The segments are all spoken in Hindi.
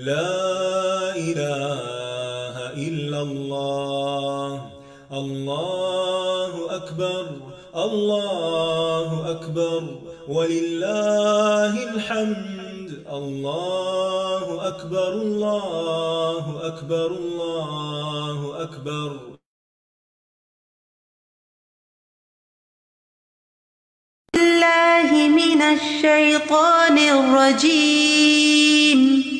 لا إله إلا الله الله أكبر الله أكبر ولله الحمد الله أكبر الله أكبر الله أكبر الله من الشيطان الرجيم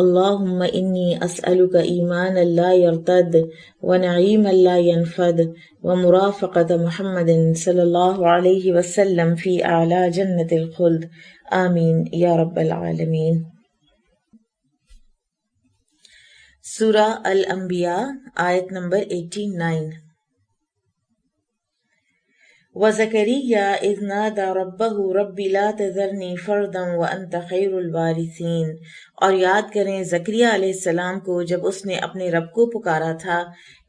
اللهم إني أسألك إيمانا لا يرتد ونعيما لا ينفد ومرافقة محمد صلى الله عليه وسلم في أعلى جنة الخلد آمين يا رب العالمين سورة الأنبياء آية نمبر 89 وزكريا إذ نادى ربه رب لا تذرني فردا وأنت خير الوارثين और याद करें जकरिया अलैहिस्सलाम को जब उसने अपने रब को पुकारा था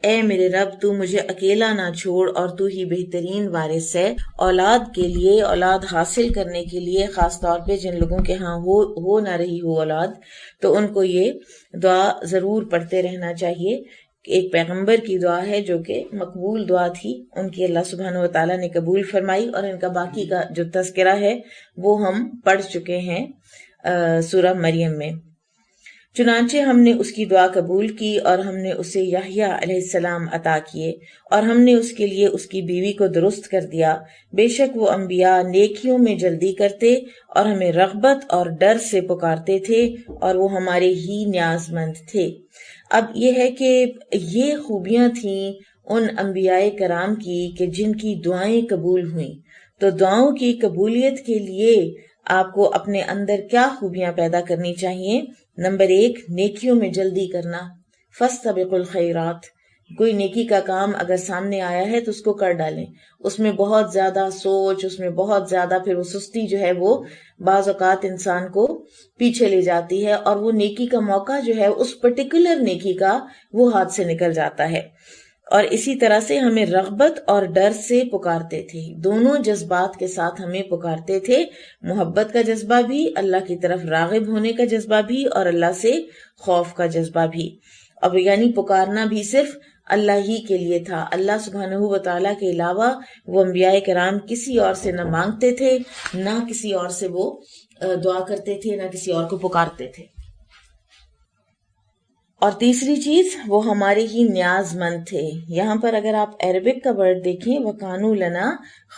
ए मेरे रब तू मुझे अकेला ना छोड़ और तू ही बेहतरीन वारिस है औलाद के लिए औलाद हासिल करने के लिए खास तौर पर जिन लोगों के यहाँ हो हो ना रही हो औलाद तो उनको ये दुआ जरूर पढ़ते रहना चाहिए एक पैगंबर की दुआ है जो कि मकबूल दुआ थी उनकी अल्लाह सुबहान वाली ने कबूल फरमाई और इनका बाकी का जो तस्करा है वो हम पढ़ चुके हैं सूरह मरियम में चुनाचे हमने उसकी दुआ कबूल की और हमने उसे याहिया अता किए और हमने उसके लिए उसकी बीवी को दुरुस्त कर दिया बेशक वो अम्बिया नेकियों में जल्दी करते और हमें रगबत और डर से पुकारते थे और वो हमारे ही न्याजमंद थे अब ये है कि ये खूबियां थी उन अम्बिया कराम की कि जिनकी दुआएं कबूल हुई तो दुआओं की कबूलियत के लिए आपको अपने अंदर क्या खूबियां पैदा करनी चाहिए नंबर एक नेकियों में जल्दी करना फस्त सबकुल खैरात कोई नेकी का काम अगर सामने आया है तो उसको कर डालें उसमें बहुत ज्यादा सोच उसमें बहुत ज्यादा फिर वो सुस्ती जो है वो बाज़ात इंसान को पीछे ले जाती है और वो नेकी का मौका जो है उस पर्टिकुलर नेकी का वो हाथ से निकल जाता है और इसी तरह से हमें रगबत और डर से पुकारते थे दोनों जज्बात के साथ हमें पुकारते थे मोहब्बत का जज्बा भी अल्लाह की तरफ रागिब होने का जज्बा भी और अल्लाह से खौफ का जज्बा भी अब यानी पुकारना भी सिर्फ अल्लाह ही के लिए था अल्लाह सुबहान वाली के अलावा वो अम्बिया कराम किसी और से ना मांगते थे ना किसी और से वो दुआ करते थे ना किसी और को पुकारते थे और तीसरी चीज वो हमारे ही न्याजमंद थे यहाँ पर अगर आप अरबिक का वर्ड देखें वह वकानू लना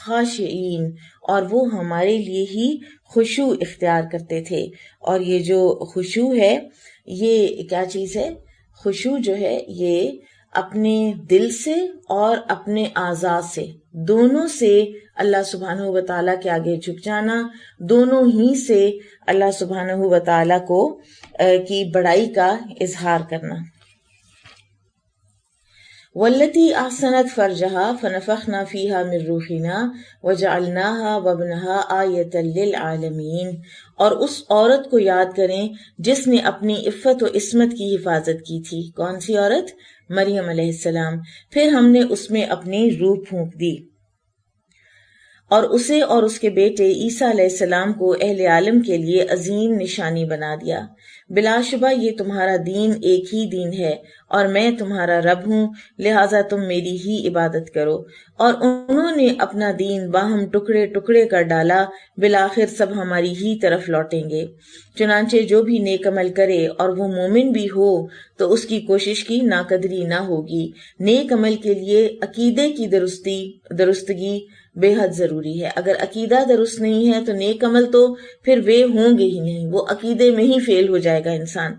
खाशीन और वो हमारे लिए ही खुशु इख्तियार करते थे और ये जो खुशु है ये क्या चीज़ है खुशु जो है ये अपने दिल से और अपने आज़ाद से दोनों से अल्लाह सुबहान वाली के आगे झुक जाना दोनों ही से अल्लाह सुबहान वाली को की बड़ाई का इजहार करना والتي أحسنت فرجها فنفخنا فيها من रूहिना वजालनाहा वबनहा आयतल ललआलमीन और उस औरत को याद करें जिसने अपनी इफ़्फ़त व इसमत की हिफाजत की थी कौन सी औरत मरियम अलैहिस्सलाम फिर हमने उसमें अपनी रूह फूंक दी और उसे और उसके बेटे ईसा अलैहिस्सलाम को अहल आलम के लिए अजीम निशानी बना दिया बिलाशुबा ये तुम्हारा दीन एक ही दीन है और मैं तुम्हारा रब हूँ लिहाजा तुम मेरी ही इबादत करो और उन्होंने अपना दीन बाहम टुकड़े टुकड़े कर डाला बिलाखिर सब हमारी ही तरफ लौटेंगे चुनाचे जो भी नेकमल करे और वो मोमिन भी हो तो उसकी कोशिश की नाकदरी ना होगी नेकमल के लिए अकीदे की दुरुस्ती दुरुस्तगी बेहद जरूरी है अगर अकीदा दुरुस्त नहीं है तो नेक अमल तो फिर वे होंगे ही नहीं वो अकीदे में ही फेल हो जाएगा इंसान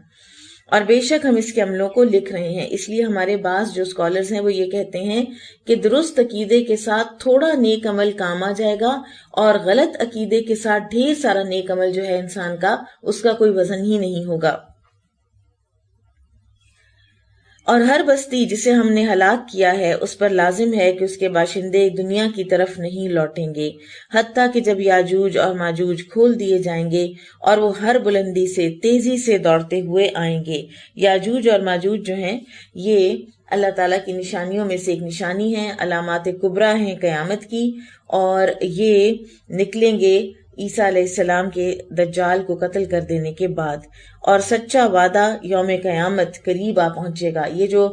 और बेशक हम इसके अमलों को लिख रहे हैं इसलिए हमारे पास जो स्कॉलर्स हैं वो ये कहते हैं कि दुरुस्त अकीदे के साथ थोड़ा नेक अमल काम आ जाएगा और गलत अकीदे के साथ ढेर सारा नेक अमल जो है इंसान का उसका कोई वजन ही नहीं होगा और हर बस्ती जिसे हमने हलाक किया है उस पर लाजिम है कि उसके बाशिंदे दुनिया की तरफ नहीं लौटेंगे हती कि जब याजूज और माजूज खोल दिए जाएंगे और वो हर बुलंदी से तेजी से दौड़ते हुए आएंगे याजूज और माजूज जो हैं ये अल्लाह ताला की निशानियों में से एक निशानी है अलामत कुबरा हैं क़यामत की और ये निकलेंगे ईसा के दज्जाल को कत्ल कर देने के बाद और सच्चा वादा योम क़यामत करीब आ पहुंचेगा ये जो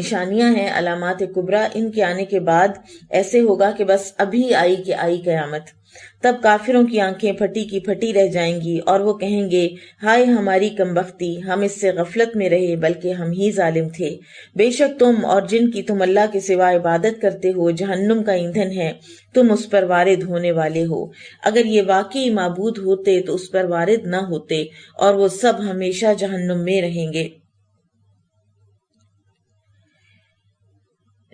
निशानियां हैं अलामत कुबरा इनके आने के बाद ऐसे होगा कि बस अभी आई कि आई क़यामत तब काफिरों की आंखें फटी की फटी रह जाएंगी और वो कहेंगे हाय हमारी कमबख्ती हम इससे गफलत में रहे बल्कि हम ही जालिम थे बेशक तुम और जिनकी तुम अल्लाह के सिवा इबादत करते हो जहन्नुम का ईंधन है तुम उस पर वारिद होने वाले हो अगर ये वाकई मबूद होते तो उस पर वारिद न होते और वो सब हमेशा जहन्नुम में रहेंगे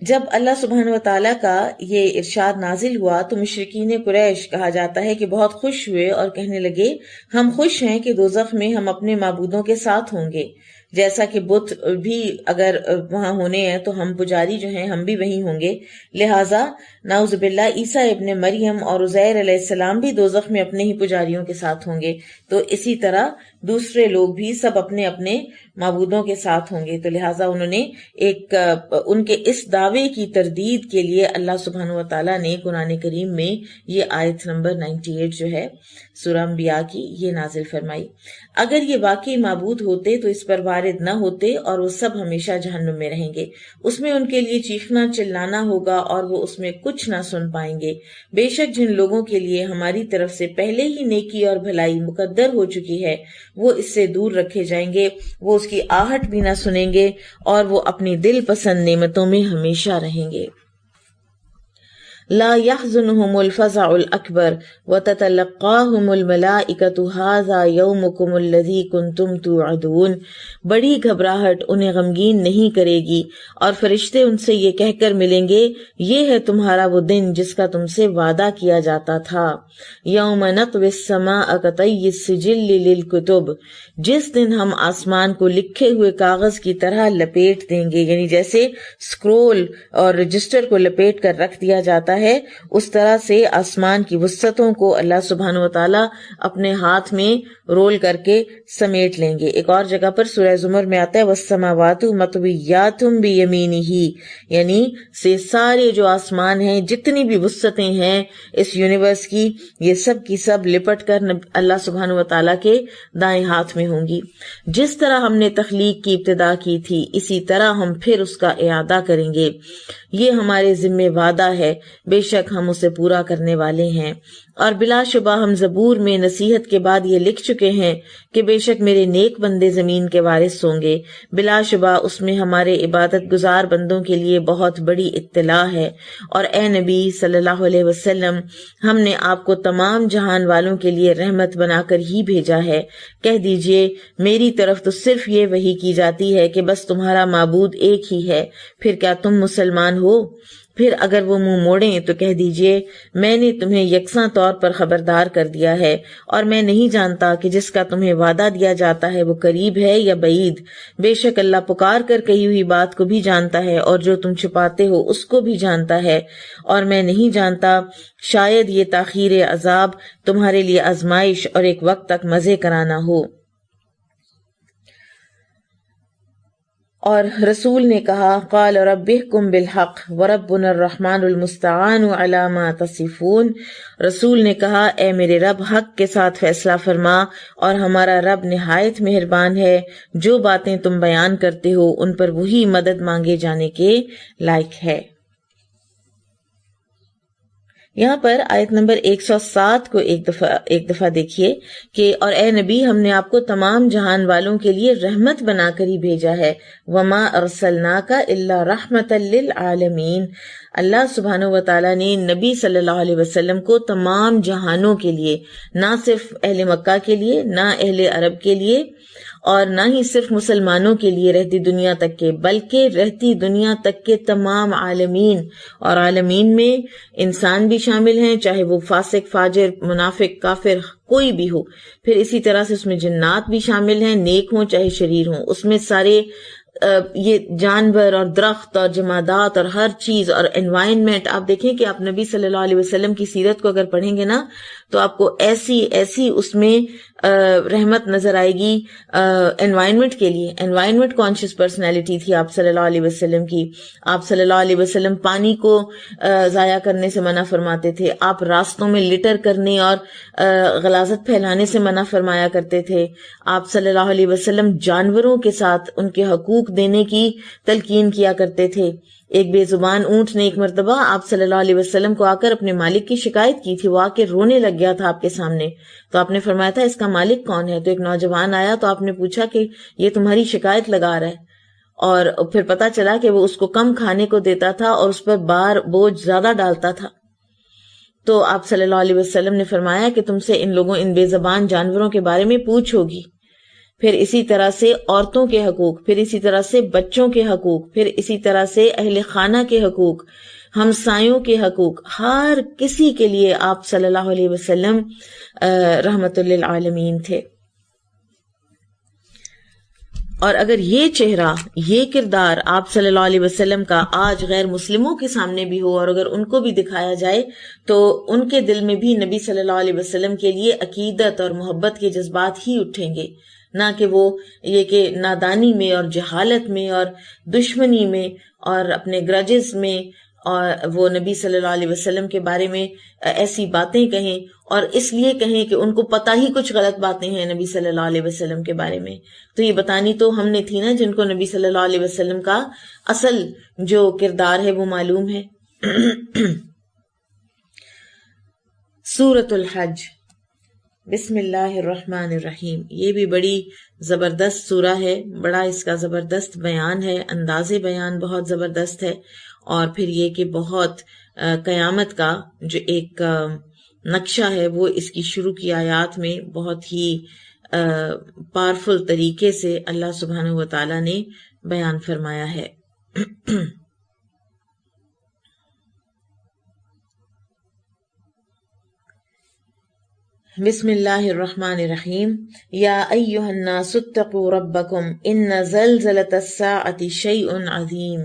जब अल्लाह सुबहान व का ये इरशाद नाजिल हुआ तो मशरकिन कुरैश कहा जाता है कि बहुत खुश हुए और कहने लगे हम खुश हैं कि दोजख में हम अपने मबूदों के साथ होंगे जैसा कि बुत भी अगर वहां होने हैं तो हम पुजारी जो हैं हम भी वहीं होंगे लिहाजा नाउजबिल्ला ईसा इबन मरियम और उज़ैर सलाम भी दोजख में अपने ही पुजारियों के साथ होंगे तो इसी तरह दूसरे लोग भी सब अपने अपने मबूदों के साथ होंगे तो लिहाजा उन्होंने एक उनके इस दावे की तरदीद के लिए अल्लाह सुबहान तला ने कुरान करीम में ये आयत नंबर 98 जो है सुरम बिया की ये नाजिल फरमाई अगर ये वाकई मबूद होते तो इस पर वारिद न होते और वो सब हमेशा जहनुम में रहेंगे उसमें उनके लिए चीखना चिल्लाना होगा और वो उसमें कुछ ना सुन पाएंगे बेशक जिन लोगों के लिए हमारी तरफ से पहले ही नेकी और भलाई मुकद्दर हो चुकी है वो इससे दूर रखे जाएंगे वो उसकी आहट भी ना सुनेंगे और वो अपनी दिल पसंद नेमतों में हमेशा रहेंगे لا يحزنهم الفزع बड़ी घबराहट उन्हें गमगीन नहीं करेगी और फरिश्ते उनसे ये कहकर मिलेंगे ये है तुम्हारा वो दिन जिसका तुमसे वादा किया जाता था यौम कुतुब जिस दिन हम आसमान को लिखे हुए कागज की तरह लपेट देंगे यानी जैसे स्क्रोल और रजिस्टर को लपेट कर रख दिया जाता है उस तरह से आसमान की वसतों को अल्लाह सुबहान वाली अपने हाथ में रोल करके समेट लेंगे एक और जगह पर सूर्य जुमर में आता है वसमावातु मतवियातुम भी यमीन ही यानी से सारे जो आसमान हैं जितनी भी वसतें हैं इस यूनिवर्स की ये सब की सब लिपट कर अल्लाह सुबहान वाली के दाए हाथ में होंगी जिस तरह हमने तख्लीक की इब्तदा की थी इसी तरह हम फिर उसका अदा करेंगे ये हमारे जिम्मे वादा है बेशक हम उसे पूरा करने वाले हैं और बिलाशुबा हम जबूर में नसीहत के बाद ये लिख चुके हैं कि बेशक मेरे नेक बंदे ज़मीन के वारिस होंगे बिलाशुबा उसमें हमारे इबादत गुजार बंदों के लिए बहुत बड़ी इतला है और ए नबी सल्लल्लाहु अलैहि वसल्लम हमने आपको तमाम जहान वालों के लिए रहमत बनाकर ही भेजा है कह दीजिए मेरी तरफ तो सिर्फ ये वही की जाती है कि बस तुम्हारा मबूद एक ही है फिर क्या तुम मुसलमान हो फिर अगर वो मुंह मोड़े तो कह दीजिए मैंने तुम्हें यकसा तौर पर खबरदार कर दिया है और मैं नहीं जानता कि जिसका तुम्हें वादा दिया जाता है वो करीब है या बईद बेशक अल्लाह पुकार कर कही हुई बात को भी जानता है और जो तुम छुपाते हो उसको भी जानता है और मैं नहीं जानता शायद ये ताखीर अजाब तुम्हारे लिए आजमाइश और एक वक्त तक मजे कराना हो और रसूल ने कहा काल रब कुम बिलहक वरबनरहमानमस्तान अलामा तसीफ़ून रसूल ने कहा ए मेरे रब हक के साथ फैसला फरमा और हमारा रब नहायत मेहरबान है जो बातें तुम बयान करते हो उन पर वही मदद मांगे जाने के लायक है यहाँ पर आयत नंबर 107 को एक दफा एक दफा देखिए कि और ए नबी हमने आपको तमाम जहान वालों के लिए रहमत बनाकर ही भेजा है वमा अरसलना का इल्ला रहमत आलमीन अल्लाह सुबहान वाली ने नबी सल्लल्लाहु अलैहि वसल्लम को तमाम जहानों के लिए ना सिर्फ अहल मक्का के लिए ना अहले अरब के लिए और न ही सिर्फ मुसलमानों के लिए रहती दुनिया तक के बल्कि रहती दुनिया तक के तमाम आलमीन और आलमीन में इंसान भी शामिल हैं चाहे वो फासिक फाजिर मुनाफिक काफिर कोई भी हो फिर इसी तरह से उसमें जन्नात भी शामिल हैं नेक हों चाहे शरीर हों उसमें सारे ये जानवर और दरख्त और जमादात और हर चीज और एनवायरमेंट आप देखें कि आप नबी सल्लल्लाहु अलैहि वसल्लम की सीरत को अगर पढ़ेंगे ना तो आपको ऐसी ऐसी उसमें रहमत नजर आएगी एनवायरनमेंट के लिए एनवायरनमेंट कॉन्शियस पर्सनैलिटी थी आप सल्लल्लाहु अलैहि वसल्लम की आप सल्लल्लाहु अलैहि वसल्लम पानी को ज़ाया करने से मना फरमाते थे आप रास्तों में लिटर करने और गलाजत फैलाने से मना फरमाया करते थे आप सल्लल्लाहु अलैहि वसल्लम जानवरों के साथ उनके हकूक देने की तलकीन किया करते थे एक बेजुबान ऊंट ने एक मरतबा आप सल्लल्लाहु अलैहि वसल्लम को आकर अपने मालिक की शिकायत की थी वो आके रोने लग गया था आपके सामने तो आपने फरमाया था इसका मालिक कौन है तो एक नौजवान आया तो आपने पूछा कि ये तुम्हारी शिकायत लगा रहा है और फिर पता चला कि वो उसको कम खाने को देता था और उस पर बार बोझ ज्यादा डालता था तो आप सल्लल्लाहु अलैहि वसल्लम ने फरमाया कि तुमसे इन लोगों इन बेजबान जानवरों के बारे में पूछ होगी फिर इसी तरह से औरतों के हकूक फिर इसी तरह से बच्चों के हकूक फिर इसी तरह से अहल खाना के हकूक हमसायों के हकूक हर किसी के लिए आप सल्लल्लाहु अलैहि वसल्लम आलमीन थे और अगर ये चेहरा ये किरदार आप सल्लल्लाहु अलैहि वसल्लम का आज गैर मुस्लिमों के सामने भी हो और अगर उनको भी दिखाया जाए तो उनके दिल में भी नबी सल्लल्लाहु अलैहि वसल्लम के लिए अकीदत और मोहब्बत के जज्बात ही उठेंगे ना कि वो ये कि नादानी में और जहालत में और दुश्मनी में और अपने ग्रजेस में और वो नबी सल्लल्लाहु अलैहि वसल्लम के बारे में ऐसी बातें कहें और इसलिए कहें कि उनको पता ही कुछ गलत बातें हैं नबी सल्लल्लाहु अलैहि वसल्लम के बारे में तो ये बतानी तो हमने थी ना जिनको नबी सल्लल्लाहु अलैहि वसल्लम का असल जो किरदार है वो मालूम है सूरतुल हज बिस्मिल्लाहिर्रहमानिर्रहीम ये भी बड़ी ज़बरदस्त सूरा है बड़ा इसका ज़बरदस्त बयान है अंदाज बयान बहुत ज़बरदस्त है और फिर ये कि बहुत कयामत का जो एक नक्शा है वो इसकी शुरू की आयात में बहुत ही पावरफुल तरीके से अल्लाह सुबहान तला ने बयान फरमाया है बिस्मिल्लाहिर्रहमानिर्रहीम या अय्युहन्नासुत्तकू रब्बकुम इन्न ज़लज़लतस्साअति शैउन अज़ीम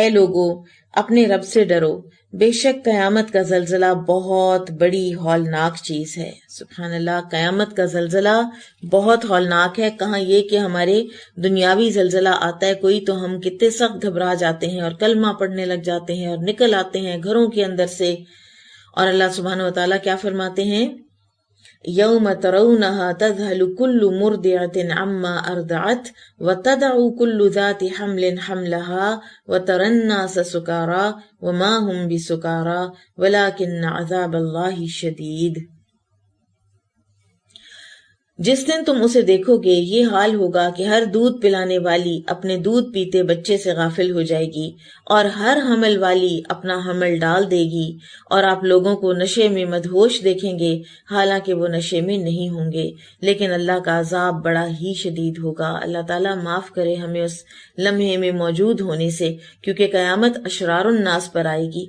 ए लोगो अपने रब से डरो बेशक कयामत का जलजला बहुत बड़ी हौलनाक चीज है सुबहान अल्लाह कयामत का जलजला बहुत हौलनाक है कहा ये कि हमारे दुनियावी जलजला आता है कोई तो हम कितने सख्त घबरा जाते हैं और कलमा पढ़ने लग जाते हैं और निकल आते हैं घरों के अंदर से और अल्लाह सुबहान वाली क्या फरमाते हैं يوم ترونها تذهل كل مرضعة عما أرضعت وتدع كل ذات حمل حملها وترى الناس سكارى وما هم بسكارى ولكن عذاب الله شديد जिस दिन तुम उसे देखोगे ये हाल होगा कि हर दूध पिलाने वाली अपने दूध पीते बच्चे से गाफिल हो जाएगी और हर हमल वाली अपना हमल डाल देगी और आप लोगों को नशे में मदहोश देखेंगे हालांकि वो नशे में नहीं होंगे लेकिन अल्लाह का अजाब बड़ा ही शदीद होगा अल्लाह ताला माफ करे हमें उस लम्हे में मौजूद होने से क्योंकि कयामत अशरारन्नास पर आएगी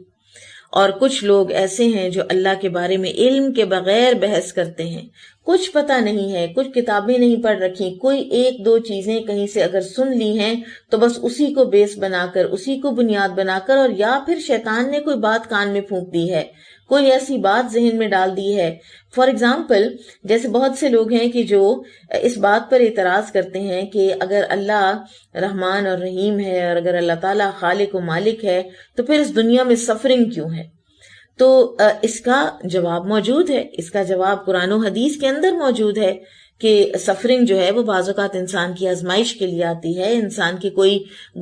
और कुछ लोग ऐसे हैं जो अल्लाह के बारे में इल्म के बगैर बहस करते हैं कुछ पता नहीं है कुछ किताबें नहीं पढ़ रखी कोई एक दो चीजें कहीं से अगर सुन ली हैं तो बस उसी को बेस बनाकर उसी को बुनियाद बनाकर और या फिर शैतान ने कोई बात कान में फूंक दी है कोई ऐसी बात जहन में डाल दी है फॉर एग्जाम्पल जैसे बहुत से लोग हैं कि जो इस बात पर एतराज करते हैं कि अगर अल्लाह रहमान और रहीम है और अगर अल्लाह ताला खालिक व मालिक है तो फिर इस दुनिया में सफरिंग क्यों है तो इसका जवाब मौजूद है इसका जवाब कुरान हदीस के अंदर मौजूद है कि सफरिंग जो है वो बाज़ात इंसान की आजमाइश के लिए आती है इंसान के कोई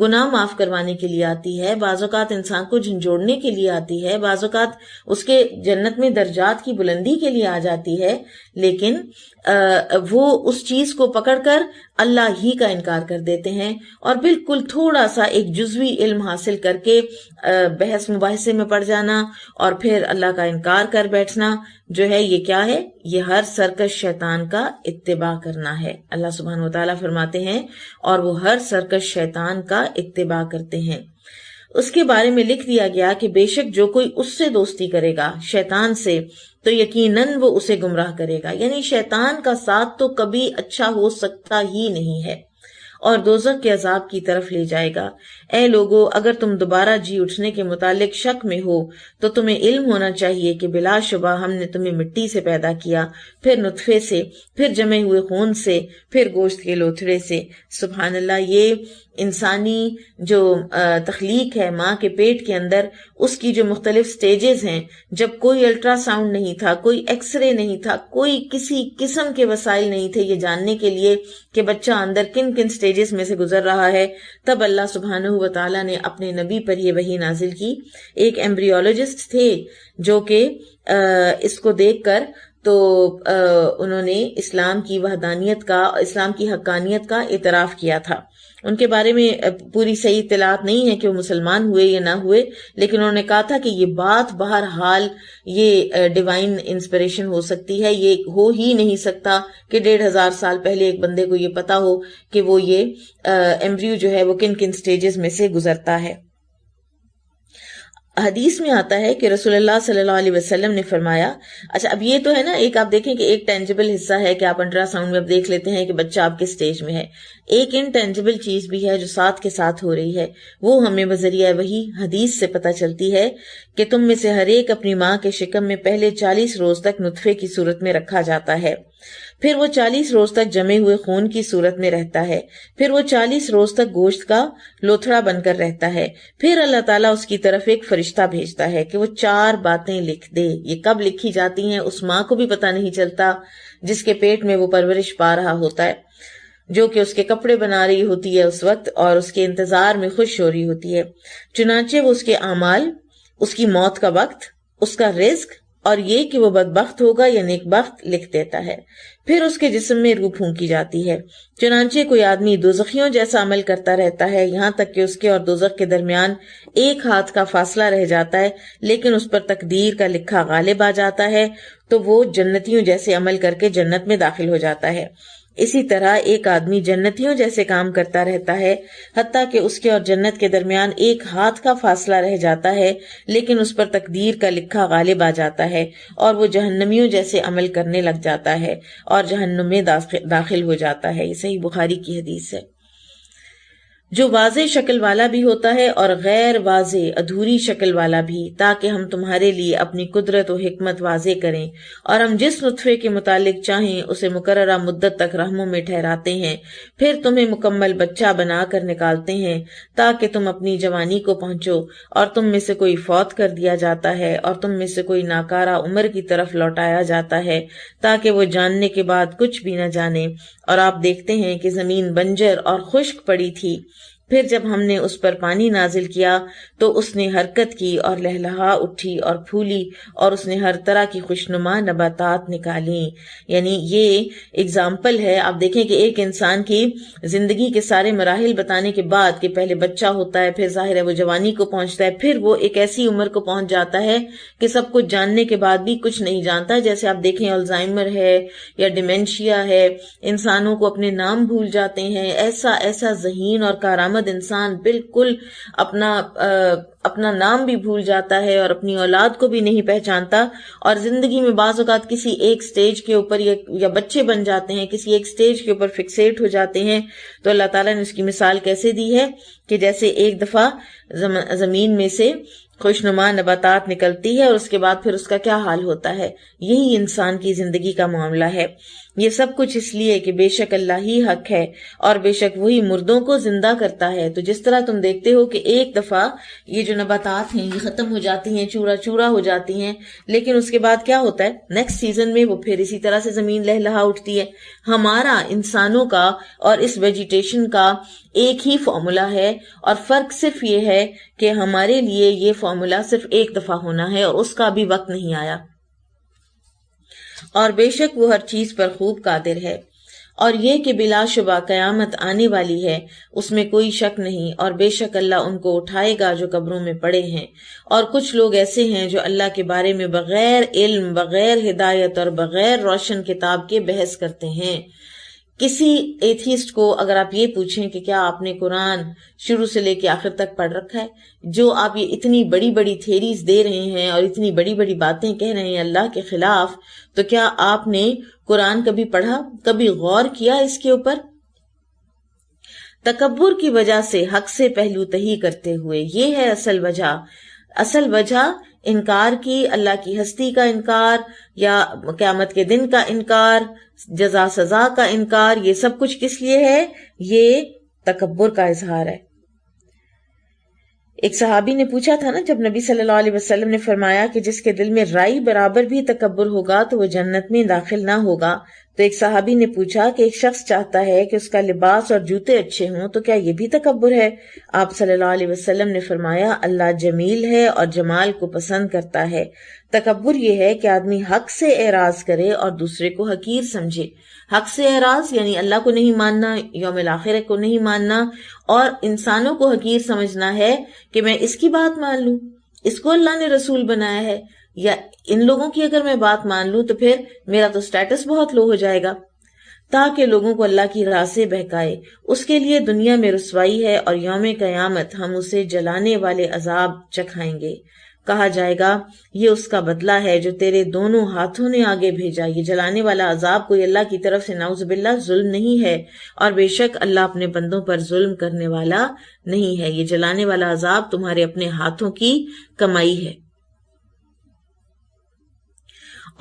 गुनाह माफ़ करवाने के लिए आती है बाज़ात इंसान को झंझोड़ने के लिए आती है बाज़ात उसके जन्नत में दर्जात की बुलंदी के लिए आ जाती है लेकिन आ, वो उस चीज को पकड़कर अल्लाह ही का इनकार कर देते हैं और बिल्कुल थोड़ा सा एक जुजवी इल्म हासिल करके आ, बहस मुबासे में पड़ जाना और फिर अल्लाह का इनकार कर बैठना जो है ये क्या है ये हर सरकश शैतान का इतबा करना है अल्लाह सुबहान वाली फरमाते हैं और वो हर सरकश शैतान का इतबा करते हैं उसके बारे में लिख दिया गया कि बेशक जो कोई उससे दोस्ती करेगा शैतान से तो यकीनन वो उसे गुमराह करेगा यानी शैतान का साथ तो कभी अच्छा हो सकता ही नहीं है और दोजक के अजाब की तरफ ले जाएगा ए लोगो अगर तुम दोबारा जी उठने के मुतालिक शक में हो तो तुम्हें इल्म होना चाहिए कि बिलाशुबा हमने तुम्हें मिट्टी से पैदा किया फिर नुतफे से फिर जमे हुए खून से फिर गोश्त के लोथड़े से सुबहानल्ला ये इंसानी जो तख्लीक है माँ के पेट के अंदर उसकी जो मुख्तलिफ स्टेजेस हैं जब कोई अल्ट्रासाउंड नहीं था कोई एक्सरे नहीं था कोई किसी किस्म के वसाइल नहीं थे ये जानने के लिए कि बच्चा अंदर किन किन स्टेजेस में से गुजर रहा है तब अल्लाह सुबहान तला ने अपने नबी पर यह वही नाजिल की एक एम्ब्रियोलॉजिस्ट थे जो कि इसको देख कर तो आ, उन्होंने इस्लाम की वहदानियत का इस्लाम की हक्कानियत का एतराफ़ किया था उनके बारे में पूरी सही इतलात नहीं है कि वो मुसलमान हुए या ना हुए लेकिन उन्होंने कहा था कि ये बात बहर हाल ये डिवाइन इंस्पिरेशन हो सकती है ये हो ही नहीं सकता कि डेढ़ हजार साल पहले एक बंदे को ये पता हो कि वो ये एम्ब्रियो जो है वो किन किन स्टेजेस में से गुजरता है हदीस में आता है कि रसोल्ला सल्लल्लाहु अलैहि वसल्लम ने फरमाया अच्छा अब ये तो है ना एक आप देखें कि एक टेंजिबल हिस्सा है कि आप अल्ट्रासाउंड में अब देख लेते हैं कि बच्चा आपके स्टेज में है एक इनटेंजिबल चीज भी है जो साथ के साथ हो रही है वो हमें बजरिया वही हदीस से पता चलती है कि तुम में से हर एक अपनी माँ के शिकम में पहले चालीस रोज तक नुतफे की सूरत में रखा जाता है फिर वो चालीस रोज तक जमे हुए खून की सूरत में रहता है फिर वो चालीस रोज तक गोश्त का लोथड़ा बनकर रहता है फिर अल्लाह ताला उसकी तरफ एक फरिश्ता भेजता है कि वो चार बातें लिख दे ये कब लिखी जाती हैं उस माँ को भी पता नहीं चलता जिसके पेट में वो परवरिश पा रहा होता है जो कि उसके कपड़े बना रही होती है उस वक्त और उसके इंतजार में खुश हो रही होती है चुनाचे वो उसके अमाल उसकी मौत का वक्त उसका रिस्क और ये कि वो बदबخت होगा या नेकबخت लिख देता है फिर उसके जिस्म में रूह फूंकी जाती है चुनाचे कोई आदमी दोजखियों जैसा अमल करता रहता है यहाँ तक कि उसके और दोजख के दरमियान एक हाथ का फासला रह जाता है लेकिन उस पर तकदीर का लिखा गालिब आ जाता है तो वो जन्नतियों जैसे अमल करके जन्नत में दाखिल हो जाता है इसी तरह एक आदमी जन्नतियों जैसे काम करता रहता है हती के उसके और जन्नत के दरमियान एक हाथ का फासला रह जाता है लेकिन उस पर तकदीर का लिखा गालिब आ जाता है और वो जहन्नमियों जैसे अमल करने लग जाता है और जहन्नुम में दाखिल हो जाता है ये सही बुखारी की हदीस है जो वाज शक्ल वाला भी होता है और गैर वाज अधूरी शक्ल वाला भी ताकि हम तुम्हारे लिए अपनी कुदरत और हमत वाज करें और हम जिस नुतफे के मुतालिक चाहें उसे मुकर मुद्दत तक रहमों में ठहराते हैं फिर तुम्हें मुकम्मल बच्चा बना कर निकालते हैं ताकि तुम अपनी जवानी को पहुंचो और तुम में से कोई फौत कर दिया जाता है और तुम में से कोई नाकारा उम्र की तरफ लौटाया जाता है ताकि वो जानने के बाद कुछ भी न जाने और आप देखते हैं कि जमीन बंजर और खुश्क पड़ी थी फिर जब हमने उस पर पानी नाजिल किया तो उसने हरकत की और लहलहा उठी और फूली और उसने हर तरह की खुशनुमा नबातात निकाली यानी ये एग्जाम्पल है आप देखें कि एक इंसान की जिंदगी के सारे मराहल बताने के बाद कि पहले बच्चा होता है फिर जाहिर है वो जवानी को पहुंचता है फिर वो एक ऐसी उम्र को पहुंच जाता है कि सब कुछ जानने के बाद भी कुछ नहीं जानता जैसे आप देखें अल्जाइमर है या डिमेंशिया है इंसानों को अपने नाम भूल जाते हैं ऐसा ऐसा जहीन और कारामद बाद इंसान बिल्कुल अपना आ, अपना नाम भी भूल जाता है और अपनी औलाद को भी नहीं पहचानता और जिंदगी में बाज़ात किसी एक स्टेज के ऊपर या, या बच्चे बन जाते हैं किसी एक स्टेज के ऊपर फिक्सेट हो जाते हैं तो अल्लाह तला ने उसकी मिसाल कैसे दी है कि जैसे एक दफा जम, जमीन में से खुशनुमा नबातात निकलती है और उसके बाद फिर उसका क्या हाल होता है यही इंसान की जिंदगी का मामला है ये सब कुछ इसलिए कि बेशक अल्लाह ही हक है और बेशक वही मुर्दों को जिंदा करता है तो जिस तरह तुम देखते हो कि एक दफा ये जो नबातात हैं ये खत्म हो जाती हैं चूरा चूरा हो जाती हैं लेकिन उसके बाद क्या होता है नेक्स्ट सीजन में वो फिर इसी तरह से जमीन लहलहा उठती है हमारा इंसानों का और इस वेजिटेशन का एक ही फॉर्मूला है और फर्क सिर्फ ये है कि हमारे लिए ये फॉर्मूला सिर्फ एक दफा होना है और उसका अभी वक्त नहीं आया और बेशक वो हर चीज पर खूब कादिर है और ये कि बिलाशुबा कयामत आने वाली है उसमें कोई शक नहीं और बेशक अल्लाह उनको उठाएगा जो कब्रों में पड़े हैं और कुछ लोग ऐसे हैं जो अल्लाह के बारे में बगैर इल्म बगैर हिदायत और बगैर रोशन किताब के बहस करते हैं किसी एथिस्ट को अगर आप ये पूछें कि क्या आपने कुरान शुरू से लेके आखिर तक पढ़ रखा है जो आप ये इतनी बड़ी बड़ी थेरीज दे रहे हैं और इतनी बड़ी बड़ी बातें कह रहे हैं अल्लाह के खिलाफ तो क्या आपने कुरान कभी पढ़ा कभी गौर किया इसके ऊपर तकबर की वजह से हक से पहलू तही करते हुए ये है असल वजह असल वजह इनकार की अल्लाह की हस्ती का इनकार या क्यामत के दिन का इनकार जजा सजा का इनकार ये सब कुछ किस लिए है ये तकबर का इजहार है एक सहाबी ने पूछा था ना जब नबी सल्लल्लाहु अलैहि वसल्लम ने फरमाया कि जिसके दिल में राई बराबर भी तकबर होगा तो वो जन्नत में दाखिल ना होगा तो एक सहाबी ने पूछा कि एक शख्स चाहता है कि उसका लिबास और जूते अच्छे हों तो क्या ये भी तकबर है आप सल्लल्लाहु अलैहि वसल्लम ने फरमाया अल्लाह जमील है और जमाल को पसंद करता है तकबर यह है कि आदमी हक से एराज करे और दूसरे को हकीर समझे हक से एराज यानी अल्लाह को नहीं मानना योम आखिर को नहीं मानना और इंसानों को हकीर समझना है कि मैं इसकी बात मान लू इसको अल्लाह ने रसूल बनाया है या इन लोगों की अगर मैं बात मान लू तो फिर मेरा तो स्टेटस बहुत लो हो जाएगा ताकि लोगों को अल्लाह की राह से बहकाए उसके लिए दुनिया में रसवाई है और योम कयामत हम उसे जलाने वाले अजाब चखाएंगे कहा जाएगा ये उसका बदला है जो तेरे दोनों हाथों ने आगे भेजा ये जलाने वाला अजाब कोई अल्लाह की तरफ से नाउजबिल्ला जुल्म नहीं है और बेशक अल्लाह अपने बंदों पर जुल्म करने वाला नहीं है ये जलाने वाला अजाब तुम्हारे अपने हाथों की कमाई है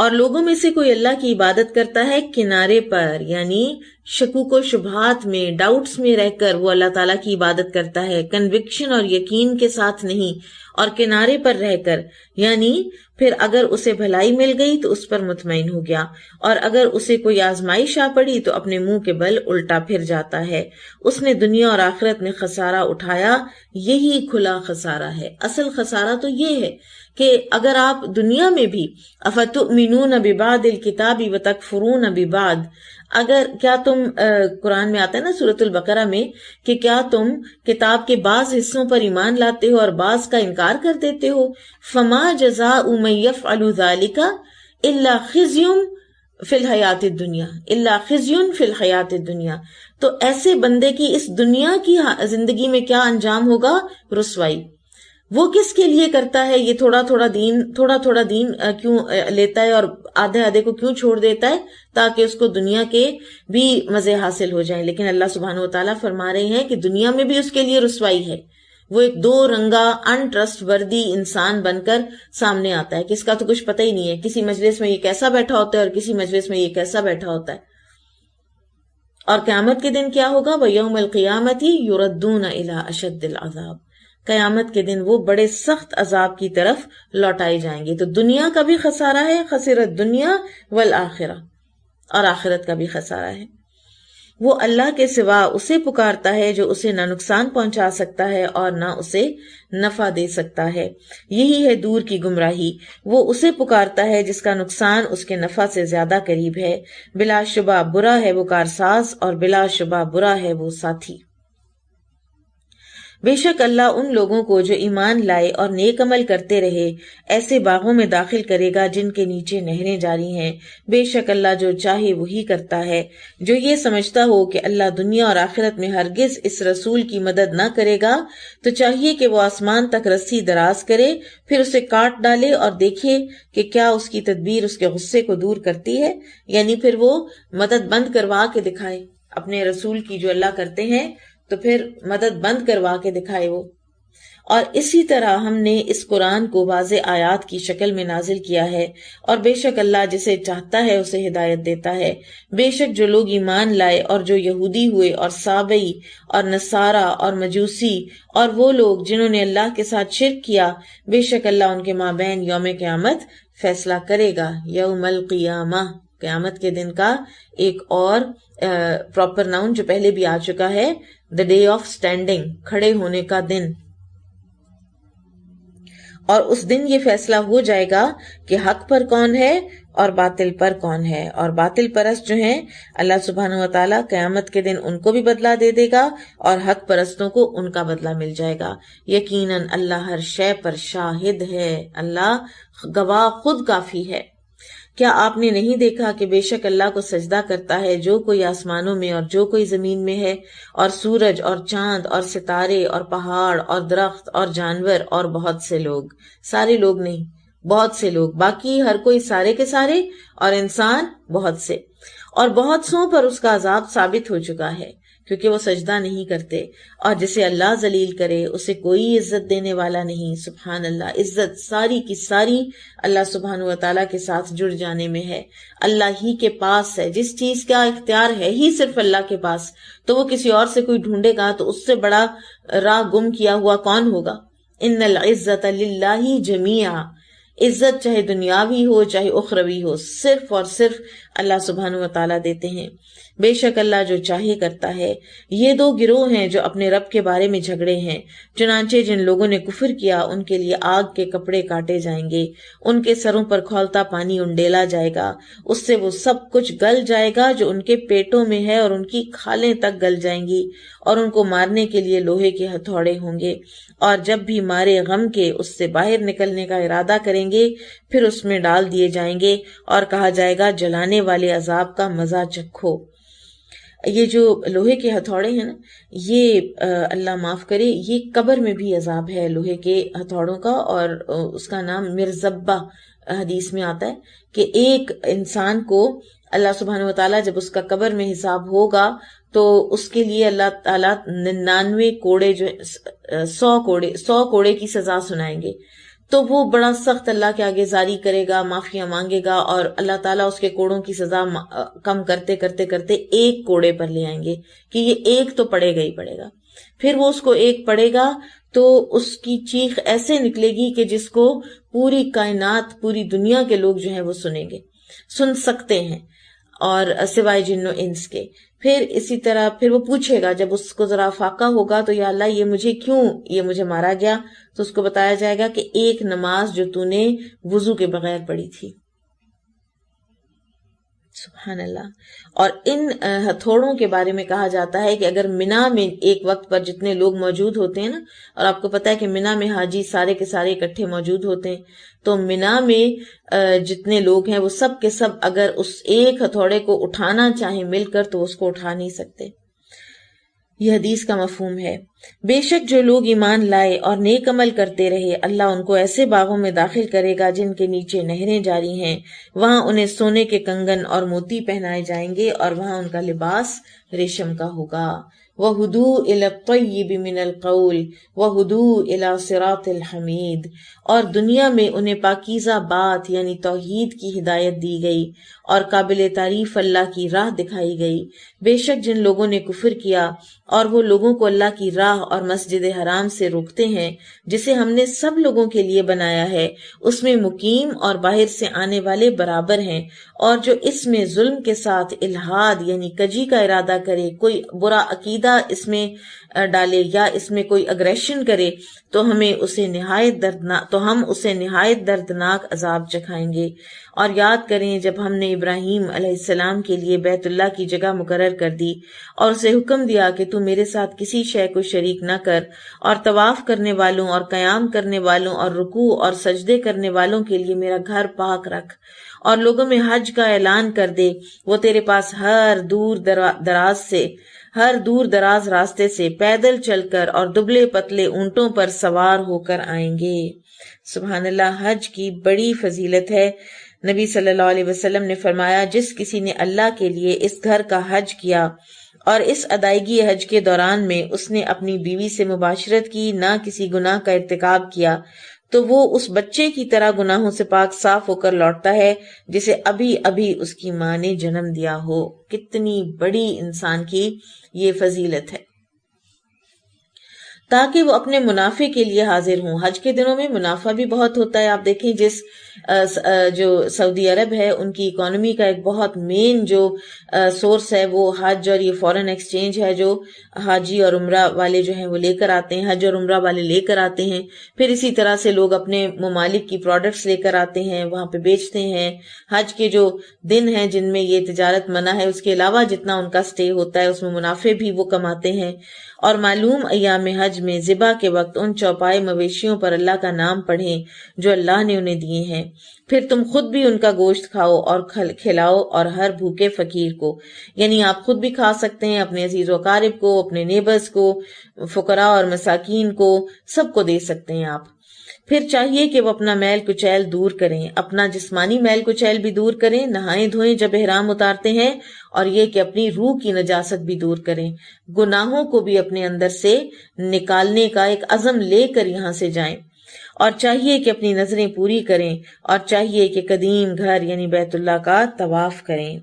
और लोगों में से कोई अल्लाह की इबादत करता है किनारे पर यानी शकूक शुबहत में डाउट्स में रहकर वो अल्लाह ताला की इबादत करता है कन्विक्शन और यकीन के साथ नहीं और किनारे पर रहकर यानी फिर अगर उसे भलाई मिल गई तो उस पर मुतमिन हो गया और अगर उसे कोई आजमाइश आ पड़ी तो अपने मुंह के बल उल्टा फिर जाता है उसने दुनिया और आखिरत में खसारा उठाया यही खुला खसारा है असल खसारा तो ये है कि अगर आप दुनिया में भी अफतुमिनून अबिबाद किताबी व तकफरून अबिबाद अगर क्या तुम कुरान में आता है ना सूरतुल बकरा में कि क्या तुम किताब के बाज हिस्सों पर ईमान लाते हो और बाज का इनकार कर देते हो फमा जजा उमैफ अलुजालिका इला खिजुम फिल हयात दुनिया इला खिज्युन फिल हयात दुनिया तो ऐसे बंदे की इस दुनिया की जिंदगी में क्या अंजाम होगा रसवाई वो किसके लिए करता है ये थोड़ा थोड़ा दीन थोड़ा थोड़ा दीन क्यों लेता है और आधे आधे को क्यों छोड़ देता है ताकि उसको दुनिया के भी मजे हासिल हो जाए लेकिन अल्लाह सुबहान तला फरमा रहे हैं कि दुनिया में भी उसके लिए रसवाई है वो एक दो रंगा अनट्रस्टवर्दी इंसान बनकर सामने आता है किसका तो कुछ पता ही नहीं है किसी मजलिस में ये कैसा बैठा होता है और किसी मजलिस में ये कैसा बैठा होता है और क्यामत के दिन क्या होगा वह यौम क़ियामत ही यूरदून अला अशद अजाब कयामत के दिन वो बड़े सख्त अजाब की तरफ लौटाई जाएंगे तो दुनिया का भी खसारा है खसरत दुनिया वल आखिरा और आखिरत का भी खसारा है वो अल्लाह के सिवा उसे पुकारता है जो उसे ना नुकसान पहुंचा सकता है और ना उसे नफा दे सकता है यही है दूर की गुमराही वो उसे पुकारता है जिसका नुकसान उसके नफा से ज्यादा करीब है बिलाशुबा बुरा है वो कारसाज और बिलाशुबा बुरा है वो साथी बेशक अल्लाह उन लोगों को जो ईमान लाए और नेकमल करते रहे ऐसे बागों में दाखिल करेगा जिनके नीचे नहरें जारी हैं बेशक अल्लाह जो चाहे वही करता है जो ये समझता हो कि अल्लाह दुनिया और आखिरत में हरगिज इस रसूल की मदद न करेगा तो चाहिए कि वो आसमान तक रस्सी दराज करे फिर उसे काट डाले और देखे कि क्या उसकी तदबीर उसके गुस्से को दूर करती है यानी फिर वो मदद बंद करवा के दिखाए अपने रसूल की जो अल्लाह करते हैं तो फिर मदद बंद करवा के दिखाए वो और इसी तरह हमने इस कुरान को वाज आयात की शक्ल में नाजिल किया है और बेशक अल्लाह जिसे चाहता है उसे हिदायत देता है बेशक जो लोग ईमान लाए और जो यहूदी हुए और साबई और नसारा और मजूसी और वो लोग जिन्होंने अल्लाह के साथ शिरक किया बेशक अल्लाह उनके माबेन योम क्यामत फैसला करेगा यौमल क़ियामा क्यामत के दिन का एक और प्रॉपर नाउन जो पहले भी आ चुका है द डे ऑफ स्टैंडिंग खड़े होने का दिन और उस दिन ये फैसला हो जाएगा कि हक पर कौन है और बातिल पर कौन है और बातिल परस्त जो है अल्लाह सुबहान तला क़यामत के दिन उनको भी बदला दे देगा और हक परस्तों को उनका बदला मिल जाएगा यकीनन अल्लाह हर शय पर शाहिद है अल्लाह गवाह खुद काफी है क्या आपने नहीं देखा कि बेशक अल्लाह को सजदा करता है जो कोई आसमानों में और जो कोई जमीन में है और सूरज और चांद और सितारे और पहाड़ और दरख्त और जानवर और बहुत से लोग सारे लोग नहीं बहुत से लोग बाकी हर कोई सारे के सारे और इंसान बहुत से और बहुत सो पर उसका अजाब साबित हो चुका है क्योंकि वो सजदा नहीं करते और जिसे अल्लाह जलील करे उसे कोई इज्जत देने वाला नहीं सुबहान अल्लाह इज्जत सारी की सारी अल्लाह सुबहान तला के साथ जुड़ जाने में है अल्लाह ही के पास है जिस चीज का इख्तियार है ही सिर्फ अल्लाह के पास तो वो किसी और से कोई ढूंढेगा तो उससे बड़ा राह गुम किया हुआ कौन होगा इन इज्जत ही जमिया इज्जत चाहे दुनियावी हो चाहे उखरवी हो सिर्फ और सिर्फ अल्लाह सुबहान वाली देते हैं बेशक अल्लाह जो चाहे करता है ये दो गिरोह हैं जो अपने रब के बारे में झगड़े हैं चुनाचे जिन लोगों ने कुफर किया उनके लिए आग के कपड़े काटे जाएंगे उनके सरों पर खोलता पानी उंडेला जाएगा उससे वो सब कुछ गल जाएगा जो उनके पेटों में है और उनकी खाले तक गल जाएंगी और उनको मारने के लिए लोहे के हथौड़े होंगे और जब भी मारे गम के उससे बाहर निकलने का इरादा करेंगे फिर उसमें डाल दिए जाएंगे और कहा जाएगा जलाने वाले अजाब का मज़ा चखो ये जो लोहे के हथौड़े हैं ना ये अल्लाह माफ़ करे ये कब्र में भी अजाब है लोहे के हथौड़ों का और उसका नाम मिर्जब्बा हदीस में आता है कि एक इंसान को अल्लाह सुबहान ताला जब उसका कब्र में हिसाब होगा तो उसके लिए अल्लाह ताला निन्यानवे कोड़े जो सौ कोड़े सौ कोड़े की सजा सुनाएंगे तो वो बड़ा सख्त अल्लाह के आगे जारी करेगा माफिया मांगेगा और अल्लाह ताला उसके कोड़ों की सजा कम करते करते करते एक कोड़े पर ले आएंगे कि ये एक तो पड़ेगा ही पड़ेगा फिर वो उसको एक पड़ेगा तो उसकी चीख ऐसे निकलेगी कि जिसको पूरी कायनात पूरी दुनिया के लोग जो है वो सुनेंगे सुन सकते हैं और सिवाय जिन्नो इंस के फिर इसी तरह फिर वो पूछेगा जब उसको जरा फाका होगा तो या अल्लाह ये मुझे क्यों ये मुझे मारा गया तो उसको बताया जाएगा कि एक नमाज जो तूने वजू के बगैर पढ़ी थी सुबहानल्ला और इन हथौड़ों के बारे में कहा जाता है कि अगर मीना में एक वक्त पर जितने लोग मौजूद होते हैं ना और आपको पता है कि मीना में हाजी सारे के सारे इकट्ठे मौजूद होते हैं तो मीना में जितने लोग हैं वो सब के सब अगर उस एक हथौड़े को उठाना चाहे मिलकर तो उसको उठा नहीं सकते यह हदीस का मफहम है बेशक जो लोग ईमान लाए और नेक अमल करते रहे अल्लाह उनको ऐसे बागों में दाखिल करेगा जिनके नीचे नहरें जारी हैं वहां उन्हें सोने के कंगन और मोती पहनाए जाएंगे और वहां उनका लिबास रेशम का होगा वह हदू अल मिनल कौल वह हदू इला सिरात हमीद और दुनिया में उन्हें पाकिज़ा बात यानी तोहहीद की हिदायत दी गई और काबिल तारीफ अल्लाह की राह दिखाई गई बेशक जिन लोगों ने कुफर किया और वो लोगों को अल्लाह की राह और मस्जिद हराम से रोकते हैं जिसे हमने सब लोगों के लिए बनाया है उसमें मुकीम और बाहर से आने वाले बराबर हैं और जो इसमें जुल्म के साथ इलाहाद यानी कजी का इरादा करे कोई बुरा अकीदा इसमें डाले या इसमें कोई अग्रेशन करे तो हमें उसे नहायत दर्दनाक तो हम उसे नहायत दर्दनाक अजाब चखाएंगे और याद करें जब हमने इब्राहिम अलैहिस्सलाम के लिए बैतुल्ला की जगह मुकरर कर दी और उसे हुक्म दिया कि तू मेरे साथ किसी शय को शरीक न कर और तवाफ करने वालों और कयाम करने वालों और रुकू और सजदे करने वालों के लिए मेरा घर पाक रख और लोगों में हज का ऐलान कर दे वो तेरे पास हर दूर दराज से हर दूर दराज रास्ते से पैदल चलकर और दुबले पतले ऊंटों पर सवार होकर आएंगे सुबहानल्ला हज की बड़ी फजीलत है नबी सल्लल्लाहु अलैहि वसल्लम ने फरमाया जिस किसी ने अल्लाह के लिए इस घर का हज किया और इस अदायगी हज के दौरान में उसने अपनी बीवी से मुबाशरत की ना किसी गुनाह का इतकब किया तो वो उस बच्चे की तरह गुनाहों से पाक साफ होकर लौटता है जिसे अभी अभी उसकी माँ ने जन्म दिया हो कितनी बड़ी इंसान की ये फजीलत है ताकि वो अपने मुनाफे के लिए हाजिर हों हज के दिनों में मुनाफा भी बहुत होता है आप देखें जिस जो सऊदी अरब है उनकी इकोनॉमी का एक बहुत मेन जो सोर्स है वो हज और ये फॉरेन एक्सचेंज है जो हाजी और उम्र वाले जो हैं वो लेकर आते हैं हज और उम्र वाले लेकर आते हैं फिर इसी तरह से लोग अपने ममालिक की प्रोडक्ट्स लेकर आते हैं वहां पे बेचते हैं हज के जो दिन है जिनमें ये तजारत मना है उसके अलावा जितना उनका स्टे होता है उसमें मुनाफे भी वो कमाते हैं और मालूम अयाम हज में ज़िबा के वक्त उन चौपाए मवेशियों पर अल्लाह का नाम पढ़ें जो अल्लाह ने उन्हें दिए हैं फिर तुम खुद भी उनका गोश्त खाओ और खल खिलाओ और हर भूखे फ़कीर को यानी आप खुद भी खा सकते हैं अपने अजीज़ वकारिब को अपने नेबर्स को फकरा और मसाकिन को सबको दे सकते हैं आप फिर चाहिए कि वो अपना मैल कुचैल दूर करें अपना जिस्मानी मैल कुचैल भी दूर करें नहाए धोएं जब एहराम उतारते हैं और ये कि अपनी रूह की नजासत भी दूर करें गुनाहों को भी अपने अंदर से निकालने का एक अजम लेकर यहाँ से जाए और चाहिए कि अपनी नजरें पूरी करें और चाहिए कि कदीम घर यानी बैतुल्ला का तवाफ करें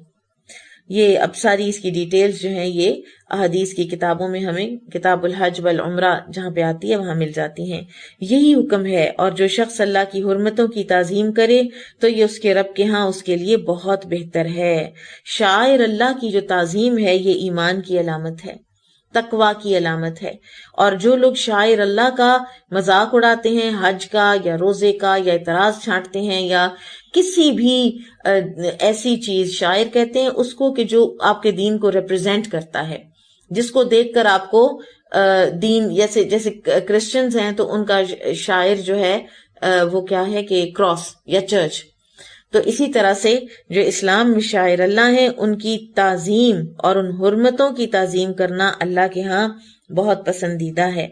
ये अब सारी इसकी डिटेल्स जो है ये अहदीस की किताबों में हमें किताबुल हज वल उम्रा जहाँ पे आती है वहां मिल जाती हैं यही हुक्म है और जो शख्स अल्लाह की हरमतों की ताजीम करे तो ये उसके रब के यहाँ उसके लिए बहुत बेहतर है शायर अल्लाह की जो ताजीम है ये ईमान की अलामत है तकवा की अलामत है और जो लोग शायर अल्लाह का मजाक उड़ाते हैं हज का या रोजे का या इतराज छांटते हैं या किसी भी ऐसी चीज शायर कहते हैं उसको कि जो आपके दीन को रिप्रेजेंट करता है जिसको देखकर आपको दीन जैसे जैसे क्रिश्चियंस हैं तो उनका शायर जो है वो क्या है कि क्रॉस या चर्च तो इसी तरह से जो इस्लाम में शायर अल्लाह है उनकी ताजीम और उन हरमतों की ताजीम करना अल्लाह के यहाँ बहुत पसंदीदा है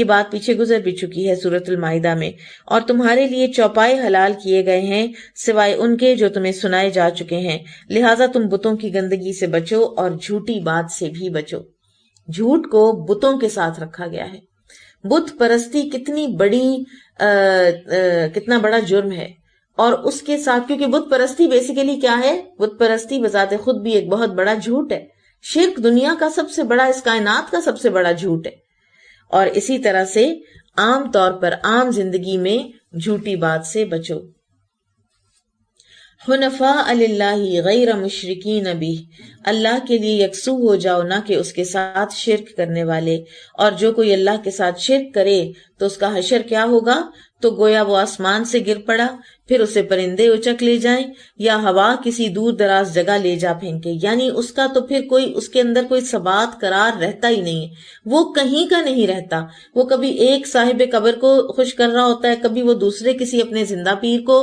ये बात पीछे गुजर भी चुकी है सूरत अलमाइदा में और तुम्हारे लिए चौपाए हलाल किए गए हैं सिवाय उनके जो तुम्हें सुनाए जा चुके हैं लिहाजा तुम बुतों की गंदगी से बचो और झूठी बात से भी बचो झूठ को बुतों के साथ रखा गया है बुत परस्ती कितनी बड़ी आ, आ, कितना बड़ा जुर्म है और उसके साथ क्योंकि बुद्ध परस्ती बेसिकली क्या है बुत परस्ती बजात खुद भी एक बहुत बड़ा झूठ है शिरक दुनिया का सबसे बड़ा इस कायनात का सबसे बड़ा झूठ है और इसी तरह से आम तौर पर आम जिंदगी में झूठी बात से बचो हनफा गैर मशरकिन नबी अल्लाह के लिए यकसू हो जाओ ना कि उसके साथ शिरक करने वाले और जो कोई अल्लाह के साथ शिरक करे तो उसका हशर क्या होगा तो गोया वो आसमान से गिर पड़ा फिर उसे परिंदे उचक ले जाएं या हवा किसी दूर दराज जगह ले जा फेंके यानी उसका तो फिर कोई उसके अंदर कोई सबात करार रहता ही नहीं वो कहीं का नहीं रहता वो कभी एक साहिब कबर को खुश कर रहा होता है कभी वो दूसरे किसी अपने जिंदा पीर को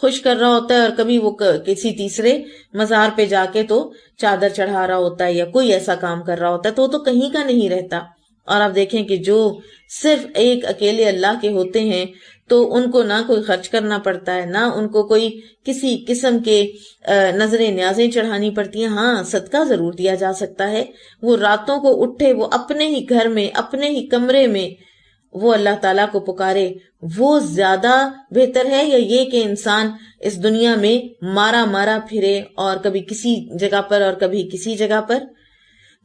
खुश कर रहा होता है और कभी वो किसी तीसरे मजार पे जाके तो चादर चढ़ा रहा होता है या कोई ऐसा काम कर रहा होता है तो वो तो कहीं का नहीं रहता और आप देखें कि जो सिर्फ एक अकेले अल्लाह के होते हैं तो उनको ना कोई खर्च करना पड़ता है ना उनको कोई किसी किस्म के नजरें न्याजें चढ़ानी पड़ती हैं हाँ सदका जरूर दिया जा सकता है वो रातों को उठे वो अपने ही घर में अपने ही कमरे में वो अल्लाह ताला को पुकारे वो ज्यादा बेहतर है या ये कि इंसान इस दुनिया में मारा मारा फिरे और कभी किसी जगह पर और कभी किसी जगह पर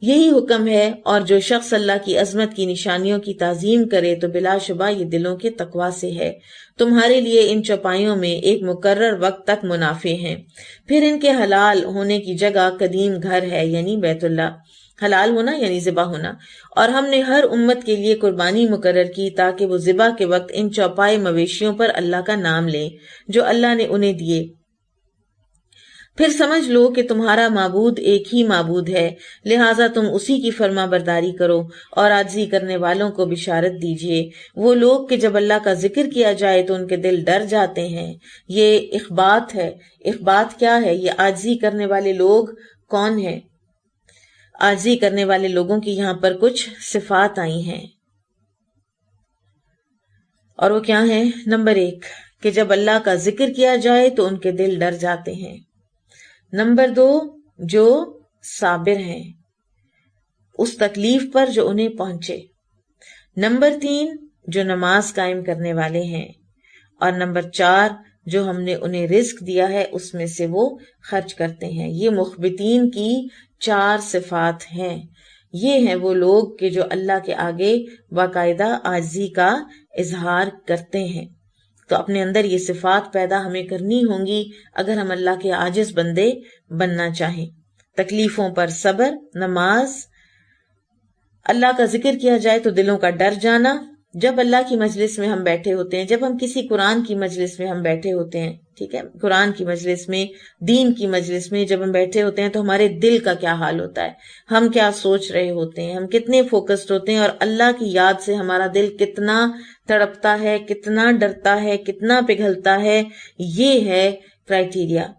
यही हुक्म है और जो शख्स अल्लाह की अजमत की निशानियों की ताजीम करे तो बिलाशुबा ये दिलों के तकवा से है तुम्हारे लिए इन चौपाइयों में एक मुकर्र वक्त तक मुनाफे हैं फिर इनके हलाल होने की जगह कदीम घर है यानी बैतुल्ला हलाल होना यानी ज़िबा होना और हमने हर उम्मत के लिए कुर्बानी मुकर की ताकि वो ज़िबा के वक्त इन चौपाए मवेशियों पर अल्लाह का नाम ले जो अल्लाह ने उन्हें दिए फिर समझ लो कि तुम्हारा मबूद एक ही मबूद है लिहाजा तुम उसी की फर्मा बरदारी करो और आजी करने वालों को बिशारत दीजिए वो लोग कि जब अल्लाह का जिक्र किया जाए तो उनके दिल डर जाते हैं ये इखबात है इखबात क्या है ये आजी करने वाले लोग कौन है आजी करने वाले लोगों की यहां पर कुछ सिफात आई हैं और वो क्या है नंबर एक कि जब अल्लाह का जिक्र किया जाए तो उनके दिल डर जाते हैं नंबर दो जो साबिर हैं उस तकलीफ पर जो उन्हें पहुंचे नंबर तीन जो नमाज कायम करने वाले हैं और नंबर चार जो हमने उन्हें रिस्क दिया है उसमें से वो खर्च करते हैं ये मुखबतीन की चार सिफात हैं ये हैं वो लोग के जो अल्लाह के आगे बाकायदा आजी का इजहार करते हैं तो अपने अंदर ये सिफात पैदा हमें करनी होंगी अगर हम अल्लाह के आजिज बंदे बनना चाहें तकलीफों पर सबर नमाज अल्लाह का जिक्र किया जाए तो दिलों का डर जाना जब अल्लाह की मजलिस में हम बैठे होते हैं जब हम किसी कुरान की मजलिस में हम बैठे होते हैं ठीक है कुरान की मजलिस में दीन की मजलिस में जब हम बैठे होते हैं तो हमारे दिल का क्या हाल होता है हम क्या सोच रहे होते हैं हम कितने फोकस्ड होते हैं और अल्लाह की याद से हमारा दिल कितना तड़पता है कितना डरता है कितना पिघलता है ये है क्राइटेरिया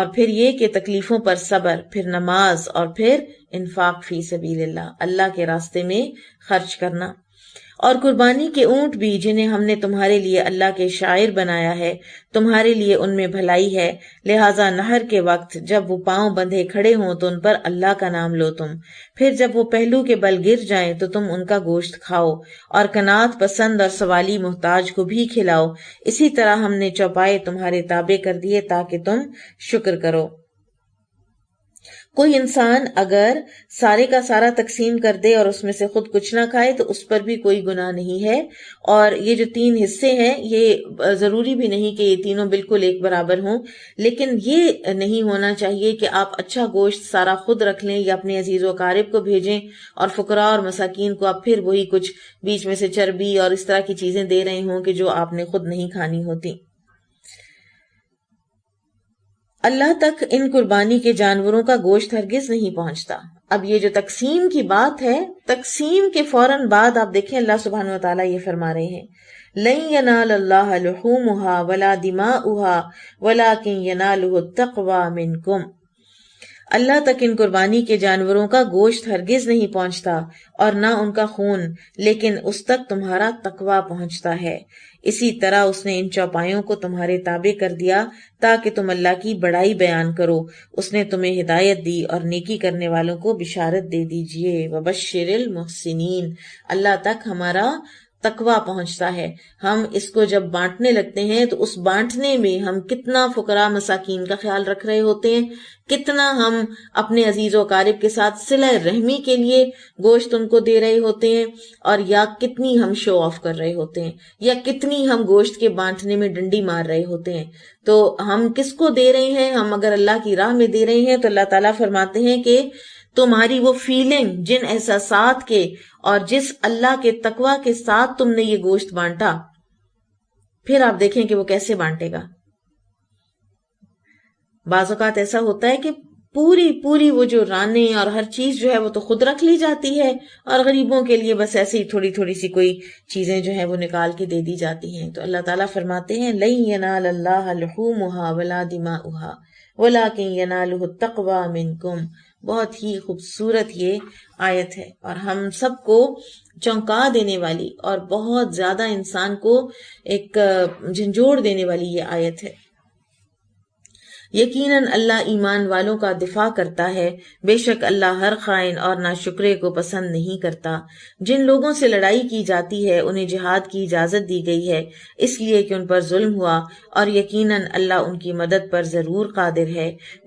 और फिर ये कि तकलीफों पर सबर फिर नमाज और फिर इन्फाक फी सबील अल्लाह के रास्ते में खर्च करना और कुर्बानी के ऊंट भी जिन्हें हमने तुम्हारे लिए अल्लाह के शायर बनाया है तुम्हारे लिए उनमें भलाई है लिहाजा नहर के वक्त जब वो पाओ बंधे खड़े हों तो उन पर अल्लाह का नाम लो तुम फिर जब वो पहलू के बल गिर जाए तो तुम उनका गोश्त खाओ और कनात पसंद और सवाली मोहताज को भी खिलाओ इसी तरह हमने चौपाए तुम्हारे ताबे कर दिए ताकि तुम शुक्र करो कोई इंसान अगर सारे का सारा तकसीम कर दे और उसमें से खुद कुछ ना खाए तो उस पर भी कोई गुनाह नहीं है और ये जो तीन हिस्से हैं ये ज़रूरी भी नहीं कि ये तीनों बिल्कुल एक बराबर हों लेकिन ये नहीं होना चाहिए कि आप अच्छा गोश्त सारा खुद रख लें या अपने अजीज़ वकारीब को भेजें और फकरा और मसाकिन को आप फिर वही कुछ बीच में से चर्बी और इस तरह की चीज़ें दे रहे हों कि जो आपने खुद नहीं खानी होती अल्लाह तक इन कुर्बानी के जानवरों का गोश्त हरगिज नहीं पहुंचता अब ये जो तकसीम की बात है तकसीम के फौरन बाद आप देखें अल्लाह सुबहान तला ये फरमा रहे हैं लई यनाल वला दिमा उहा वला किन यनाल तकवा मिनकुम अल्लाह तक इन कुर्बानी के जानवरों का गोश्त हरगिज नहीं पहुंचता और ना उनका खून लेकिन उस तक तुम्हारा तकवा पहुंचता है इसी तरह उसने इन चौपायों को तुम्हारे ताबे कर दिया ताकि तुम अल्लाह की बड़ाई बयान करो उसने तुम्हें हिदायत दी और नेकी करने वालों को बिशारत दे दीजिए वबशर मोहसिन अल्लाह तक हमारा तकवा पहुंचता है हम इसको जब बांटने लगते हैं तो उस बांटने में हम कितना फुकरा मसाकिन का ख्याल रख रहे होते हैं कितना हम अपने अजीज वकारब के साथ सिला रहमी के लिए गोश्त उनको दे रहे होते हैं और या कितनी हम शो ऑफ कर रहे होते हैं या कितनी हम गोश्त के बांटने में डंडी मार रहे होते हैं तो हम किसको दे रहे हैं हम अगर अल्लाह की राह में दे रहे हैं तो अल्लाह तला फरमाते हैं कि तुम्हारी वो फीलिंग जिन एहसास के और जिस अल्लाह के तकवा के साथ तुमने ये गोश्त बांटा फिर आप देखें कि वो कैसे बांटेगा बाजात ऐसा होता है कि पूरी पूरी वो जो राने और हर चीज जो है वो तो खुद रख ली जाती है और गरीबों के लिए बस ऐसे ही थोड़ी थोड़ी सी कोई चीजें जो है वो निकाल के दे दी जाती हैं तो अल्लाह ताला फरमाते हैं लई यनाल अल्लाह वला दिमा उहा वला के यनाल तकवा मिनकुम बहुत ही खूबसूरत ये आयत है और हम सबको चौंका देने वाली और बहुत ज्यादा इंसान को एक झंझोड़ देने वाली ये आयत है यकीनन अल्लाह ईमान वालों का दिफा करता है बेशक अल्लाह हर खाइन और नाशुक्रे को पसंद नहीं करता जिन लोगों से लड़ाई की जाती है उन्हें जिहाद की इजाजत दी गई है इसलिए कि उन पर जुल्म हुआ और यकीनन अल्लाह उनकी मदद पर जरूर कादिर है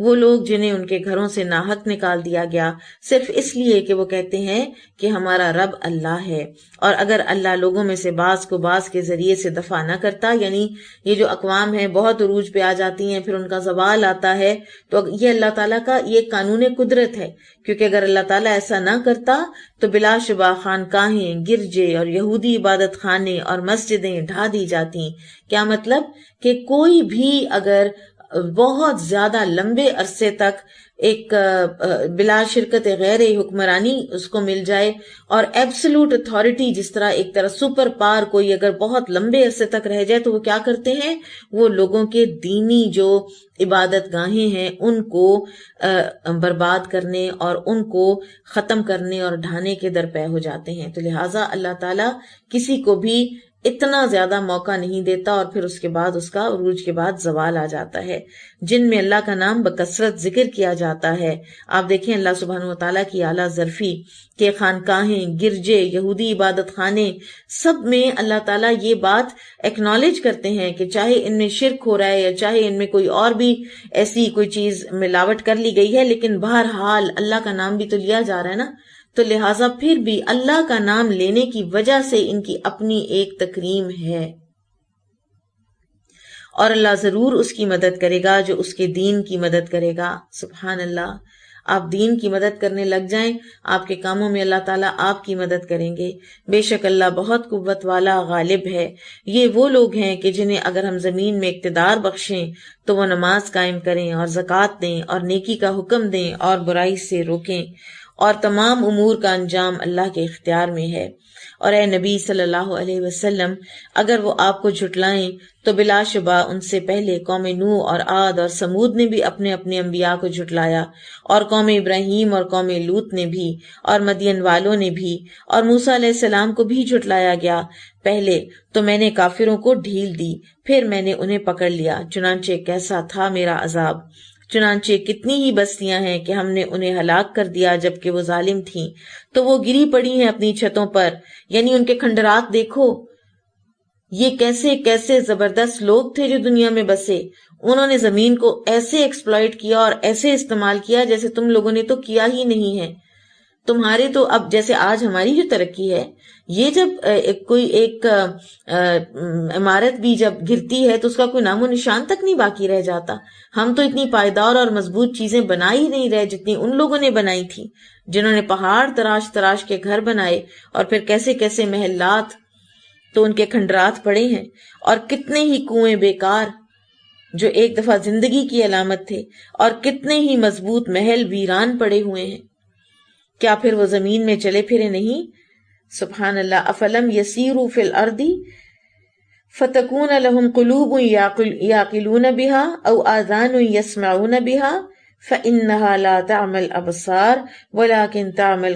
वो लोग जिन्हें उनके घरों से नाहक निकाल दिया गया सिर्फ इसलिए कि वो कहते हैं कि हमारा रब अल्लाह है और अगर अल्लाह लोगों में से बास को बास के जरिए से दफा न करता यानी ये जो अकवाम है बहुत अरूज पे आ जाती है फिर उनका जवाब सवाल आता है तो ये अल्लाह ताला का ये कानून कुदरत है क्योंकि अगर अल्लाह ताला ऐसा ना करता तो बिलाशुबा खानकाहें गिरजे और यहूदी इबादत खाने और मस्जिदें ढा दी जाती क्या मतलब कि कोई भी अगर बहुत ज्यादा लंबे अरसे तक एक बिला शिरकत गैर हुक्मरानी उसको मिल जाए और एब्सोलूट अथॉरिटी जिस तरह एक तरह सुपर पार कोई अगर बहुत लंबे अरसे तक रह जाए तो वो क्या करते हैं वो लोगों के दीनी जो इबादत गाहें हैं उनको बर्बाद करने और उनको ख़त्म करने और ढाने के दरपे हो जाते हैं तो लिहाजा अल्लाह ताला किसी को भी इतना ज्यादा मौका नहीं देता और फिर उसके बाद उसका अरूज के बाद जवाल आ जाता है जिनमें अल्लाह का नाम बकसरत जिक्र किया जाता है आप देखें अल्लाह सुबहान तला की आला जरफी के खानकाहें गिरजे यहूदी इबादत खाने सब में अल्लाह ताला ये बात एक्नॉलेज करते हैं कि चाहे इनमें शिरक हो रहा है या चाहे इनमें कोई और भी ऐसी कोई चीज मिलावट कर ली गई है लेकिन बहरहाल अल्लाह का नाम भी तो लिया जा रहा है ना तो लिहाजा फिर भी अल्लाह का नाम लेने की वजह से इनकी अपनी एक तकरीम है और अल्लाह जरूर उसकी मदद करेगा जो उसके दीन की मदद करेगा सुबहान अल्लाह आप दीन की मदद करने लग जाएं आपके कामों में अल्लाह ताला आपकी मदद करेंगे बेशक अल्लाह बहुत कुत वाला गालिब है ये वो लोग हैं कि जिन्हें अगर हम ज़मीन में इकतदार बख्शें तो वो नमाज कायम करें और जक़ात दें और नेकी का हुक्म दें और बुराई से रोकें और तमाम उमूर का अंजाम अल्लाह के इख्तियार में है और ए नबी सल्लल्लाहु अलैहि वसल्लम अगर वो आपको झुटलाएं तो बिलाशुबा उनसे पहले कौम नू और आद और समूद ने भी अपने अपने अम्बिया को झुटलाया और कौम इब्राहिम और कौम लूत ने भी और मदियन वालों ने भी और मूसा सलाम को भी झुटलाया गया पहले तो मैंने काफिरों को ढील दी फिर मैंने उन्हें पकड़ लिया चुनाचे कैसा था मेरा अजाब चुनाचे कितनी ही बस्तियां हैं कि हमने उन्हें हलाक कर दिया जबकि वो जालिम थीं तो वो गिरी पड़ी हैं अपनी छतों पर यानी उनके खंडरात देखो ये कैसे कैसे जबरदस्त लोग थे जो दुनिया में बसे उन्होंने जमीन को ऐसे एक्सप्लॉयट किया और ऐसे इस्तेमाल किया जैसे तुम लोगों ने तो किया ही नहीं है तुम्हारे तो अब जैसे आज हमारी जो तरक्की है ये जब कोई एक इमारत भी जब गिरती है तो उसका कोई नामो निशान तक नहीं बाकी रह जाता हम तो इतनी पायदार और मजबूत चीजें बना ही नहीं रहे जितनी उन लोगों ने बनाई थी जिन्होंने पहाड़ तराश तराश के घर बनाए और फिर कैसे कैसे महलात तो उनके खंडरात पड़े हैं और कितने ही कुएं बेकार जो एक दफा जिंदगी की अलामत थे और कितने ही मजबूत महल वीरान पड़े हुए हैं क्या फिर वो जमीन में चले फिरे नहीं सुबहान अल्लाह अफलम यसीरू फिल अर्दी फतकून लहम कुलूब याकिलून बिहा औ आजान यसमाउन बिहा फ़इन्नहा ला तामल अबसार वलाकिन तामल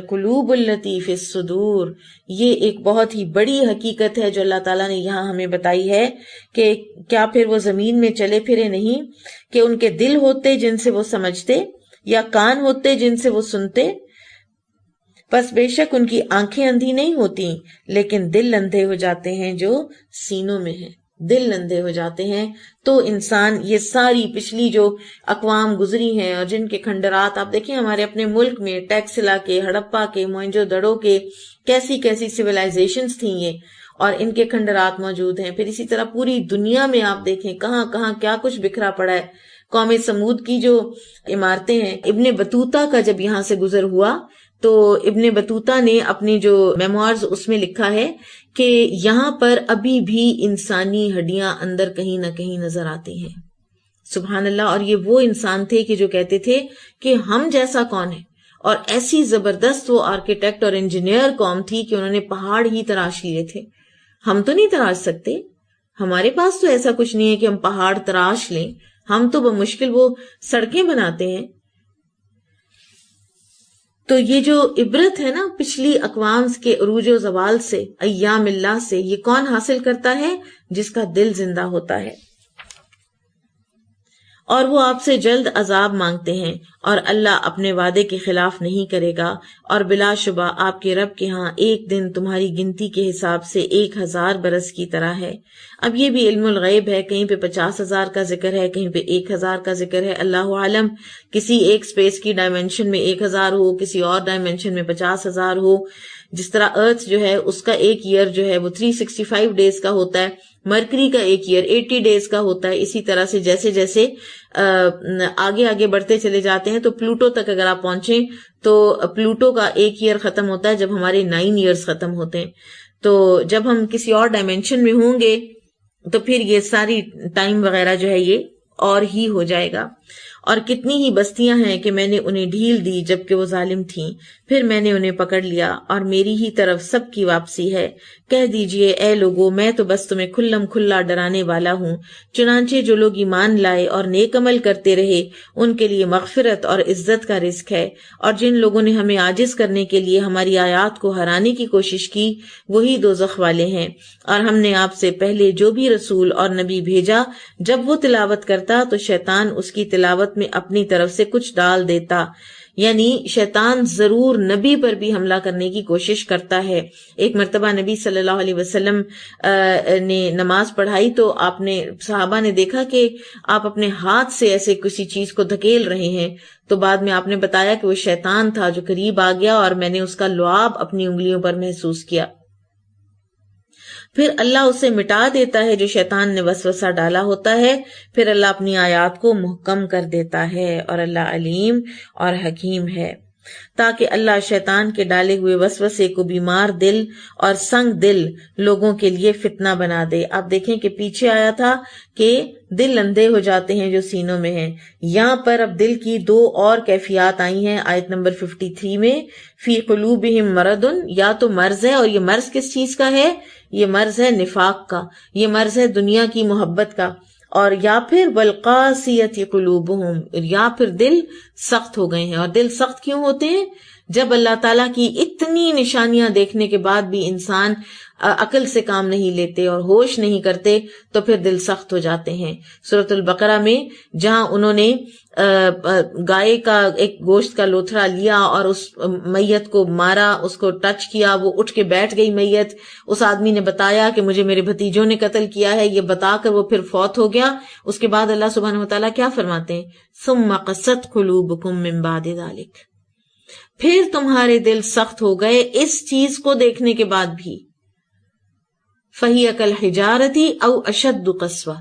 ये एक बहुत ही बड़ी हकीकत है जो अल्लाह ताला ने यहाँ हमें बताई है कि क्या फिर वो ज़मीन में चले फिरे नहीं कि उनके दिल होते जिनसे वो समझते या कान होते जिनसे वो सुनते बस बेशक उनकी आंखें अंधी नहीं होती लेकिन दिल अंधे हो जाते हैं जो सीनों में है दिल अंधे हो जाते हैं तो इंसान ये सारी पिछली जो अकवाम गुजरी हैं और जिनके खंडरात आप देखिए हमारे अपने मुल्क में टैक्सिला के हड़प्पा के मोइंजो दड़ो के कैसी कैसी सिविलाइजेशन थी ये और इनके खंडरात मौजूद हैं फिर इसी तरह पूरी दुनिया में आप देखें कहाँ कहाँ क्या कुछ बिखरा पड़ा है कौम समूद की जो इमारतें हैं इबन बतूता का जब यहाँ से गुजर हुआ तो इब्न बतूता ने अपने जो मेमोर्स उसमें लिखा है कि यहां पर अभी भी इंसानी हड्डियां अंदर कहीं ना कहीं नजर आती हैं सुबहान अल्लाह और ये वो इंसान थे कि जो कहते थे कि हम जैसा कौन है और ऐसी जबरदस्त वो आर्किटेक्ट और इंजीनियर कौम थी कि उन्होंने पहाड़ ही तराश लिए थे हम तो नहीं तराश सकते हमारे पास तो ऐसा कुछ नहीं है कि हम पहाड़ तराश लें हम तो मुश्किल वो सड़कें बनाते हैं तो ये जो इबरत है ना पिछली अकवाम्स के अरूज जवाल से अयामिल्ला से ये कौन हासिल करता है जिसका दिल जिंदा होता है और वो आपसे जल्द अजाब मांगते हैं और अल्लाह अपने वादे के खिलाफ नहीं करेगा और बिलाशुबा आपके रब के यहाँ एक दिन तुम्हारी गिनती के हिसाब से एक हजार बरस की तरह है अब ये भी गैब है कहीं पे पचास हजार का जिक्र है कहीं पे एक हजार का जिक्र है अल्लाह आलम किसी एक स्पेस की डायमेंशन में एक हजार हो किसी और डायमेंशन में पचास हजार हो जिस तरह अर्थ जो है उसका एक ईयर जो है वो 365 डेज का होता है मरकरी का एक ईयर 80 डेज का होता है इसी तरह से जैसे जैसे आगे आगे बढ़ते चले जाते हैं तो प्लूटो तक अगर आप पहुंचे तो प्लूटो का एक ईयर खत्म होता है जब हमारे नाइन ईयर्स खत्म होते हैं तो जब हम किसी और डायमेंशन में होंगे तो फिर ये सारी टाइम वगैरह जो है ये और ही हो जाएगा और कितनी ही बस्तियां हैं कि मैंने उन्हें ढील दी जबकि वो जालिम थी फिर मैंने उन्हें पकड़ लिया और मेरी ही तरफ सबकी वापसी है कह दीजिए ए लोगो मैं तो बस तुम्हें खुल्लम खुल्ला डराने वाला हूँ चुनाचे जो लोग ईमान लाए और नेकमल करते रहे उनके लिए मगफिरत और इज्जत का रिस्क है और जिन लोगों ने हमें आजिज करने के लिए हमारी आयात को हराने की कोशिश की वही दो वाले हैं और हमने आपसे पहले जो भी रसूल और नबी भेजा जब वो तिलावत करता तो शैतान उसकी तिलावत मोहब्बत में अपनी तरफ से कुछ डाल देता यानी शैतान जरूर नबी पर भी हमला करने की कोशिश करता है एक मरतबा नबी सल्लल्लाहु अलैहि वसल्लम ने नमाज पढ़ाई तो आपने साहबा ने देखा कि आप अपने हाथ से ऐसे किसी चीज को धकेल रहे हैं तो बाद में आपने बताया कि वो शैतान था जो करीब आ गया और मैंने उसका लुआब अपनी उंगलियों पर महसूस किया फिर अल्लाह उसे मिटा देता है जो शैतान ने वसवसा डाला होता है फिर अल्लाह अपनी आयात को मुहकम कर देता है और अल्लाह अलीम और हकीम है ताकि अल्लाह शैतान के डाले हुए वसवसे को बीमार दिल और संग दिल लोगों के लिए फितना बना दे आप देखें कि पीछे आया था कि दिल अंधे हो जाते हैं जो सीनों में हैं यहाँ पर अब दिल की दो और कैफियात आई हैं आयत नंबर 53 में फी कलूब मरदन या तो मर्ज है और ये मर्ज किस चीज का है ये मर्ज है निफाक का ये मर्ज है दुनिया की मोहब्बत का और या फिर कुलूब हूँ या फिर दिल सख्त हो गए हैं और दिल सख्त क्यों होते हैं जब अल्लाह ताला की इतनी निशानियां देखने के बाद भी इंसान अकल से काम नहीं लेते और होश नहीं करते तो फिर दिल सख्त हो जाते हैं सूरतुल बकरा में जहां उन्होंने गाय का एक गोश्त का लोथरा लिया और उस मैयत को मारा उसको टच किया वो उठ के बैठ गई मैयत उस आदमी ने बताया कि मुझे मेरे भतीजों ने कत्ल किया है ये बताकर वो फिर फौत हो गया उसके बाद अल्लाह सुबहान तला क्या फरमाते हैं सुम मकसद खलूब कुम फिर तुम्हारे दिल सख्त हो गए इस चीज को देखने के बाद भी फहिया अकल हिजारती औ अशद कस्वा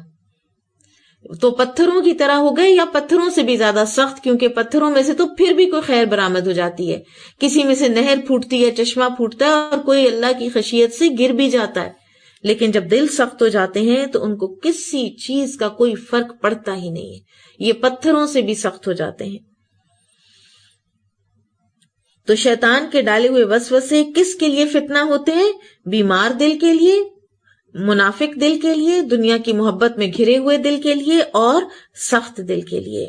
तो पत्थरों की तरह हो गए या पत्थरों से भी ज्यादा सख्त क्योंकि पत्थरों में से तो फिर भी कोई खैर बरामद हो जाती है किसी में से नहर फूटती है चश्मा फूटता है और कोई अल्लाह की खशियत से गिर भी जाता है लेकिन जब दिल सख्त हो जाते हैं तो उनको किसी चीज का कोई फर्क पड़ता ही नहीं है ये पत्थरों से भी सख्त हो जाते हैं तो शैतान के डाले हुए वसवसे किसके लिए फितना होते हैं बीमार दिल के लिए मुनाफिक दिल के लिए दुनिया की मोहब्बत में घिरे हुए दिल के लिए और सख्त दिल के लिए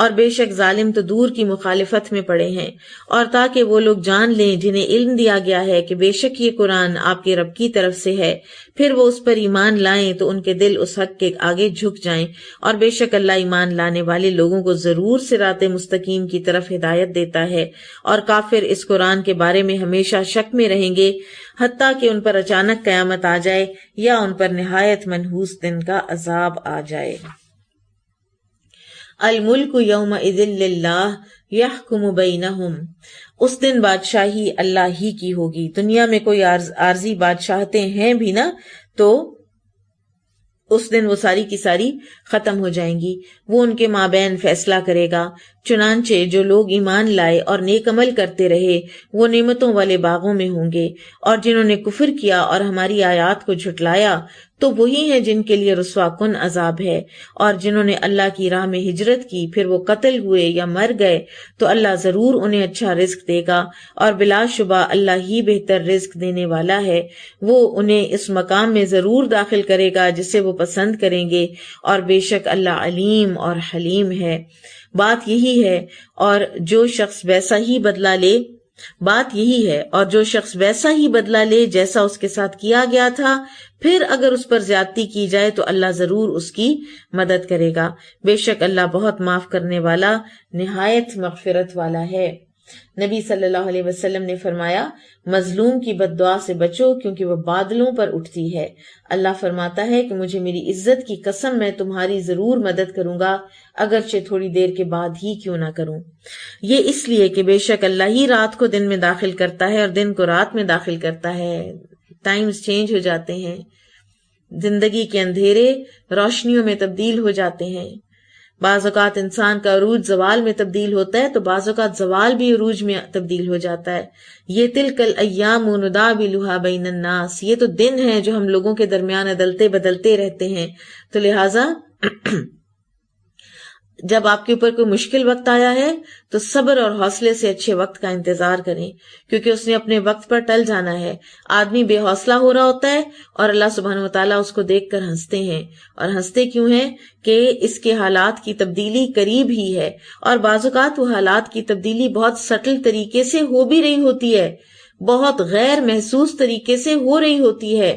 और बेशक जालिम तो दूर की मुखालफत में पड़े हैं और ताकि वो लोग जान लें जिन्हें इल्म दिया गया है कि बेशक ये कुरान आपके रब की तरफ से है फिर वो उस पर ईमान लाएं तो उनके दिल उस हक के आगे झुक जाएं और बेशक अल्लाह ईमान लाने वाले लोगों को जरूर सिरात मुस्तकीम की तरफ हिदायत देता है और काफिर इस कुरान के बारे में हमेशा शक में रहेंगे हती कि उन पर अचानक क्यामत आ जाए या उन पर नहायत मनहूस दिन का अजाब आ जाए अलमुल्क यौम यहकुम बैनहुम उस दिन बादशाही अल्लाह ही की होगी दुनिया में कोई आर्ज, आर्जी बादशाहते हैं भी ना तो उस दिन वो सारी की सारी खत्म हो जाएंगी वो उनके माबेन फैसला करेगा चुनाचे जो लोग ईमान लाए और नेकमल करते रहे वो नेमतों वाले बागों में होंगे और जिन्होंने कुफिर किया और हमारी आयात को झुटलाया तो वही हैं जिनके लिए कन अजाब है और जिन्होंने अल्लाह की राह में हिजरत की फिर वो कत्ल हुए या मर गए तो अल्लाह जरूर उन्हें अच्छा रिस्क देगा और बिलाशुबा अल्लाह ही बेहतर रिस्क देने वाला है वो उन्हें इस मकाम में जरूर दाखिल करेगा जिसे वो पसंद करेंगे और बेशक अल्लाह अलीम और हलीम है बात यही है और जो शख्स वैसा ही बदला ले बात यही है और जो शख्स वैसा ही बदला ले जैसा उसके साथ किया गया था फिर अगर उस पर ज्यादती की जाए तो अल्लाह जरूर उसकी मदद करेगा बेशक अल्लाह बहुत माफ करने वाला निहायत मगफिरत वाला है नबी सल्लल्लाहु अलैहि वसल्लम ने फरमाया मजलूम की बददुआ से बचो क्योंकि वह बादलों पर उठती है अल्लाह फरमाता है कि मुझे मेरी इज्जत की कसम मैं तुम्हारी जरूर मदद करूंगा अगरचे थोड़ी देर के बाद ही क्यों ना करूं ये इसलिए कि बेशक अल्लाह ही रात को दिन में दाखिल करता है और दिन को रात में दाखिल करता है टाइम्स चेंज हो जाते हैं जिंदगी के अंधेरे रोशनियों में तब्दील हो जाते हैं बाज़ात इंसान का अरूज जवाल में तब्दील होता है तो बाज़ात जवाल भी अरूज में तब्दील हो जाता है ये तिल कल अयाम बिलुहा बैनन्नास ये तो दिन है जो हम लोगों के दरमियान अदलते बदलते रहते हैं तो लिहाजा जब आपके ऊपर कोई मुश्किल वक्त आया है तो सब्र और हौसले से अच्छे वक्त का इंतजार करें क्योंकि उसने अपने वक्त पर टल जाना है आदमी बेहौसला हो रहा होता है और अल्लाह सुबहान तला उसको देख कर हंसते हैं और हंसते क्यों हैं कि इसके हालात की तब्दीली करीब ही है और बाजुकात वो हालात की तब्दीली बहुत सटल तरीके से हो भी रही होती है बहुत गैर महसूस तरीके से हो रही होती है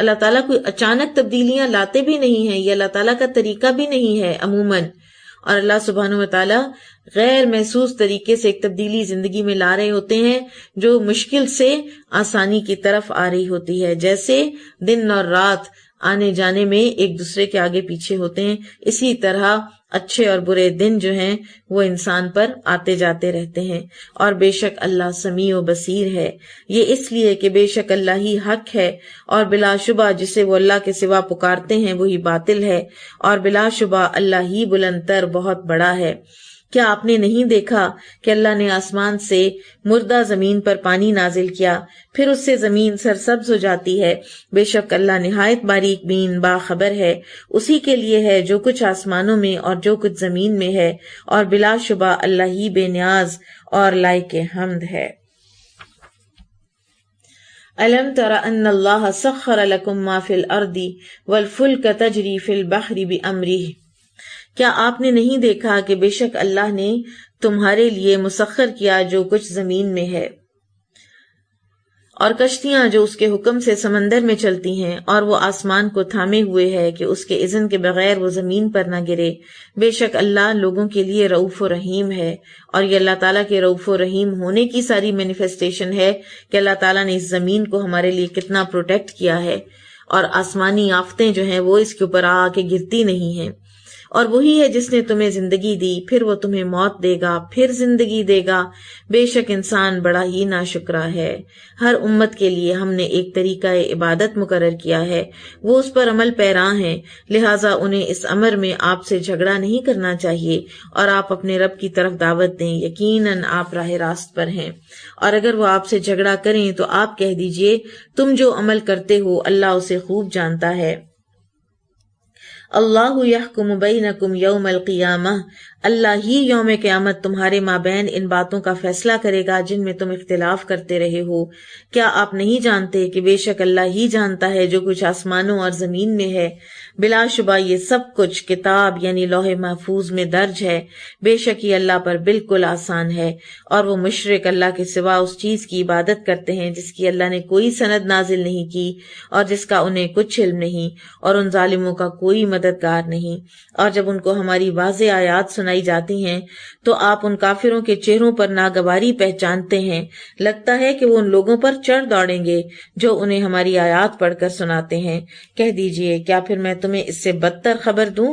अल्लाह ताला कोई अचानक तब्दीलियां लाते भी नहीं है ये अल्लाह ताला का तरीका भी नहीं है अमूमन और अल्लाह सुबहान तला गैर महसूस तरीके से एक तब्दीली जिंदगी में ला रहे होते हैं जो मुश्किल से आसानी की तरफ आ रही होती है जैसे दिन और रात आने जाने में एक दूसरे के आगे पीछे होते हैं इसी तरह अच्छे और बुरे दिन जो हैं वो इंसान पर आते जाते रहते हैं और बेशक अल्लाह समी व बसीर है ये इसलिए कि बेशक अल्लाह ही हक है और बिलाशुबा जिसे वो अल्लाह के सिवा पुकारते हैं वही बातिल है और बिलाशुबा अल्लाह ही बुलंदर बहुत बड़ा है क्या आपने नहीं देखा कि अल्लाह ने आसमान से मुर्दा जमीन पर पानी नाजिल किया फिर उससे जमीन सरसब्ज हो जाती है बेशक अल्लाह नहायत बारीक बीन बाखबर है उसी के लिए है जो कुछ आसमानों में और जो कुछ जमीन में है और बिलाशुबा अल्लाह ही बेनियाज और लायक हमद है अलम तरा अन अल्लाह सखर लकुम माफिल अर्दी वल फुल का तजरी फिल बहरी भी अमरी क्या आपने नहीं देखा कि बेशक अल्लाह ने तुम्हारे लिए मुसखर किया जो कुछ जमीन में है और कश्तियां जो उसके हुक्म से समंदर में चलती हैं और वो आसमान को थामे हुए है कि उसके इजन के बगैर वो जमीन पर ना गिरे बेशक अल्लाह लोगों के लिए रऊफ रहीम है और ये अल्लाह ताला के रऊफ रहीम होने की सारी मैनिफेस्टेशन है कि अल्लाह ताला ने इस जमीन को हमारे लिए कितना प्रोटेक्ट किया है और आसमानी आफतें जो है वो इसके ऊपर आके गिरती नहीं है और वही है जिसने तुम्हें जिंदगी दी फिर वो तुम्हें मौत देगा फिर जिंदगी देगा बेशक इंसान बड़ा ही नाशुकरा है हर उम्मत के लिए हमने एक तरीका इबादत मुकर किया है वो उस पर अमल पैरा है लिहाजा उन्हें इस अमर में आपसे झगड़ा नहीं करना चाहिए और आप अपने रब की तरफ दावत दें यकीन आप राह रास्त पर हैं और अगर वो आपसे झगड़ा करें तो आप कह दीजिए तुम जो अमल करते हो अल्लाह उसे खूब जानता है الله يحكم بينكم يوم القيامة अल्लाह ही योम क़्यामत तुम्हारे माबेन इन बातों का फैसला करेगा जिनमें तुम इख्तिलाफ करते रहे हो क्या आप नहीं जानते कि बेशक अल्लाह ही जानता है जो कुछ आसमानों और जमीन में है बिलाशुबा ये सब कुछ किताब यानी लोहे महफूज में दर्ज है बेशक ये अल्लाह पर बिल्कुल आसान है और वो मुशरक अल्लाह के सिवा उस चीज की इबादत करते हैं जिसकी अल्लाह ने कोई सनद नाजिल नहीं की और जिसका उन्हें कुछ इल्म नहीं और उन जालिमों का कोई मददगार नहीं और जब उनको हमारी वाज आयात सुनाई सुनाई जाती हैं तो आप उन काफिरों के चेहरों पर नागवारी पहचानते हैं लगता है कि वो उन लोगों पर चढ़ दौड़ेंगे जो उन्हें हमारी आयात पढ़कर सुनाते हैं कह दीजिए क्या फिर मैं तुम्हें इससे बदतर खबर दूं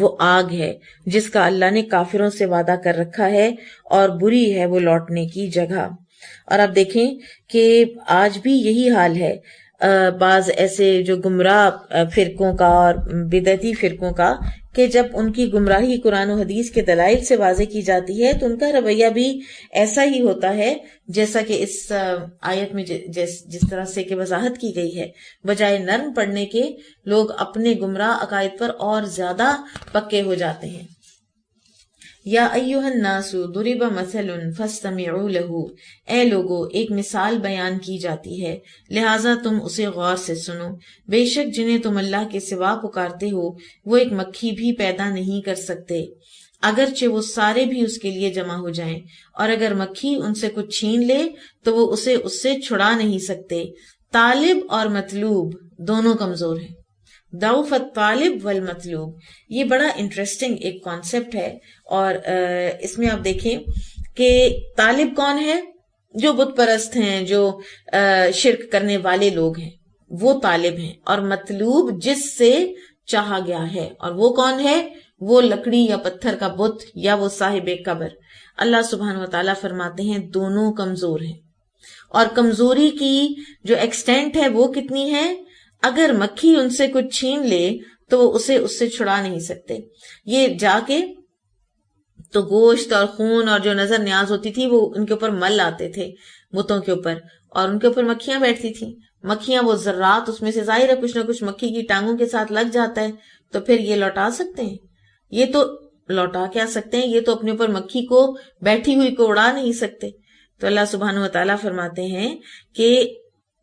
वो आग है जिसका अल्लाह ने काफिरों से वादा कर रखा है और बुरी है वो लौटने की जगह और आप देखें कि आज भी यही हाल है बाज ऐसे जो गुमराह फिरकों का और बिदती फिरकों का कि जब उनकी गुमराही कुरान हदीस के दलाइल से वाजे की जाती है तो उनका रवैया भी ऐसा ही होता है जैसा कि इस आयत में जिस जिस तरह से के वजाहत की गई है बजाय नर्म पढ़ने के लोग अपने गुमराह अकायद पर और ज्यादा पक्के हो जाते हैं या अयुहन्नासु दुरिब मसलन फस्तमिउ लहू ए लोगो एक मिसाल बयान की जाती है लिहाजा तुम उसे गौर से सुनो बेशक जिन्हें तुम अल्लाह के सिवा पुकारते हो वो एक मक्खी भी पैदा नहीं कर सकते अगरचे वो सारे भी उसके लिए जमा हो जाएं और अगर मक्खी उनसे कुछ छीन ले तो वो उसे उससे छुड़ा नहीं सकते तालिब और मतलूब दोनों कमजोर हैं दाऊफत तालिब वल मतलूब ये बड़ा इंटरेस्टिंग एक कॉन्सेप्ट है और इसमें आप देखें कि तालिब कौन है जो बुत परस्त हैं जो शिरक करने वाले लोग हैं वो तालिब हैं और मतलूब जिससे चाहा गया है और वो कौन है वो लकड़ी या पत्थर का बुत या वो साहिब कबर अल्लाह सुबहान तला फरमाते हैं दोनों कमजोर हैं और कमजोरी की जो एक्सटेंट है वो कितनी है अगर मक्खी उनसे कुछ छीन ले तो वो उसे उससे छुड़ा नहीं सकते ये जाके तो गोश्त और खून और जो नजर न्याज होती थी वो उनके ऊपर मल आते थे बुतों के ऊपर और उनके ऊपर मक्खियां बैठती थी मक्खियां वो जर्रात उसमें से जाहिर है कुछ ना कुछ मक्खी की टांगों के साथ लग जाता है तो फिर ये लौटा सकते हैं ये तो लौटा क्या सकते हैं ये तो अपने ऊपर मक्खी को बैठी हुई को उड़ा नहीं सकते तो अल्लाह सुबहान तला फरमाते हैं कि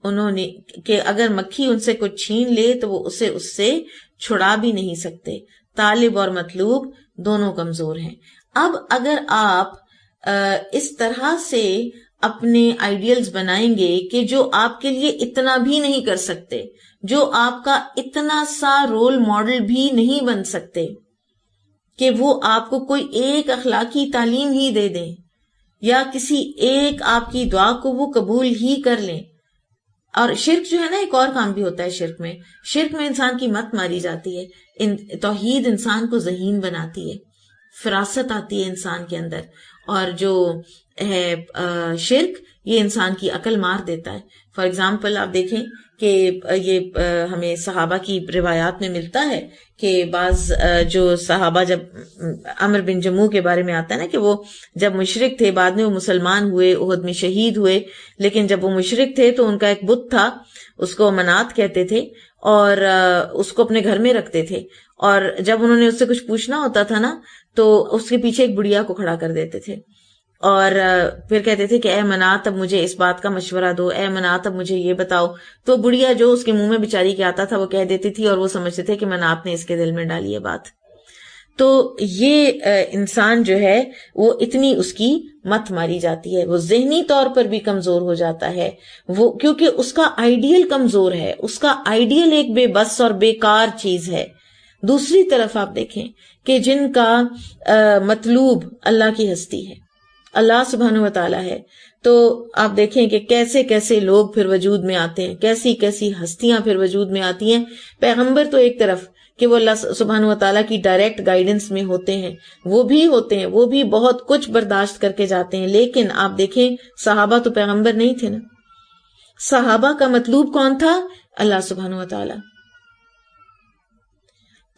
उन्होंने कि अगर मक्खी उनसे कुछ छीन ले तो वो उसे उससे छुड़ा भी नहीं सकते तालिब और मतलूब दोनों कमजोर हैं अब अगर आप इस तरह से अपने आइडियल्स बनाएंगे कि जो आपके लिए इतना भी नहीं कर सकते जो आपका इतना सा रोल मॉडल भी नहीं बन सकते कि वो आपको कोई एक अखलाकी तालीम ही दे दें या किसी एक आपकी दुआ को वो कबूल ही कर लें और शिरक जो है ना एक और काम भी होता है शिरक में शिरक में इंसान की मत मारी जाती है इन तोहीद इंसान को जहीन बनाती है फिरासत आती है इंसान के अंदर और जो है शिरक ये इंसान की अकल मार देता है फॉर एग्जाम्पल आप देखें कि ये हमें सहाबा की रिवायात में मिलता है कि बाज जो सहाबा जब अमर बिन जमू के बारे में आता है ना कि वो जब मुशरक थे बाद में वो मुसलमान हुए उहद में शहीद हुए लेकिन जब वो मुशरक थे तो उनका एक बुत था उसको मनात कहते थे और उसको अपने घर में रखते थे और जब उन्होंने उससे कुछ पूछना होता था ना तो उसके पीछे एक बुढ़िया को खड़ा कर देते थे और फिर कहते थे कि ए मना तब मुझे इस बात का मशवरा दो ए मना तब मुझे ये बताओ तो बुढ़िया जो उसके मुंह में बिचारी के आता था वो कह देती थी और वो समझते थे कि मनात ने इसके दिल में डाली है बात तो ये इंसान जो है वो इतनी उसकी मत मारी जाती है वो जहनी तौर पर भी कमजोर हो जाता है वो क्योंकि उसका आइडियल कमजोर है उसका आइडियल एक बेबस और बेकार चीज है दूसरी तरफ आप देखें कि जिनका मतलूब अल्लाह की हस्ती है अल्लाह सुबहान वाली है तो आप देखें कि कैसे कैसे लोग फिर वजूद में आते हैं कैसी कैसी हस्तियां फिर वजूद में आती हैं पैगंबर तो एक तरफ कि वो अल्लाह सुबहान वाली की डायरेक्ट गाइडेंस में होते हैं वो भी होते हैं वो भी बहुत कुछ बर्दाश्त करके जाते हैं लेकिन आप देखें साहबा तो पैगंबर नहीं थे ना सहाबा का मतलूब कौन था अल्लाह सुबहान वाली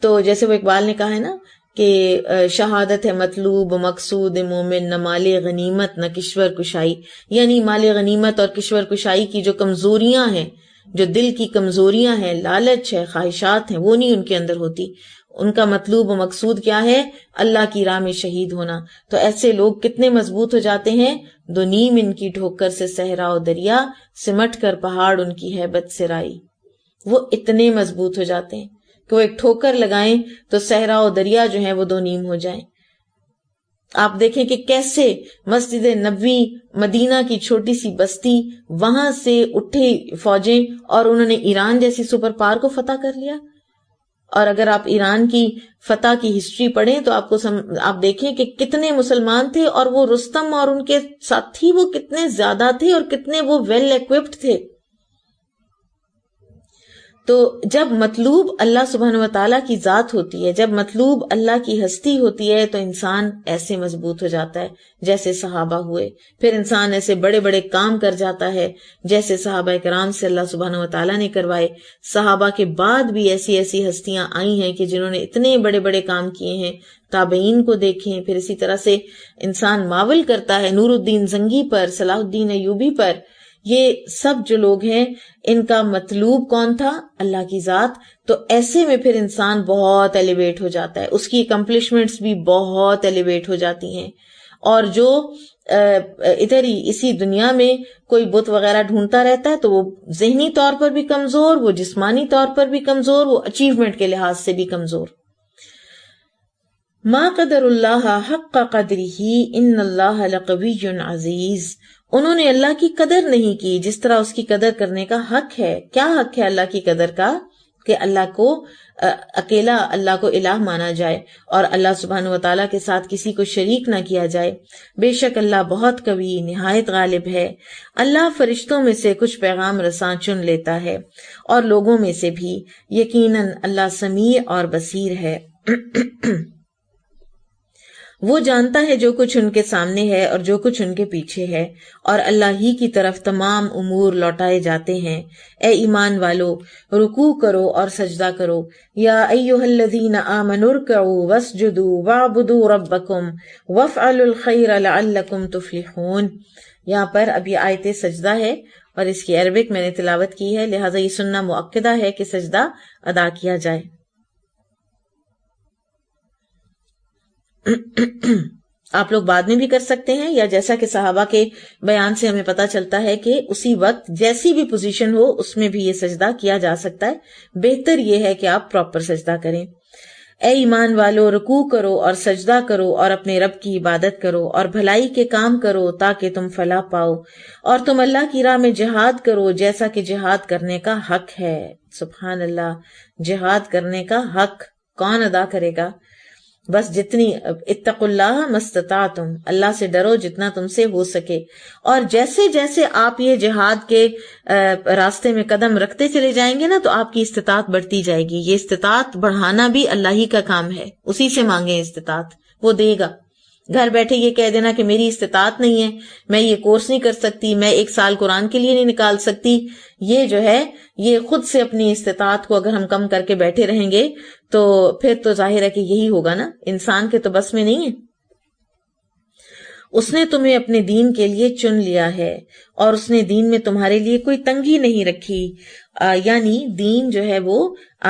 तो जैसे वो इकबाल ने कहा है ना कि शहादत है मतलूब मकसूद मोमिन न माल गनीमत न किश्वर कुशाई यानी माल गनीमत और किश्वर कुशाई की जो कमजोरियां हैं जो दिल की कमजोरियां हैं लालच है ख्वाहिशात हैं वो नहीं उनके अंदर होती उनका मतलूब मकसूद क्या है अल्लाह की राह में शहीद होना तो ऐसे लोग कितने मजबूत हो जाते हैं दो नीम इनकी ठोकर से सहरा और दरिया सिमट कर पहाड़ उनकी हैबत सिराई वो इतने मजबूत हो जाते हैं वो तो एक ठोकर लगाएं तो सहरा और दरिया जो है वो दो नीम हो जाएं आप देखें कि कैसे मस्जिद नबी मदीना की छोटी सी बस्ती वहां से उठी फौजें और उन्होंने ईरान जैसी सुपर पावर को फतह कर लिया और अगर आप ईरान की फतह की हिस्ट्री पढ़ें तो आपको सम, आप देखें कि कितने मुसलमान थे और वो रुस्तम और उनके साथी वो कितने ज्यादा थे और कितने वो वेल इक्विप्ड थे तो जब मतलूब अल्लाह सुबहान वाली की ज़ात होती है जब मतलूब अल्लाह की हस्ती होती है तो इंसान ऐसे मजबूत हो जाता है जैसे सहाबा हुए फिर इंसान ऐसे बड़े बड़े काम कर जाता है जैसे सहाबा कराम से अल्लाह सुबहान वाली ने करवाए सहाबा के बाद भी ऐसी ऐसी हस्तियां आई हैं कि जिन्होंने इतने बड़े बड़े काम किए हैं ताबेन को देखें फिर इसी तरह से इंसान मावल करता है नूरुद्दीन जंगी पर सलाहुद्दीन अयूबी पर ये सब जो लोग हैं इनका मतलूब कौन था अल्लाह की ज़ात तो ऐसे में फिर इंसान बहुत एलिवेट हो जाता है उसकी अकम्पलिशमेंट्स भी बहुत एलिवेट हो जाती हैं और जो इधर ही इसी दुनिया में कोई बुत वगैरह ढूंढता रहता है तो वो जहनी तौर पर भी कमजोर वो जिस्मानी तौर पर भी कमजोर वो अचीवमेंट के लिहाज से भी कमजोर माँ कदर हक का कदर ही इन अल्लाह अजीज उन्होंने अल्लाह की कदर नहीं की जिस तरह उसकी कदर करने का हक है क्या हक है अल्लाह की कदर का कि अल्लाह को आ, अकेला अल्लाह को इलाह माना जाए और अल्लाह सुबहान वाली के साथ किसी को शरीक ना किया जाए बेशक अल्लाह बहुत कवि नहायत गालिब है अल्लाह फरिश्तों में से कुछ पैगाम रसा चुन लेता है और लोगों में से भी यकीन अल्लाह समीर और बसीर है वो जानता है जो कुछ उनके सामने है और जो कुछ उनके पीछे है और अल्लाह ही की तरफ तमाम उमूर लौटाए जाते हैं ए ईमान वालो रुकू करो और सजदा करो या अयोहल्लजीन वफ तुफलिहून यहाँ पर अभी आयते सजदा है और इसकी अरबिक मैंने तिलावत की है लिहाजा ये सुनना मुक्दा है कि सजदा अदा किया जाए आप लोग बाद में भी कर सकते हैं या जैसा कि सहाबा के बयान से हमें पता चलता है कि उसी वक्त जैसी भी पोजीशन हो उसमें भी ये सजदा किया जा सकता है बेहतर ये है कि आप प्रॉपर सजदा करें ए ईमान वालो रुकू करो और सजदा करो और अपने रब की इबादत करो और भलाई के काम करो ताकि तुम फला पाओ और तुम अल्लाह की राह में जिहाद करो जैसा कि जिहाद करने का हक है सुबहान अल्लाह जिहाद करने का हक कौन अदा करेगा बस जितनी इतकुल्ला मस्तता तुम अल्लाह से डरो जितना तुमसे हो सके और जैसे जैसे आप ये जिहाद के रास्ते में कदम रखते चले जाएंगे ना तो आपकी इस्तात बढ़ती जाएगी ये इस्तात बढ़ाना भी अल्लाह ही का काम है उसी से मांगे इस्तात वो देगा घर बैठे ये कह देना कि मेरी इस्तात नहीं है मैं ये कोर्स नहीं कर सकती मैं एक साल कुरान के लिए नहीं निकाल सकती ये जो है ये खुद से अपनी इस्तात को अगर हम कम करके बैठे रहेंगे तो फिर तो जाहिर है कि यही होगा ना इंसान के तो बस में नहीं है उसने तुम्हें अपने दीन के लिए चुन लिया है और उसने दीन में तुम्हारे लिए कोई तंगी नहीं रखी यानी दीन जो है वो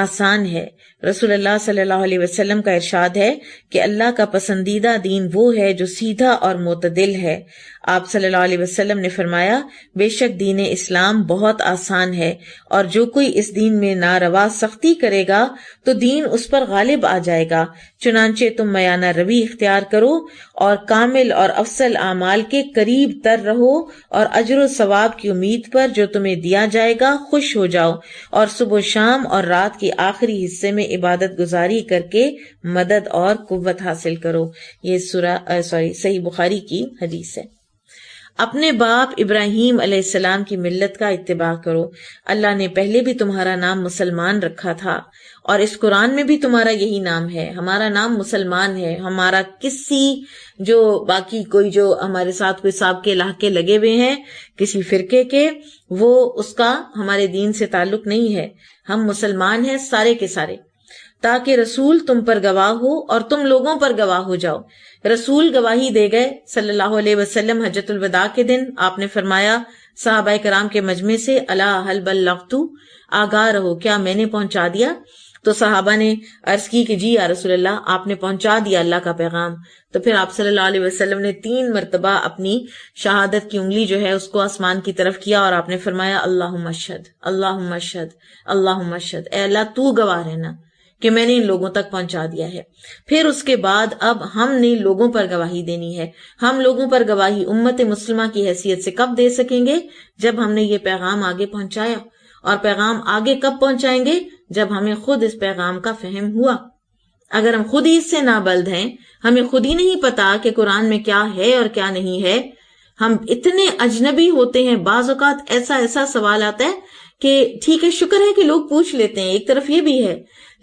आसान है अल्लाह सल्लल्लाहु अलैहि वसल्लम का इरशाद है कि अल्लाह का पसंदीदा दीन वो है जो सीधा और मोतदिल है आप सल्लल्लाहु अलैहि वसल्लम ने फरमाया बेशक दीन इस्लाम बहुत आसान है और जो कोई इस दीन में नारवा सख्ती करेगा तो दीन उस पर गालिब आ जाएगा चुनाचे तुम मयाना रवि इख्तियार करो और कामिल और अफसल आमाल के करीब तर रहो और अजर सवाब की उम्मीद पर जो तुम्हें दिया जाएगा खुश हो जाओ और सुबह शाम और रात के आखिरी हिस्से में इबादत गुजारी करके मदद और कुत हासिल करो ये सॉरी सही बुखारी की हदीस है अपने बाप इब्राहिम अलैहिस्सलाम की मिल्लत का इतबा करो अल्लाह ने पहले भी तुम्हारा नाम मुसलमान रखा था और इस कुरान में भी तुम्हारा यही नाम है हमारा नाम मुसलमान है हमारा किसी जो बाकी कोई जो हमारे साथ कोई साहब के लाके लगे हुए हैं किसी फिरके के वो उसका हमारे दीन से ताल्लुक नहीं है हम मुसलमान हैं सारे के सारे ताकि रसूल तुम पर गवाह हो और तुम लोगों पर गवाह हो जाओ रसूल गवाही दे गए सल्लल्लाहु अलैहि वसल्लम वदा के दिन आपने फरमाया साहबा कराम के मजमे से अला हल बल आगाह रहो क्या मैंने पहुंचा दिया तो साहबा ने अर्ज की कि जी या अल्लाह आपने पहुंचा दिया अल्लाह का पैगाम तो फिर आप सल्लल्लाहु अलैहि वसल्लम ने तीन मरतबा अपनी शहादत की उंगली जो है उसको आसमान की तरफ किया और आपने फरमाया अल्लाह मशद अल्लाह मशद अल्लाह मशद ए अल्लाह तू गवाह रहना कि मैंने इन लोगों तक पहुंचा दिया है फिर उसके बाद अब हमने लोगों पर गवाही देनी है हम लोगों पर गवाही उम्मत मुस्लिमा की हैसियत से कब दे सकेंगे जब हमने ये पैगाम आगे पहुंचाया और पैगाम आगे कब पहुंचाएंगे जब हमें खुद इस पैगाम का फहम हुआ अगर हम खुद ही इससे नाबल्द हैं हमें खुद ही नहीं पता कि कुरान में क्या है और क्या नहीं है हम इतने अजनबी होते हैं बाजात ऐसा ऐसा सवाल आता है कि ठीक है शुक्र है कि लोग पूछ लेते हैं एक तरफ ये भी है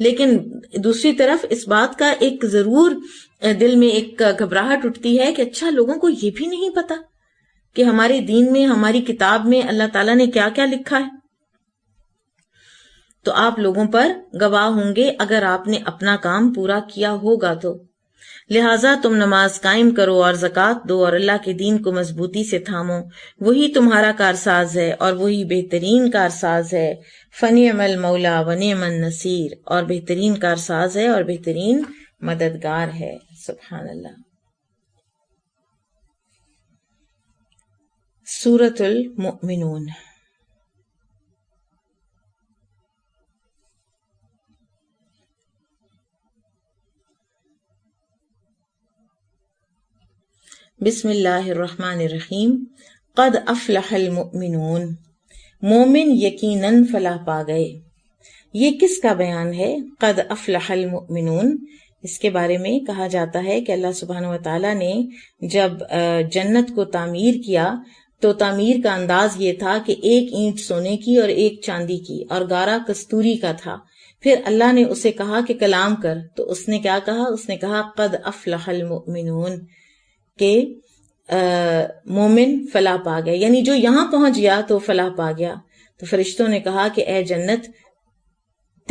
लेकिन दूसरी तरफ इस बात का एक जरूर दिल में एक घबराहट उठती है कि अच्छा लोगों को ये भी नहीं पता कि हमारे दीन में हमारी किताब में अल्लाह ताला ने क्या क्या लिखा है तो आप लोगों पर गवाह होंगे अगर आपने अपना काम पूरा किया होगा तो लिहाजा तुम नमाज कायम करो और जक़ात दो और अल्लाह के दीन को मजबूती से थामो वही तुम्हारा कारसाज है और वही बेहतरीन कारसाज है फ़नी अमल मौला वन मन नसीर और बेहतरीन कारसाज है और बेहतरीन मददगार है सुबहान अल्लाह सूरतुल मोमिनून बिसमीम कद अफलाहमोमिन मोमिन यकीनन फलाह पा गए ये किसका बयान है कद अफलाहमोमिन इसके बारे में कहा जाता है कि अल्लाह सुबहान तआला ने जब जन्नत को तामीर किया तो तामीर का अंदाज ये था कि एक ईंट सोने की और एक चांदी की और गारा कस्तूरी का था फिर अल्लाह ने उसे कहा कि कलाम कर तो उसने क्या कहा उसने कहा कद अफलाहल मोमिनून के मोमिन फला पा गए यानी जो यहां पहुंच गया तो फला पा गया तो फरिश्तों ने कहा कि ए जन्नत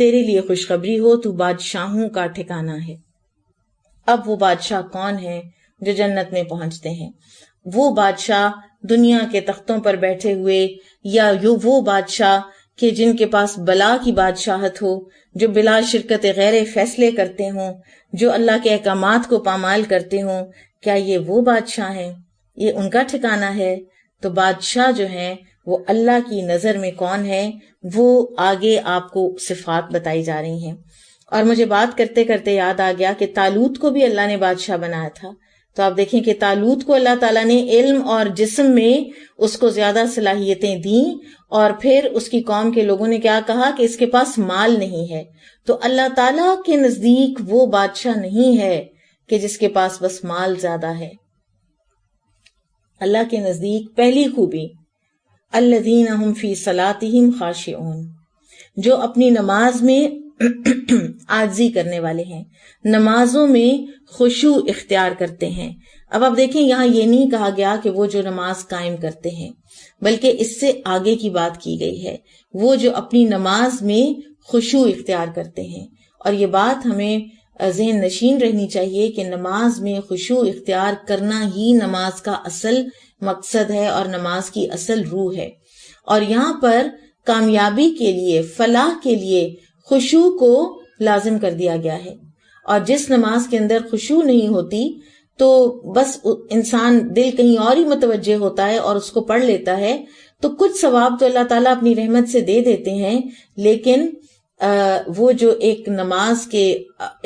तेरे लिए खुशखबरी हो तू बादशाहों का ठिकाना है अब वो बादशाह कौन है जो जन्नत में पहुंचते हैं वो बादशाह दुनिया के तख्तों पर बैठे हुए या यो वो बादशाह के जिनके पास बला की बादशाहत हो जो बिला शिरकत गैर फैसले करते हों जो अल्लाह के अहकाम को पामाल करते हों क्या ये वो बादशाह हैं ये उनका ठिकाना है तो बादशाह जो है वो अल्लाह की नजर में कौन है वो आगे आपको सिफात बताई जा रही हैं और मुझे बात करते करते याद आ गया कि तालूत को भी अल्लाह ने बादशाह बनाया था तो आप देखें कि तालूत को अल्लाह ताला ने इल्म और जिस्म में उसको ज्यादा सलाहियतें दी और फिर उसकी कौम के लोगों ने क्या कहा कि इसके पास माल नहीं है तो अल्लाह ताला के नजदीक वो बादशाह नहीं है कि जिसके पास बस माल ज्यादा है अल्लाह के नजदीक पहली खूबी अल्लदीन हम फी सलातिम खाशियन जो अपनी नमाज में आजी करने वाले हैं नमाजों में खुशु इख्तियार करते हैं अब आप देखें यहाँ ये नहीं कहा गया कि वो जो नमाज कायम करते हैं बल्कि इससे आगे की बात की गई है वो जो अपनी नमाज में खुशु इख्तियार करते हैं और ये बात हमें जहन नशीन रहनी चाहिए कि नमाज में खुशू इख्तियार करना ही नमाज का असल मकसद है और नमाज की असल रूह है और यहाँ पर कामयाबी के लिए फलाह के लिए खुशू को लाजिम कर दिया गया है और जिस नमाज के अंदर खुशू नहीं होती तो बस इंसान दिल कहीं और ही मतवजह होता है और उसको पढ़ लेता है तो कुछ सवाब तो अल्लाह ताला अपनी रहमत से दे देते हैं लेकिन वो जो एक नमाज के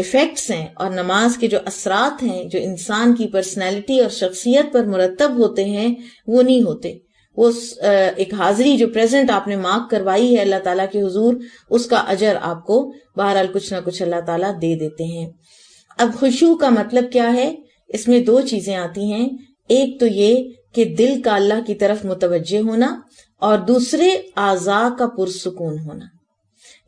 इफ़ेक्ट्स हैं और नमाज के जो असरात हैं जो इंसान की पर्सनैलिटी और शख्सियत पर मुरतब होते हैं वो नहीं होते वो एक हाजिरी जो प्रेजेंट आपने मार्क करवाई है अल्लाह ताला के हुजूर उसका अजर आपको बहरहाल कुछ ना कुछ अल्लाह ताला दे देते हैं अब खुशू का मतलब क्या है इसमें दो चीजें आती हैं एक तो ये कि दिल का अल्लाह की तरफ मुतवजे होना और दूसरे आजा का पुरसकून होना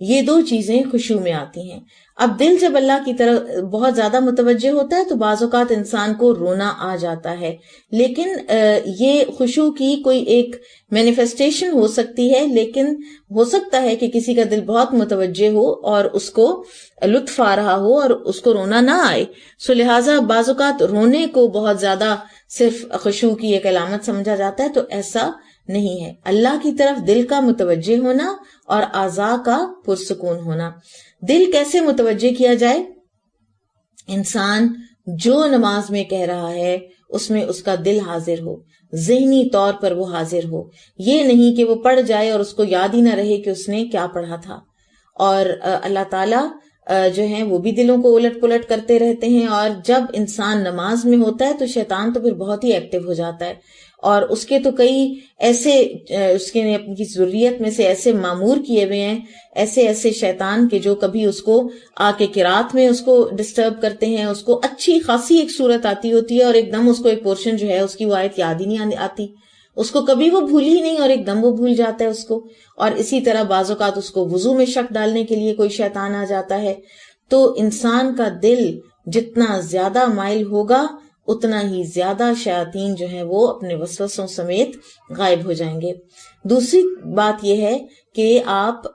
ये दो चीजें खुशबू में आती हैं अब दिल जब अल्लाह की तरफ बहुत ज्यादा मुतवजह होता है तो बाज़ात इंसान को रोना आ जाता है लेकिन ये खुशबू की कोई एक मैनिफेस्टेशन हो सकती है लेकिन हो सकता है कि किसी का दिल बहुत मुतवजह हो और उसको लुत्फ आ रहा हो और उसको रोना ना आए सो लिहाजा बाज़ात रोने को बहुत ज्यादा सिर्फ खुशबू की एक अलामत समझा जाता है तो ऐसा नहीं है अल्लाह की तरफ दिल का मुतवजह होना और आजा का पुरसकून होना दिल कैसे मुतवजे किया जाए इंसान जो नमाज में कह रहा है उसमें उसका दिल हाजिर हो जहनी तौर पर वो हाजिर हो ये नहीं कि वो पढ़ जाए और उसको याद ही ना रहे कि उसने क्या पढ़ा था और अल्लाह ताला जो है वो भी दिलों को उलट पुलट करते रहते हैं और जब इंसान नमाज में होता है तो शैतान तो फिर बहुत ही एक्टिव हो जाता है और उसके तो कई ऐसे उसके ने अपनी जरूरियत में से ऐसे मामूर किए हुए हैं ऐसे ऐसे शैतान के जो कभी उसको आके किरात में उसको डिस्टर्ब करते हैं उसको अच्छी खासी एक सूरत आती होती है और एकदम उसको एक पोर्शन जो है उसकी वो आयत याद ही नहीं आती उसको कभी वो भूल ही नहीं और एकदम वो भूल जाता है उसको और इसी तरह बाजात उसको वजू में शक डालने के लिए कोई शैतान आ जाता है तो इंसान का दिल जितना ज्यादा माइल होगा उतना ही ज्यादा शयातीन जो है वो अपने वसवसों समेत गायब हो जाएंगे दूसरी बात यह है कि आप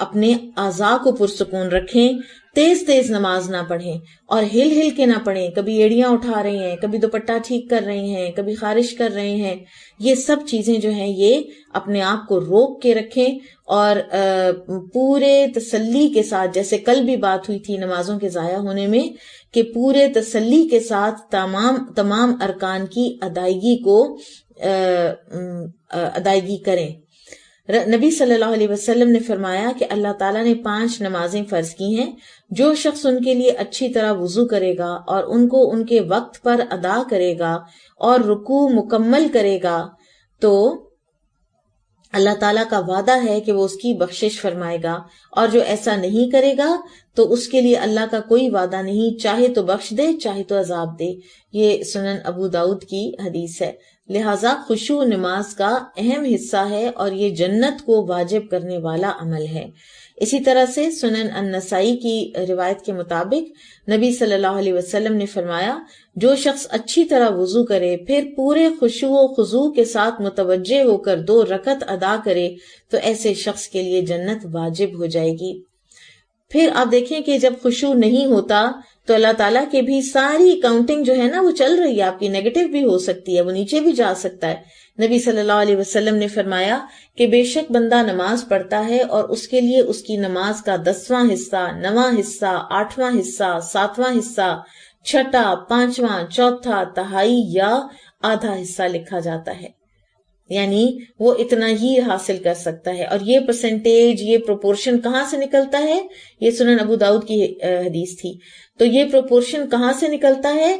अपने आजा को पुरसकून रखें तेज तेज नमाज ना पढ़ें और हिल हिल के ना पढ़ें कभी एड़ियां उठा रही हैं कभी दुपट्टा ठीक कर रही हैं कभी खारिश कर रहे हैं ये सब चीजें जो हैं ये अपने आप को रोक के रखें और पूरे तसल्ली के साथ जैसे कल भी बात हुई थी नमाजों के जाया होने में कि पूरे तसल्ली के साथ तमाम तमाम अरकान की अदायगी को अदायगी करें नबी सल्लल्लाहु अलैहि वसल्लम ने फरमाया कि अल्लाह ताला ने पांच नमाजें फर्ज की हैं जो शख्स उनके लिए अच्छी तरह वजू करेगा और उनको उनके वक्त पर अदा करेगा और रुकू मुकम्मल करेगा तो अल्लाह ताला का वादा है कि वो उसकी बख्शिश फरमाएगा और जो ऐसा नहीं करेगा तो उसके लिए अल्लाह का कोई वादा नहीं चाहे तो बख्श दे चाहे तो अजाब दे ये सुनन अबू दाऊद की हदीस है लिहाजा खुशु नमाज का अहम हिस्सा है और ये जन्नत को वाजिब करने वाला अमल है इसी तरह से सुनन अनसाई की रिवायत के मुताबिक नबी सल्लल्लाहु अलैहि वसल्लम ने फरमाया जो शख्स अच्छी तरह वजू करे फिर पूरे व खुजू के साथ मुतवजे होकर दो रकत अदा करे तो ऐसे शख्स के लिए जन्नत वाजिब हो जाएगी फिर आप देखें कि जब खुशू नहीं होता तो अल्लाह ताला के भी सारी काउंटिंग जो है ना वो चल रही है आपकी नेगेटिव भी हो सकती है वो नीचे भी जा सकता है नबी सल्लल्लाहु अलैहि वसल्लम ने फरमाया कि बेशक बंदा नमाज पढ़ता है और उसके लिए उसकी नमाज का दसवां हिस्सा नवा हिस्सा आठवां हिस्सा सातवां हिस्सा छठा पांचवा चौथा तहाई या आधा हिस्सा लिखा जाता है यानी वो इतना ही हासिल कर सकता है और ये परसेंटेज ये प्रोपोर्शन कहाँ से निकलता है ये सुनन अबू दाऊद की हदीस थी तो ये प्रोपोर्शन कहाँ से निकलता है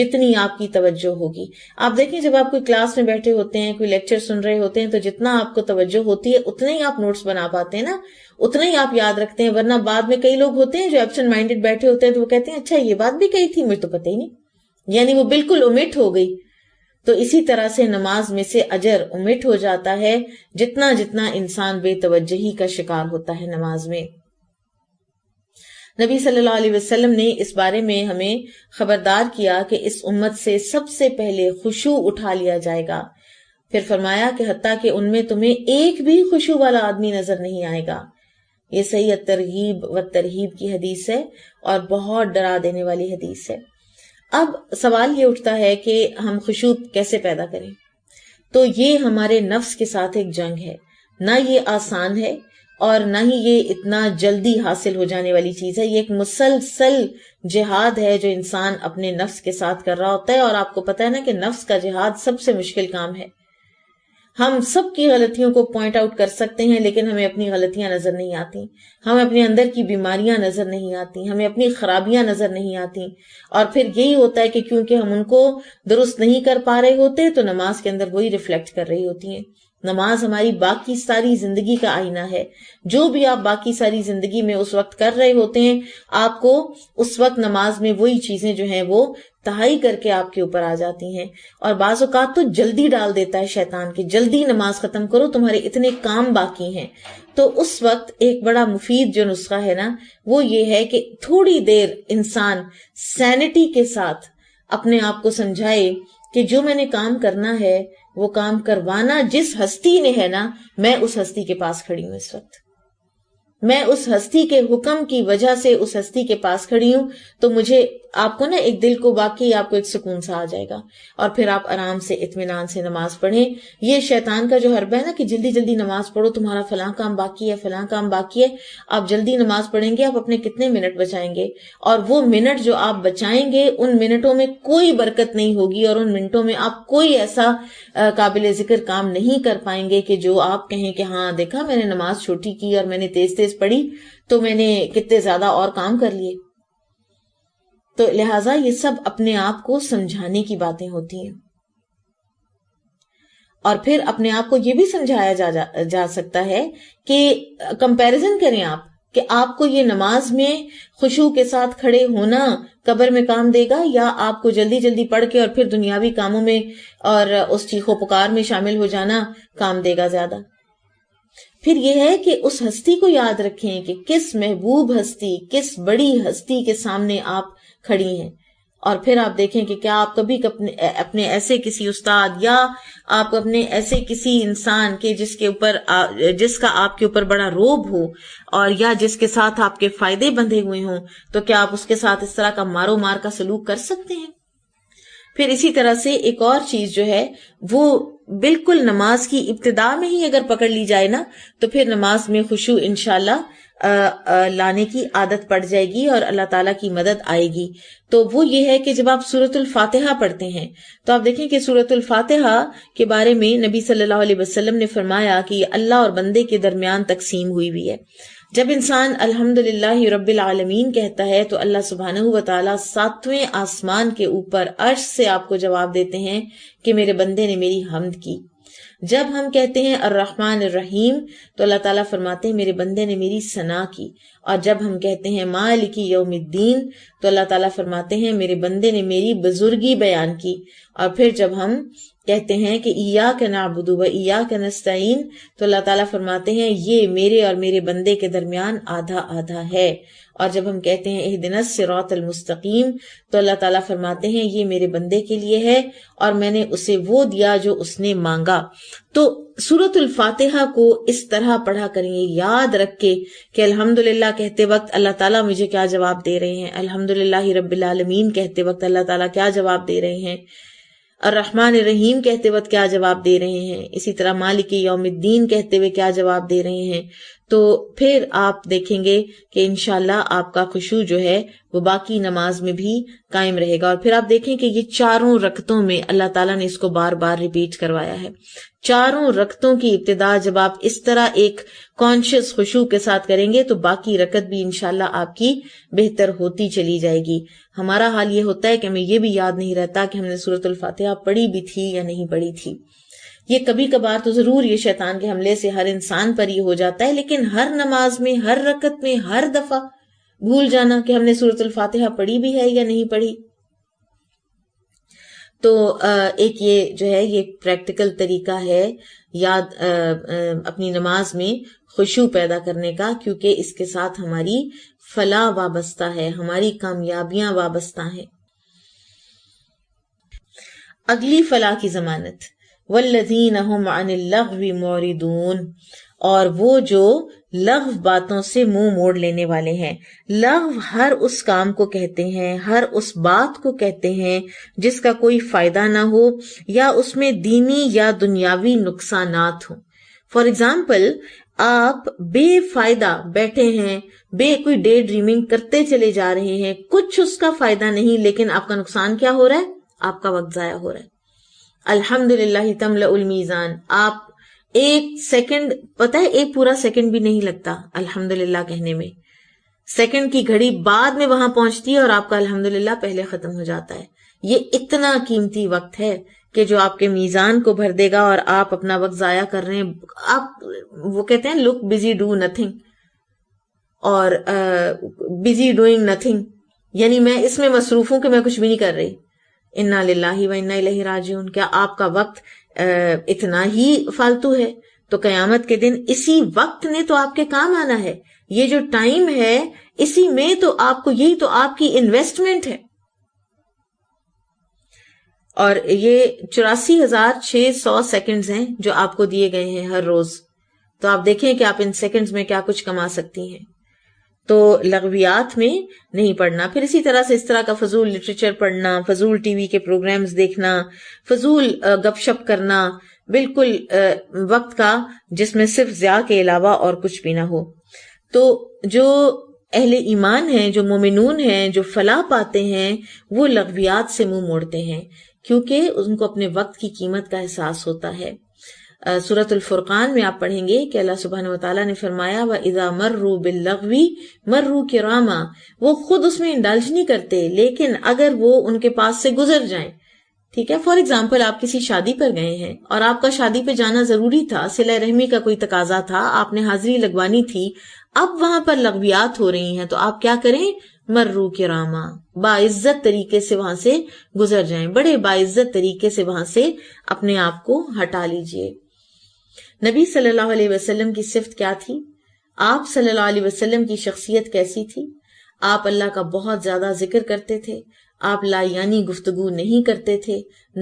जितनी आपकी तवज्जो होगी आप देखें जब आप कोई क्लास में बैठे होते हैं कोई लेक्चर सुन रहे होते हैं तो जितना आपको तवज्जो होती है उतने ही आप नोट्स बना पाते हैं ना उतना ही आप याद रखते हैं वरना बाद में कई लोग होते हैं जो एब्सेंट माइंडेड बैठे होते हैं तो वो कहते हैं अच्छा ये बात भी कही थी मुझे तो पता ही नहीं यानी वो बिल्कुल उमिट हो गई तो इसी तरह से नमाज में से अजर उमिट हो जाता है जितना जितना इंसान बेतवजही का शिकार होता है नमाज में नबी सल्लल्लाहु अलैहि वसल्लम ने इस बारे में हमें खबरदार किया कि इस उम्मत से सबसे पहले खुशू उठा लिया जाएगा फिर फरमाया कि हती के उनमें तुम्हें एक भी खुशू वाला आदमी नजर नहीं आएगा ये सही तरगीब व तरहीब की हदीस है और बहुत डरा देने वाली हदीस है अब सवाल ये उठता है कि हम खुशूब कैसे पैदा करें तो ये हमारे नफ्स के साथ एक जंग है ना ये आसान है और ना ही ये इतना जल्दी हासिल हो जाने वाली चीज है ये एक मुसलसल जिहाद है जो इंसान अपने नफ्स के साथ कर रहा होता है और आपको पता है ना कि नफ्स का जिहाद सबसे मुश्किल काम है हम सब की गलतियों को पॉइंट आउट कर सकते हैं लेकिन हमें अपनी गलतियां नजर नहीं आती हमें अपने अंदर की बीमारियां नजर नहीं आती हमें अपनी खराबियां नजर नहीं आती और फिर यही होता है कि क्योंकि हम उनको दुरुस्त नहीं कर पा रहे होते तो नमाज के अंदर वही रिफ्लेक्ट कर रही होती हैं नमाज हमारी बाकी सारी जिंदगी का आईना है जो भी आप बाकी सारी जिंदगी में उस वक्त कर रहे होते हैं आपको उस वक्त नमाज में वही चीजें जो हैं वो तहाई करके आपके ऊपर आ जाती हैं और बाज़ात तो जल्दी डाल देता है शैतान की जल्दी नमाज खत्म करो तुम्हारे इतने काम बाकी हैं तो उस वक्त एक बड़ा मुफीद जो नुस्खा है ना वो ये है कि थोड़ी देर इंसान सैनिटी के साथ अपने आप को समझाए कि जो मैंने काम करना है वो काम करवाना जिस हस्ती ने है ना मैं उस हस्ती के पास खड़ी हूं इस वक्त मैं उस हस्ती के हुक्म की वजह से उस हस्ती के पास खड़ी हूं तो मुझे आपको ना एक दिल को बाकी आपको एक सुकून सा आ जाएगा और फिर आप आराम से इतमान से नमाज पढ़ें ये शैतान का जो हरबा है ना कि जल्दी जल्दी नमाज पढ़ो तुम्हारा फलां काम बाकी है फलां काम बाकी है आप जल्दी नमाज पढ़ेंगे आप अपने कितने मिनट बचाएंगे और वो मिनट जो आप बचाएंगे उन मिनटों में कोई बरकत नहीं होगी और उन मिनटों में आप कोई ऐसा काबिल जिक्र काम नहीं कर पाएंगे कि जो आप कहें कि हाँ देखा मैंने नमाज छोटी की और मैंने तेज तेज पढ़ी तो मैंने कितने ज्यादा और काम कर लिए तो लिहाजा ये सब अपने आप को समझाने की बातें होती हैं और फिर अपने आप को ये भी समझाया जा, जा, जा सकता है कि कंपैरिजन करें आप कि आपको ये नमाज में खुशू के साथ खड़े होना कब्र में काम देगा या आपको जल्दी जल्दी पढ़ के और फिर दुनियावी कामों में और उस चीखो पुकार में शामिल हो जाना काम देगा ज्यादा फिर यह है कि उस हस्ती को याद रखें कि किस महबूब हस्ती किस बड़ी हस्ती के सामने आप खड़ी हैं और फिर आप देखें कि क्या आप कभी अपने अपने ऐसे किसी उस्ताद या आप अपने ऐसे किसी इंसान के जिसके ऊपर जिसका आपके ऊपर बड़ा रोब हो और या जिसके साथ आपके फायदे बंधे हुए हों तो क्या आप उसके साथ इस तरह का मारो मार का सलूक कर सकते हैं फिर इसी तरह से एक और चीज जो है वो बिल्कुल नमाज की इब्तदा में ही अगर पकड़ ली जाए ना तो फिर नमाज में खुशू इनशाला लाने की आदत पड़ जाएगी और अल्लाह ताला की मदद आएगी तो वो ये है कि जब आप सूरतुल फातिहा पढ़ते हैं तो आप देखें कि सूरतुल फातिहा के बारे में नबी सल्लल्लाहु अलैहि वसल्लम ने फरमाया कि अल्लाह और बंदे के दरमियान तकसीम हुई हुई है जब इंसान अल्हम्दुलिल्लाह रब्बिल आलमीन कहता है तो अल्लाह सुबहान व सातवें आसमान के ऊपर अर्श से आपको जवाब देते हैं कि मेरे बंदे ने मेरी हमद की जब हम कहते हैं रहमान रहीम तो अल्लाह ताला फरमाते हैं मेरे बंदे ने मेरी सना की और जब हम कहते हैं मालिकी यौमिद्दीन तो अल्लाह ताला फरमाते हैं मेरे बंदे ने मेरी बुजुर्गी बयान की और फिर जब हम कहते हैं कि ईया के नाबुदू व ईया के नस्तीन तो अल्लाह ताला फरमाते हैं ये मेरे और मेरे बंदे के दरमियान आधा आधा है और जब हम कहते हैं दिनस दिन सिरौतल मुस्तकीम तो अल्लाह ताला फरमाते हैं ये मेरे बंदे के लिए है और मैंने उसे वो दिया जो उसने मांगा तो सूरत फातिहा को इस तरह पढ़ा करेंगे याद रख के कि अल्हम्दुलिल्लाह कहते वक्त अल्लाह ताला मुझे क्या जवाब दे रहे हैं अल्हम्दुलिल्लाह रब्बिल आलमीन कहते वक्त अल्लाह ताला क्या जवाब दे रहे हैं और रहमान रहीम कहते वक्त क्या जवाब दे रहे हैं इसी तरह मालिक यौमद्दीन कहते हुए क्या जवाब दे रहे हैं तो फिर आप देखेंगे कि इनशाला आपका खुशू जो है वो बाकी नमाज में भी कायम रहेगा और फिर आप देखें कि ये चारों रक्तों में अल्लाह ताला ने इसको बार बार रिपीट करवाया है चारों रकतों की इब्तदा जब आप इस तरह एक कॉन्शियस खुशू के साथ करेंगे तो बाकी रकत भी इनशाला आपकी बेहतर होती चली जाएगी हमारा हाल ये होता है कि हमें ये भी याद नहीं रहता कि हमने सूरत फातिहा पढ़ी भी थी या नहीं पढ़ी थी ये कभी कभार तो जरूर ये शैतान के हमले से हर इंसान पर ये हो जाता है लेकिन हर नमाज में हर रकत में हर दफा भूल जाना कि हमने सूरत फातिहा पढ़ी भी है या नहीं पढ़ी तो एक ये जो है ये प्रैक्टिकल तरीका है याद अपनी नमाज में खुशबू पैदा करने का क्योंकि इसके साथ हमारी फला वाबस्ता है हमारी कामयाबियां वाबस्ता हैं अगली फला की जमानत वल्लजीन हम अनिल्लवी मोरिदून और वो जो लघव बातों से मुंह मोड़ लेने वाले हैं लघव हर उस काम को कहते हैं हर उस बात को कहते हैं जिसका कोई फायदा ना हो या उसमें दीनी या दुनियावी नुकसान हो फॉर एग्जाम्पल आप बेफायदा बैठे हैं बे कोई डे ड्रीमिंग करते चले जा रहे हैं कुछ उसका फायदा नहीं लेकिन आपका नुकसान क्या हो रहा है आपका वक्त जाया हो रहा है अल्हम्दुलिल्लाह तमलउल मीजान आप एक सेकंड पता है एक पूरा सेकंड भी नहीं लगता अल्हम्दुलिल्लाह कहने में सेकंड की घड़ी बाद में वहां पहुंचती है और आपका अल्हम्दुलिल्लाह पहले खत्म हो जाता है ये इतना कीमती वक्त है कि जो आपके मीजान को भर देगा और आप अपना वक्त जाया कर रहे हैं आप वो कहते हैं लुक बिजी डू नथिंग और बिजी डूइंग नथिंग यानी मैं इसमें मसरूफ हूं कि मैं कुछ भी नहीं कर रही इन्ना लाही व इन्ना लही राजून क्या आपका वक्त इतना ही फालतू है तो कयामत के दिन इसी वक्त ने तो आपके काम आना है ये जो टाइम है इसी में तो आपको यही तो आपकी इन्वेस्टमेंट है और ये चौरासी हजार छह सौ सेकेंड्स हैं जो आपको दिए गए हैं हर रोज तो आप देखें कि आप इन सेकेंड्स में क्या कुछ कमा सकती हैं तो लगवियात में नहीं पढ़ना फिर इसी तरह से इस तरह का फजूल लिटरेचर पढ़ना फजूल टीवी के प्रोग्राम्स देखना फजूल गपशप करना बिल्कुल वक्त का जिसमें सिर्फ ज्या के अलावा और कुछ भी ना हो तो जो अहले ईमान हैं जो मोमिनून हैं जो फलाह पाते हैं वो लगवियात से मुंह मोड़ते हैं क्योंकि उनको अपने वक्त की कीमत का एहसास होता है सूरत फुरकान में आप पढ़ेंगे कि अल्लाह सुबहान तला ने फरमाया व इज़ा मर्रू बिल्लवी मर्रू रामा वो खुद उसमें इंडल्ज नहीं करते लेकिन अगर वो उनके पास से गुजर जाए ठीक है फॉर एग्जाम्पल आप किसी शादी पर गए हैं और आपका शादी पे जाना जरूरी था सिला रहमी का कोई तकाजा था आपने हाजिरी लगवानी थी अब वहां पर लगवियात हो रही हैं तो आप क्या करें मर्रू के रामा बाइज्जत तरीके से वहां से गुजर जाएं बड़े बाइज्जत तरीके से वहां से अपने आप को हटा लीजिए नबी सल्लल्लाहु अलैहि वसल्लम की सिफत क्या थी आप सल्लल्लाहु अलैहि वसल्लम की शख्सियत कैसी थी आप अल्लाह का बहुत ज्यादा जिक्र करते थे आप लायानी गुफ्तगु नहीं करते थे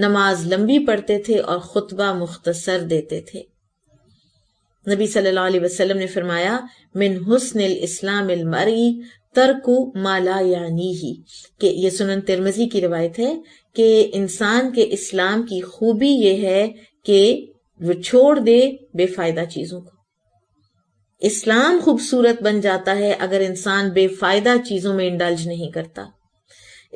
नमाज लंबी पढ़ते थे और खुतबा मुख्तसर देते थे नबी सल्लल्लाहु अलैहि वसल्लम ने फरमाया मिन हुस्न इस्लाम मरी तरकु माला यानी ही कि ये सुनन तिरमजी की रिवायत है कि इंसान के इस्लाम की खूबी ये है कि वो छोड़ दे बेफायदा चीजों को इस्लाम खूबसूरत बन जाता है अगर इंसान बेफायदा चीजों में इंडल्ज नहीं करता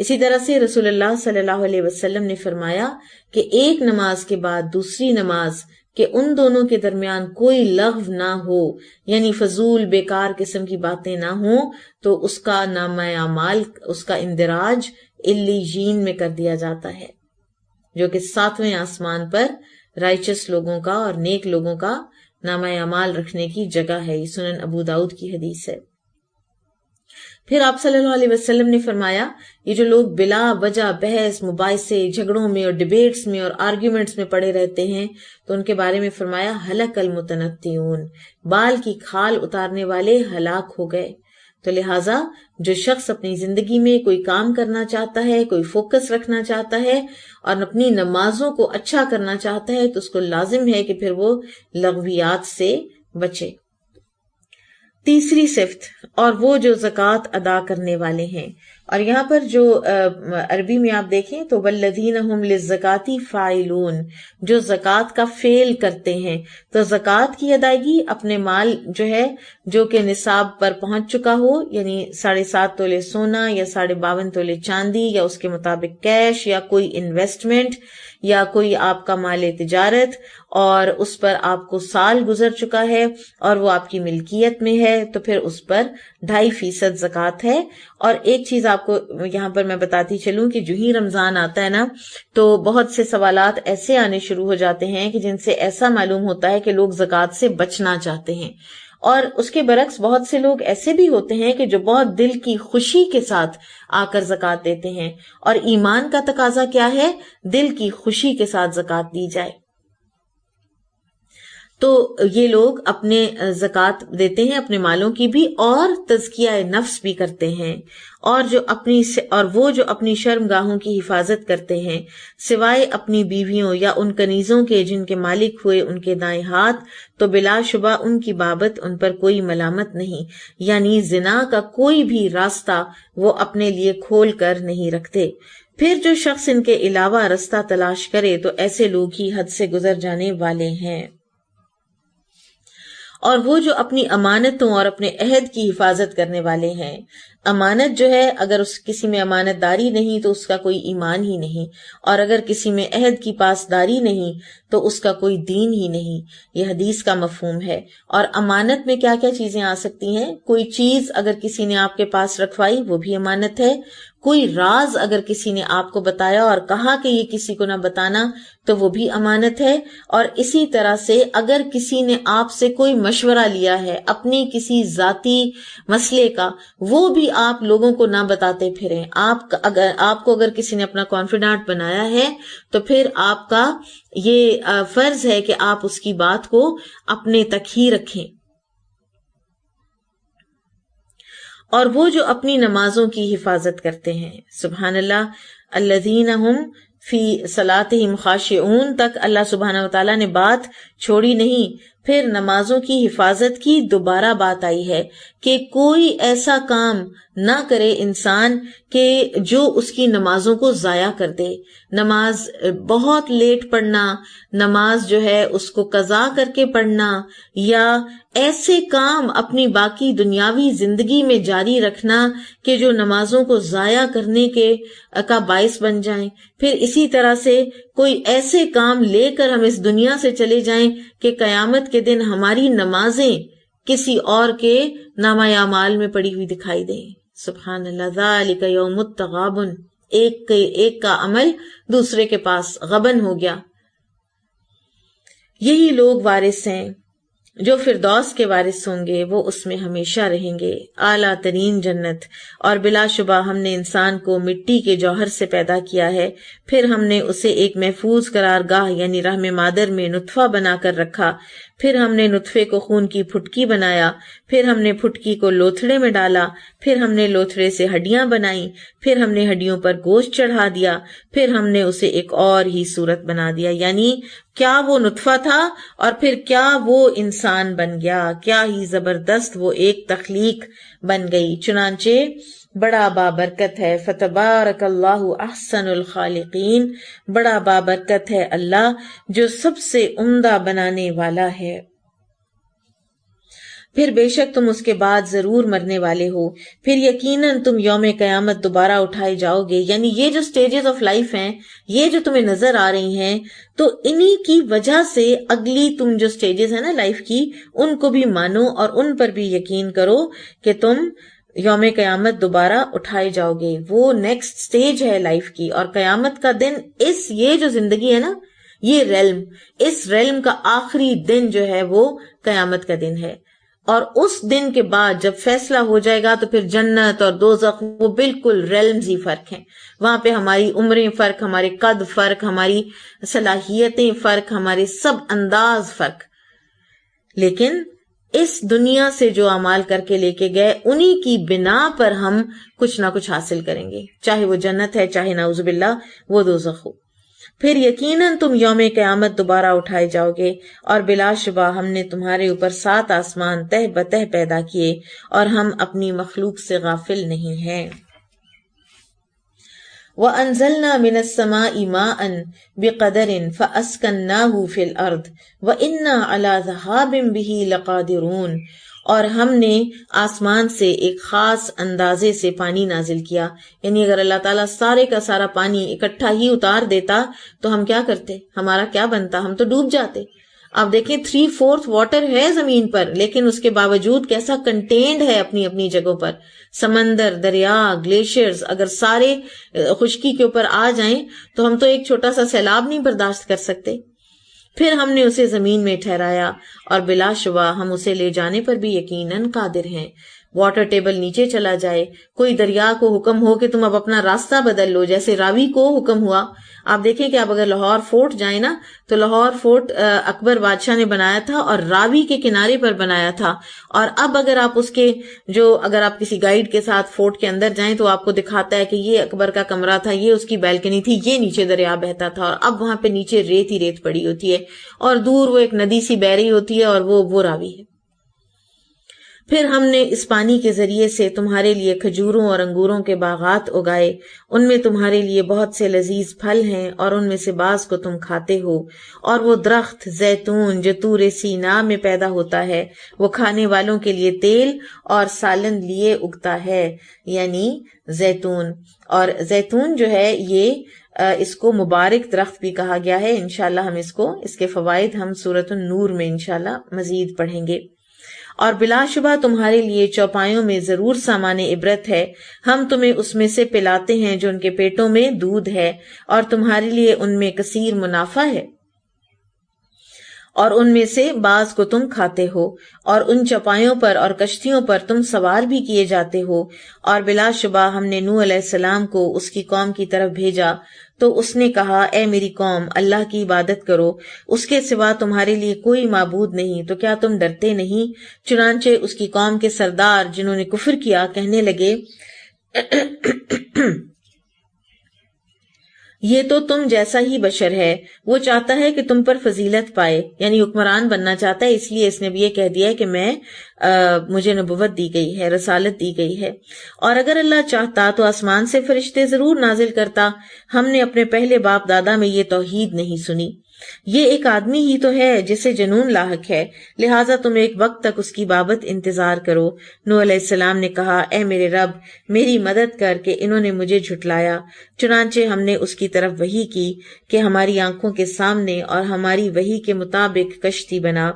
इसी तरह से रसूलुल्लाह सल्लल्लाहु अलैहि वसल्लम ने फरमाया कि एक नमाज के बाद दूसरी नमाज के उन दोनों के दरमियान कोई लघव ना हो यानी फजूल बेकार किस्म की बातें ना हो तो उसका नामायामाल उसका इंदिराज इल्ली जीन में कर दिया जाता है जो कि सातवें आसमान पर राइचस लोगों का और नेक लोगों का नामा अमाल रखने की जगह है ये सुनन अबू दाऊद की हदीस है फिर आप सल्लल्लाहु अलैहि वसल्लम ने फरमाया ये जो लोग बिला वजह बहस मुबासे झगड़ों में और डिबेट्स में और आर्ग्यूमेंट्स में पड़े रहते हैं तो उनके बारे में फरमाया हलक अल मुतनतियून बाल की खाल उतारने वाले हलाक हो गए तो लिहाजा जो शख्स अपनी जिंदगी में कोई काम करना चाहता है कोई फोकस रखना चाहता है और अपनी नमाजों को अच्छा करना चाहता है तो उसको लाजिम है कि फिर वो लगवियात से बचे तीसरी सिफ्त और वो जो जक़ात अदा करने वाले हैं और यहाँ पर जो अरबी में आप देखें तो वल्लदीन हम लिजकाती फ़ाइलून जो जक़ात का फेल करते हैं तो जक़ात की अदायगी अपने माल जो है जो कि निसाब पर पहुंच चुका हो यानी साढ़े सात तोले सोना या साढ़े बावन तोले चांदी या उसके मुताबिक कैश या कोई इन्वेस्टमेंट या कोई आपका माल तजारत और उस पर आपको साल गुजर चुका है और वो आपकी मिल्कियत में है तो फिर उस पर ढाई फीसद जक़ात है और एक चीज़ आपको यहाँ पर मैं बताती चलूँ कि जो ही रमज़ान आता है ना तो बहुत से सवाल ऐसे आने शुरू हो जाते हैं कि जिनसे ऐसा मालूम होता है कि लोग जक़ात से बचना चाहते हैं और उसके बरक्स बहुत से लोग ऐसे भी होते हैं कि जो बहुत दिल की खुशी के साथ आकर जक़ात देते हैं और ईमान का तकाजा क्या है दिल की खुशी के साथ जक़ात दी जाए तो ये लोग अपने जक़ात देते हैं अपने मालों की भी और तजकिया नफ्स भी करते हैं और जो अपनी और वो जो अपनी शर्मगाहों की हिफाजत करते हैं सिवाय अपनी बीवियों या उन कनीज़ों के जिनके मालिक हुए उनके दाएं हाथ तो बिलाशुबा उनकी बाबत उन पर कोई मलामत नहीं यानी जिना का कोई भी रास्ता वो अपने लिए खोल कर नहीं रखते फिर जो शख्स इनके अलावा रास्ता तलाश करे तो ऐसे लोग ही हद से गुजर जाने वाले हैं और वो जो अपनी अमानतों और अपने अहद की हिफाजत करने वाले हैं अमानत जो है अगर उस किसी में अमानतदारी नहीं तो उसका कोई ईमान ही नहीं और अगर किसी में अहद की पासदारी नहीं तो उसका कोई दीन ही नहीं यह हदीस का मफहम है और अमानत में क्या क्या चीजें आ सकती हैं कोई चीज अगर किसी ने आपके पास रखवाई वो भी अमानत है कोई राज अगर किसी ने आपको बताया और कहा कि ये किसी को ना बताना तो वो भी अमानत है और इसी तरह से अगर किसी ने आपसे कोई मशवरा लिया है अपने किसी जाति मसले का वो भी आप लोगों को ना बताते फिरें आप अगर आपको अगर किसी ने अपना कॉन्फिडेंट बनाया है तो फिर आपका ये फर्ज है कि आप उसकी बात को अपने तक ही रखें और वो जो अपनी नमाजों की हिफाजत करते हैं सुबहान अल्लाह अल्लादीन हम फी सलात खाश तक अल्लाह सुबहाना तला ने बात छोड़ी नहीं फिर नमाजों की हिफाजत की दोबारा बात आई है कि कोई ऐसा काम ना करे इंसान के जो उसकी नमाजों को जाया कर दे नमाज बहुत लेट पढ़ना नमाज जो है उसको कजा करके पढ़ना या ऐसे काम अपनी बाकी दुनियावी जिंदगी में जारी रखना कि जो नमाजों को जाया करने के का बायस बन जाए फिर इसी तरह से कोई ऐसे काम लेकर हम इस दुनिया से चले जाएं कि कयामत के दिन हमारी नमाजें किसी और के नामायामाल में पड़ी हुई दिखाई दें सुबहान यौमतगाबन एक के एक का अमल दूसरे के पास गबन हो गया यही लोग वारिस हैं जो फिरदौस के वारिस होंगे वो उसमें हमेशा रहेंगे आला तरीन जन्नत और बिलाशुबा हमने इंसान को मिट्टी के जौहर से पैदा किया है फिर हमने उसे एक महफूज करारगाह यानी राह मादर में नुतफा बनाकर रखा फिर हमने नुतफे को खून की फुटकी बनाया फिर हमने फुटकी को लोथड़े में डाला फिर हमने लोथड़े से हड्डियां बनाई फिर हमने हड्डियों पर गोश्त चढ़ा दिया फिर हमने उसे एक और ही सूरत बना दिया यानी क्या वो नुतफा था और फिर क्या वो इंसान बन गया क्या ही जबरदस्त वो एक तखलीक बन गई चुनाचे बड़ा बाबरकत है फतबारक खालिकीन बड़ा बाबरकत है अल्लाह जो सबसे उम्दा बनाने वाला है फिर बेशक तुम उसके बाद जरूर मरने वाले हो फिर यकीनन तुम योम कयामत दोबारा उठाए जाओगे यानी ये जो स्टेजेस ऑफ लाइफ हैं ये जो तुम्हें नजर आ रही हैं तो इन्हीं की वजह से अगली तुम जो स्टेजेस है ना लाइफ की उनको भी मानो और उन पर भी यकीन करो कि तुम योम कयामत दोबारा उठाए जाओगे वो नेक्स्ट स्टेज है लाइफ की और कयामत का दिन इस ये जो जिंदगी है ना ये रेलम इस रेलम का आखिरी दिन जो है वो कयामत का दिन है और उस दिन के बाद जब फैसला हो जाएगा तो फिर जन्नत और दो वो बिल्कुल रेलम्स ही फर्क हैं वहां पे हमारी उम्रें फर्क हमारे कद फर्क हमारी सलाहियतें फर्क हमारे सब अंदाज फर्क लेकिन इस दुनिया से जो अमाल करके लेके गए उन्हीं की बिना पर हम कुछ ना कुछ हासिल करेंगे चाहे वो जन्नत है चाहे नाउजबिल्ला वो दो जख् फिर यकीनन तुम योम क्यामत दोबारा उठाए जाओगे और बिलाशुबा हमने तुम्हारे ऊपर सात आसमान तह बतह पैदा किए और हम अपनी मखलूक से गाफिल नहीं हैं व अनजलना मिनसमा इमा अन बेकदर फ़स्कन्नाहू फिल अर्द व इन्ना अला जहाबिम बिही लकादिरून और हमने आसमान से एक खास अंदाजे से पानी नाजिल किया यानी अगर अल्लाह ताला सारे का सारा पानी इकट्ठा ही उतार देता तो हम क्या करते हमारा क्या बनता हम तो डूब जाते आप देखें थ्री फोर्थ वाटर है जमीन पर लेकिन उसके बावजूद कैसा कंटेन्ड है अपनी अपनी जगहों पर समंदर दरिया ग्लेशियर्स अगर सारे खुश्की के ऊपर आ जाएं तो हम तो एक छोटा सा सैलाब नहीं बर्दाश्त कर सकते फिर हमने उसे जमीन में ठहराया और बिलाशुबा हम उसे ले जाने पर भी यकीनन कादिर हैं वाटर टेबल नीचे चला जाए कोई दरिया को हुक्म हो कि तुम अब अपना रास्ता बदल लो जैसे रावी को हुक्म हुआ आप देखें कि आप अगर लाहौर फोर्ट जाए ना तो लाहौर फोर्ट अकबर बादशाह ने बनाया था और रावी के किनारे पर बनाया था और अब अगर आप उसके जो अगर आप किसी गाइड के साथ फोर्ट के अंदर जाए तो आपको दिखाता है कि ये अकबर का कमरा था ये उसकी बैल्कनी थी ये नीचे दरिया बहता था और अब वहां पर नीचे रेत ही रेत पड़ी होती है और दूर वो एक नदी सी बह रही होती है और वो वो रावी है फिर हमने इस पानी के जरिए से तुम्हारे लिए खजूरों और अंगूरों के बागात उगाए उनमें तुम्हारे लिए बहुत से लजीज फल हैं और उनमें से बास को तुम खाते हो और वो दरख्त जैतून जो तूर सीना में पैदा होता है वो खाने वालों के लिए तेल और सालन लिए उगता है यानी जैतून और जैतून जो है ये इसको मुबारक दरख्त भी कहा गया है इनशाला हम इसको इसके फवायद हम सूरत नूर में इनशाला मजीद पढ़ेंगे और बिलाशुबा तुम्हारे लिए चौपायों में जरूर सामान्य इबरत है हम तुम्हें उसमें से पिलाते हैं जो उनके पेटों में दूध है और तुम्हारे लिए उनमें कसीर मुनाफा है और उनमें से बाज को तुम खाते हो और उन चपायों पर और कश्तियों पर तुम सवार भी किए जाते हो और बिलाशुबा हमने नू अलैहिस्सलाम को उसकी कौम की तरफ भेजा तो उसने कहा ए मेरी कौम अल्लाह की इबादत करो उसके सिवा तुम्हारे लिए कोई मबूद नहीं तो क्या तुम डरते नहीं चुनाचे उसकी कौम के सरदार जिन्होंने कुफर किया कहने लगे ये तो तुम जैसा ही बशर है वो चाहता है कि तुम पर फजीलत पाए यानी हुक्मरान बनना चाहता है इसलिए इसने भी ये कह दिया है कि मैं आ, मुझे नबूवत दी गई है रसालत दी गई है और अगर अल्लाह चाहता तो आसमान से फरिश्ते जरूर नाजिल करता हमने अपने पहले बाप दादा में ये तोहीद नहीं सुनी ये एक आदमी ही तो है जिसे जनून लाक है लिहाजा तुम एक वक्त तक उसकी बाबत इंतजार करो नूसम ने कहा ए मेरे रब मेरी मदद करके इन्होंने मुझे झुटलाया चुनाचे हमने उसकी तरफ वही की कि हमारी आंखों के सामने और हमारी वही के मुताबिक कश्ती बना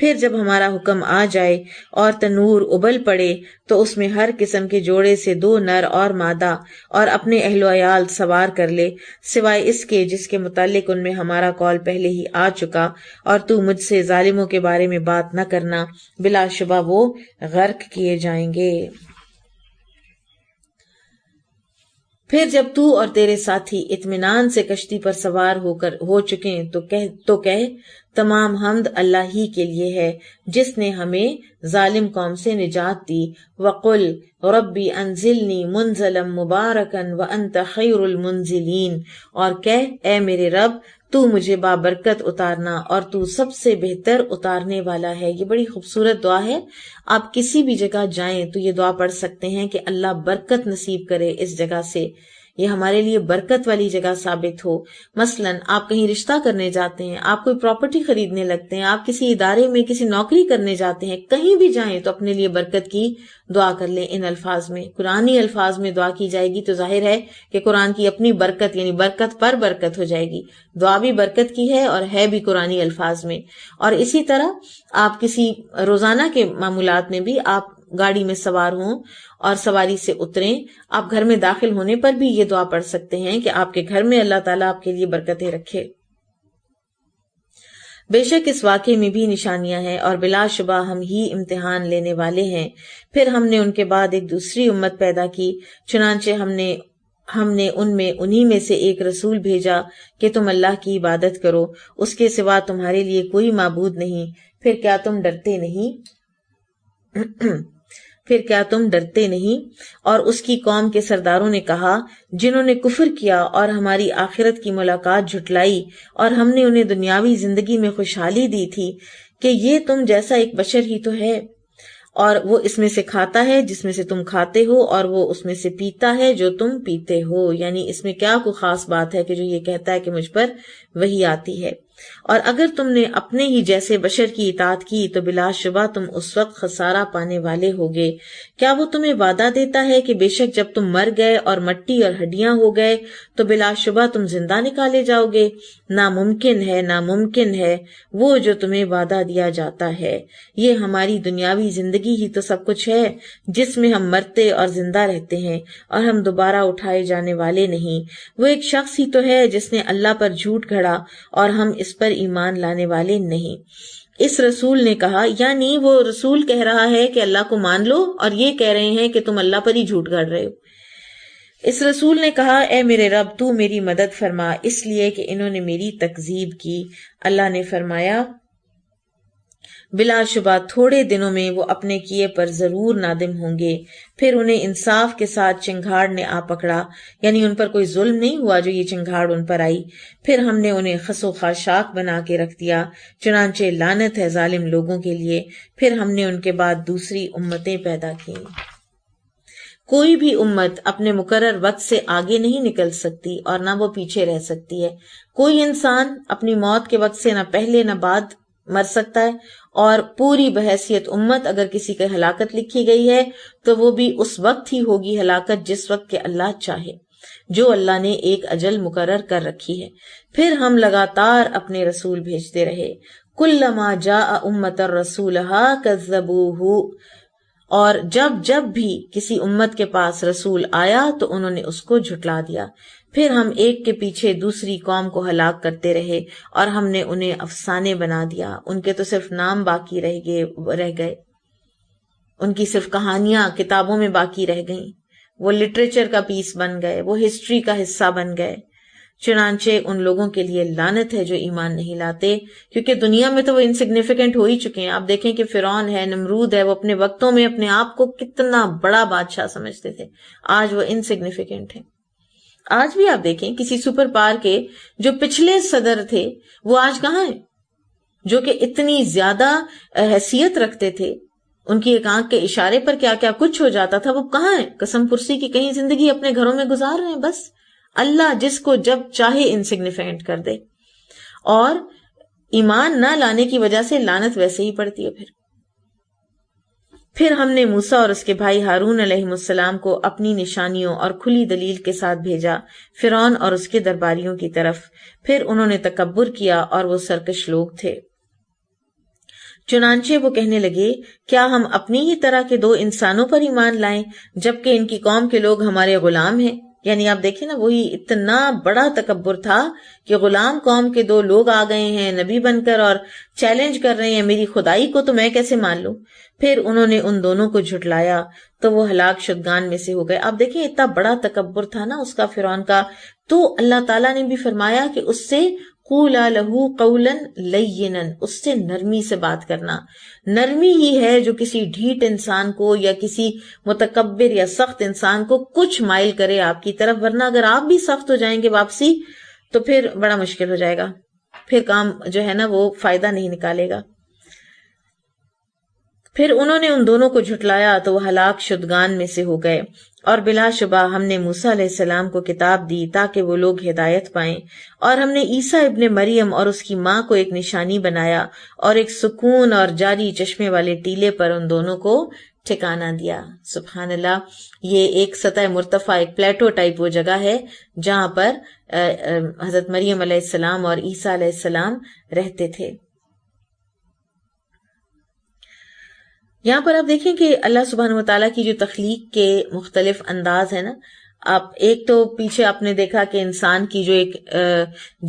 फिर जब हमारा हुक्म आ जाए और तनूर उबल पड़े तो उसमें हर किस्म के जोड़े से दो नर और मादा और अपने अहलोयाल सवार कर ले सिवाय इसके जिसके मुतालिक उनमें हमारा कॉल पहले ही आ चुका और तू मुझसे जालिमों के बारे में बात न करना बिलाशुबा वो गर्क किए जाएंगे फिर जब तू और तेरे साथी इत्मीनान से कश्ती पर सवार होकर हो चुके तो कह तो कह तमाम हमद अल्लाह ही के लिए है जिसने हमें जालिम कौम से निजात दी वक़ुल रब्बी अनजिलनी मुंजलम मुबारकन व अंत खैरमंजिलीन और कह ए मेरे रब तू मुझे बाबरकत उतारना और तू सबसे बेहतर उतारने वाला है ये बड़ी खूबसूरत दुआ है आप किसी भी जगह जाएं तो ये दुआ पढ़ सकते हैं कि अल्लाह बरकत नसीब करे इस जगह से ये हमारे लिए बरकत वाली जगह साबित हो मसलन आप कहीं रिश्ता करने जाते हैं आप कोई प्रॉपर्टी खरीदने लगते हैं आप किसी इदारे में किसी नौकरी करने जाते हैं कहीं भी जाएं तो अपने लिए बरकत की दुआ कर लें इन अल्फाज में कुरानी अल्फाज में दुआ की जाएगी तो जाहिर है कि कुरान की अपनी बरकत यानी बरकत पर बरकत हो जाएगी दुआ भी बरकत की है और है भी कुरानी अल्फाज में और इसी तरह आप किसी रोजाना के मामूलात में भी आप गाड़ी में सवार हों और सवारी से उतरें आप घर में दाखिल होने पर भी ये दुआ पढ़ सकते हैं कि आपके घर में अल्लाह ताला आपके लिए बरकतें रखे बेशक इस वाक्य में भी निशानियां हैं और बिलाशुबा हम ही इम्तिहान लेने वाले हैं फिर हमने उनके बाद एक दूसरी उम्मत पैदा की चुनाचे हमने हमने उनमें उन्हीं में से एक रसूल भेजा कि तुम अल्लाह की इबादत करो उसके सिवा तुम्हारे लिए कोई मबूद नहीं फिर क्या तुम डरते नहीं फिर क्या तुम डरते नहीं और उसकी कौम के सरदारों ने कहा जिन्होंने कुफर किया और हमारी आखिरत की मुलाकात झुटलाई और हमने उन्हें दुनियावी जिंदगी में खुशहाली दी थी कि ये तुम जैसा एक बशर ही तो है और वो इसमें से खाता है जिसमें से तुम खाते हो और वो उसमें से पीता है जो तुम पीते हो यानी इसमें क्या कोई खास बात है कि जो ये कहता है कि मुझ पर वही आती है और अगर तुमने अपने ही जैसे बशर की इतात की तो बिलाशुबा तुम उस वक्त खसारा पाने वाले होगे क्या वो तुम्हें वादा देता है कि बेशक जब तुम मर गए और मट्टी और हड्डियां हो गए तो बिलाशुबा तुम जिंदा निकाले जाओगे नामुमकिन है नामुमकिन है वो जो तुम्हें वादा दिया जाता है ये हमारी दुनियावी जिंदगी ही तो सब कुछ है जिसमें हम मरते और जिंदा रहते हैं और हम दोबारा उठाए जाने वाले नहीं वो एक शख्स ही तो है जिसने अल्लाह पर झूठ घड़ा और हम इस पर ईमान लाने वाले नहीं इस रसूल ने कहा यानी वो रसूल कह रहा है कि अल्लाह को मान लो और ये कह रहे हैं कि तुम अल्लाह पर ही झूठ गढ़ रहे हो इस रसूल ने कहा ए मेरे रब तू मेरी मदद फरमा इसलिए कि इन्होंने मेरी तकजीब की अल्लाह ने फरमाया बिलाशुबा थोड़े दिनों में वो अपने किए पर जरूर नादिम होंगे फिर उन्हें इंसाफ के साथ चिंगाड़ ने आ पकड़ा यानी उन पर कोई जुल्म नहीं हुआ जो ये चिंगाड़ उन पर आई फिर हमने उन्हें खसो खाशाक बना के रख दिया चुनाचे लानत है जालिम लोगों के लिए फिर हमने उनके बाद दूसरी उम्मतें पैदा की कोई भी उम्मत अपने मुकर्र वक्त से आगे नहीं निकल सकती और ना वो पीछे रह सकती है कोई इंसान अपनी मौत के वक्त से ना पहले ना बाद मर सकता है और पूरी बहसियत उम्मत अगर किसी के हलाकत लिखी गई है तो वो भी उस वक्त ही होगी हलाकत जिस वक्त के अल्लाह चाहे जो अल्लाह ने एक अजल मुकर कर रखी है फिर हम लगातार अपने रसूल भेजते रहे कुल्लमा जा उम्मत रसूल और जब जब भी किसी उम्मत के पास रसूल आया तो उन्होंने उसको झुटला दिया फिर हम एक के पीछे दूसरी कौम को हलाक करते रहे और हमने उन्हें अफसाने बना दिया उनके तो सिर्फ नाम बाकी रह गए रह गए उनकी सिर्फ कहानियां किताबों में बाकी रह गईं वो लिटरेचर का पीस बन गए वो हिस्ट्री का हिस्सा बन गए चुनाचे उन लोगों के लिए लानत है जो ईमान नहीं लाते क्योंकि दुनिया में तो वो इनसिग्निफिकेंट हो ही चुके हैं आप देखें कि फिरौन है नमरूद है वो अपने वक्तों में अपने आप को कितना बड़ा बादशाह समझते थे आज वो इनसिग्निफिकेंट है आज भी आप देखें किसी सुपर पावर के जो पिछले सदर थे वो आज कहा है जो कि इतनी ज्यादा हैसियत रखते थे उनकी एक आंख के इशारे पर क्या क्या कुछ हो जाता था वो कहा है कसम कुर्सी की कहीं जिंदगी अपने घरों में गुजार रहे हैं बस अल्लाह जिसको जब चाहे इनसिग्निफिकेंट कर दे और ईमान ना लाने की वजह से लानत वैसे ही पड़ती है फिर फिर हमने मूसा और उसके भाई हारून अलैहिस्सलाम को अपनी निशानियों और खुली दलील के साथ भेजा फिरौन और उसके दरबारियों की तरफ फिर उन्होंने तकबर किया और वो सरकश लोग थे चुनाचे वो कहने लगे क्या हम अपनी ही तरह के दो इंसानों पर ईमान लाएं जबकि इनकी कौम के लोग हमारे गुलाम हैं यानी आप देखें ना वही इतना बड़ा तकबर था कि गुलाम कौम के दो लोग आ गए हैं नबी बनकर और चैलेंज कर रहे हैं मेरी खुदाई को तो मैं कैसे मान लू फिर उन्होंने उन दोनों को झुटलाया तो वो हलाक शुदगान में से हो गए आप देखें इतना बड़ा तकबर था ना उसका फिरौन का तो अल्लाह ताला ने भी फरमाया कि उससे कूला लहू कौलन लयनन उससे नरमी से बात करना नरमी ही है जो किसी ढीठ इंसान को या किसी मुतकबर या सख्त इंसान को कुछ माइल करे आपकी तरफ वरना अगर आप भी सख्त हो जाएंगे वापसी तो फिर बड़ा मुश्किल हो जाएगा फिर काम जो है ना वो फायदा नहीं निकालेगा फिर उन्होंने उन दोनों को झुटलाया तो वह हलाक शुदगान में से हो गए और बिलाशुबा हमने मूसा सलाम को किताब दी ताकि वो लोग हिदायत पाएं और हमने ईसा इब्ने मरियम और उसकी माँ को एक निशानी बनाया और एक सुकून और जारी चश्मे वाले टीले पर उन दोनों को ठिकाना दिया सुबहान अल्लाह ये एक सतह मुर्तफ़ा एक प्लेटो टाइप वो जगह है जहाँ पर हज़रत मरियम सलाम और ईसा सलाम रहते थे यहाँ पर आप देखें कि अल्लाह सुबहान तला की जो तख्लीक के मुख्तलिफ अंदाज है ना आप एक तो पीछे आपने देखा कि इंसान की जो एक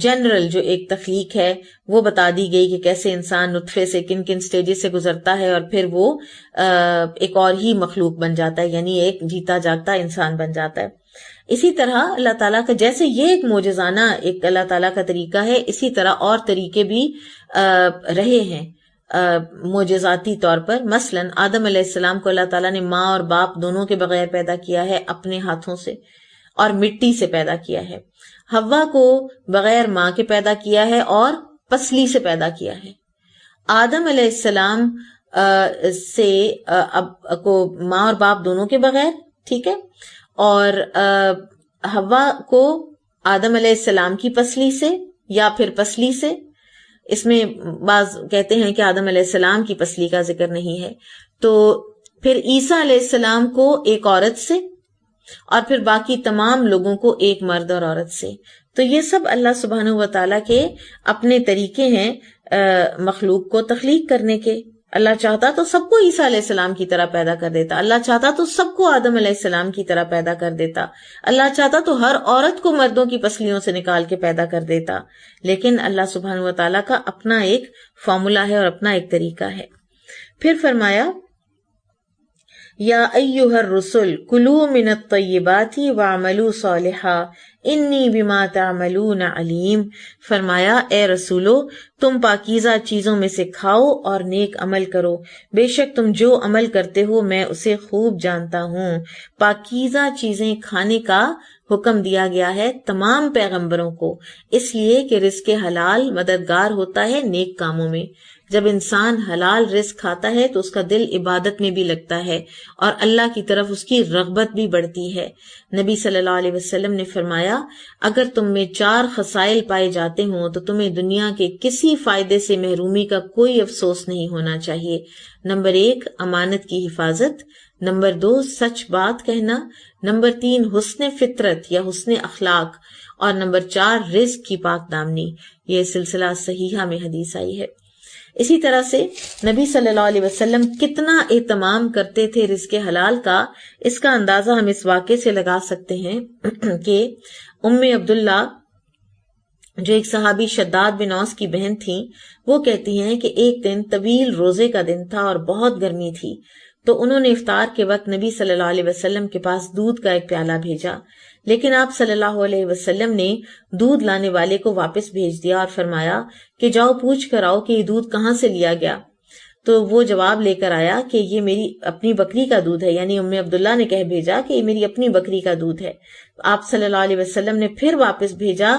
जनरल जो एक तख्लीक है वो बता दी गई कि कैसे इंसान नुतफे से किन किन स्टेजेस से गुजरता है और फिर वो एक और ही मखलूक बन जाता है यानी एक जीता जागता इंसान बन जाता है इसी तरह अल्लाह ताला का जैसे ये एक मोजाना एक अल्लाह ताला का तरीका है इसी तरह और तरीके भी रहे हैं मोजाती तौर पर मसलन आदम अलैहिस्सलाम को अल्लाह ताला ने माँ और बाप दोनों के बगैर पैदा किया है अपने हाथों से और मिट्टी से पैदा किया है हवा को बगैर माँ के पैदा किया है और पसली से पैदा किया है आदम अलैहिस्सलाम से अब को माँ और बाप दोनों के बगैर ठीक है और हवा को आदम अलैहिस्सलाम की पसली से या फिर पसली से इसमें बाज कहते हैं कि आदम अलैहिस्सलाम की पसली का जिक्र नहीं है तो फिर ईसा अलैहिस्सलाम को एक औरत से और फिर बाकी तमाम लोगों को एक मर्द और औरत से तो ये सब अल्लाह सुबहान व के अपने तरीके हैं मखलूक को तख्लीक करने के अल्लाह चाहता तो सबको ईसा अलैहिस्सलाम की तरह पैदा कर देता अल्लाह चाहता तो सबको आदम अलैहिस्सलाम की तरह पैदा कर देता अल्लाह चाहता तो हर औरत को मर्दों की पसलियों से निकाल के पैदा कर देता लेकिन अल्लाह सुबहान वाली का अपना एक फॉर्मूला है और अपना एक तरीका है फिर फरमाया या अयुहर रसुल कुलू मिनत तयबाती वामलू सोलहा इन्नी बिमा तामलून अलीम फरमाया ए रसूलो तुम पाकिजा चीजों में से खाओ और नेक अमल करो बेशक तुम जो अमल करते हो मैं उसे खूब जानता हूँ पाकिजा चीजें खाने का हुक्म दिया गया है तमाम पैगम्बरों को इसलिए कि रिस्क हलाल मददगार होता है नेक कामों में जब इंसान हलाल रिस्क खाता है तो उसका दिल इबादत में भी लगता है और अल्लाह की तरफ उसकी रगबत भी बढ़ती है नबी सल्लल्लाहु अलैहि वसल्लम ने फरमाया अगर तुम में चार खसाइल पाए जाते हो तो तुम्हें दुनिया के किसी फायदे से महरूमी का कोई अफसोस नहीं होना चाहिए नंबर एक अमानत की हिफाजत नंबर दो सच बात कहना नंबर तीन हुसन फितरत या हुसन अखलाक और नंबर चार रिस्क की पाक दामनी ये सिलसिला सहीहा में हदीस आई है इसी तरह से नबी सल्लल्लाहु अलैहि वसल्लम कितना एहतमाम करते थे रिस्क हलाल का इसका अंदाजा हम इस वाक्य से लगा सकते हैं कि उम्मी अब्दुल्ला जो एक सहाबी शद्दाद बिन औस की बहन थी वो कहती हैं कि एक दिन तवील रोजे का दिन था और बहुत गर्मी थी तो उन्होंने इफ्तार के वक्त नबी सल्लल्लाहु अलैहि वसल्लम के पास दूध का एक प्याला भेजा लेकिन आप सल्लल्लाहु अलैहि वसल्लम ने दूध लाने वाले को वापस भेज दिया और फरमाया कि जाओ पूछ कर आओ कि ये दूध कहाँ से लिया गया तो वो जवाब लेकर आया कि ये मेरी अपनी बकरी का दूध है यानी उम्मे अब्दुल्ला ने कह भेजा कि ये मेरी अपनी बकरी का दूध है आप सल्लल्लाहु अलैहि वसल्लम ने फिर वापस भेजा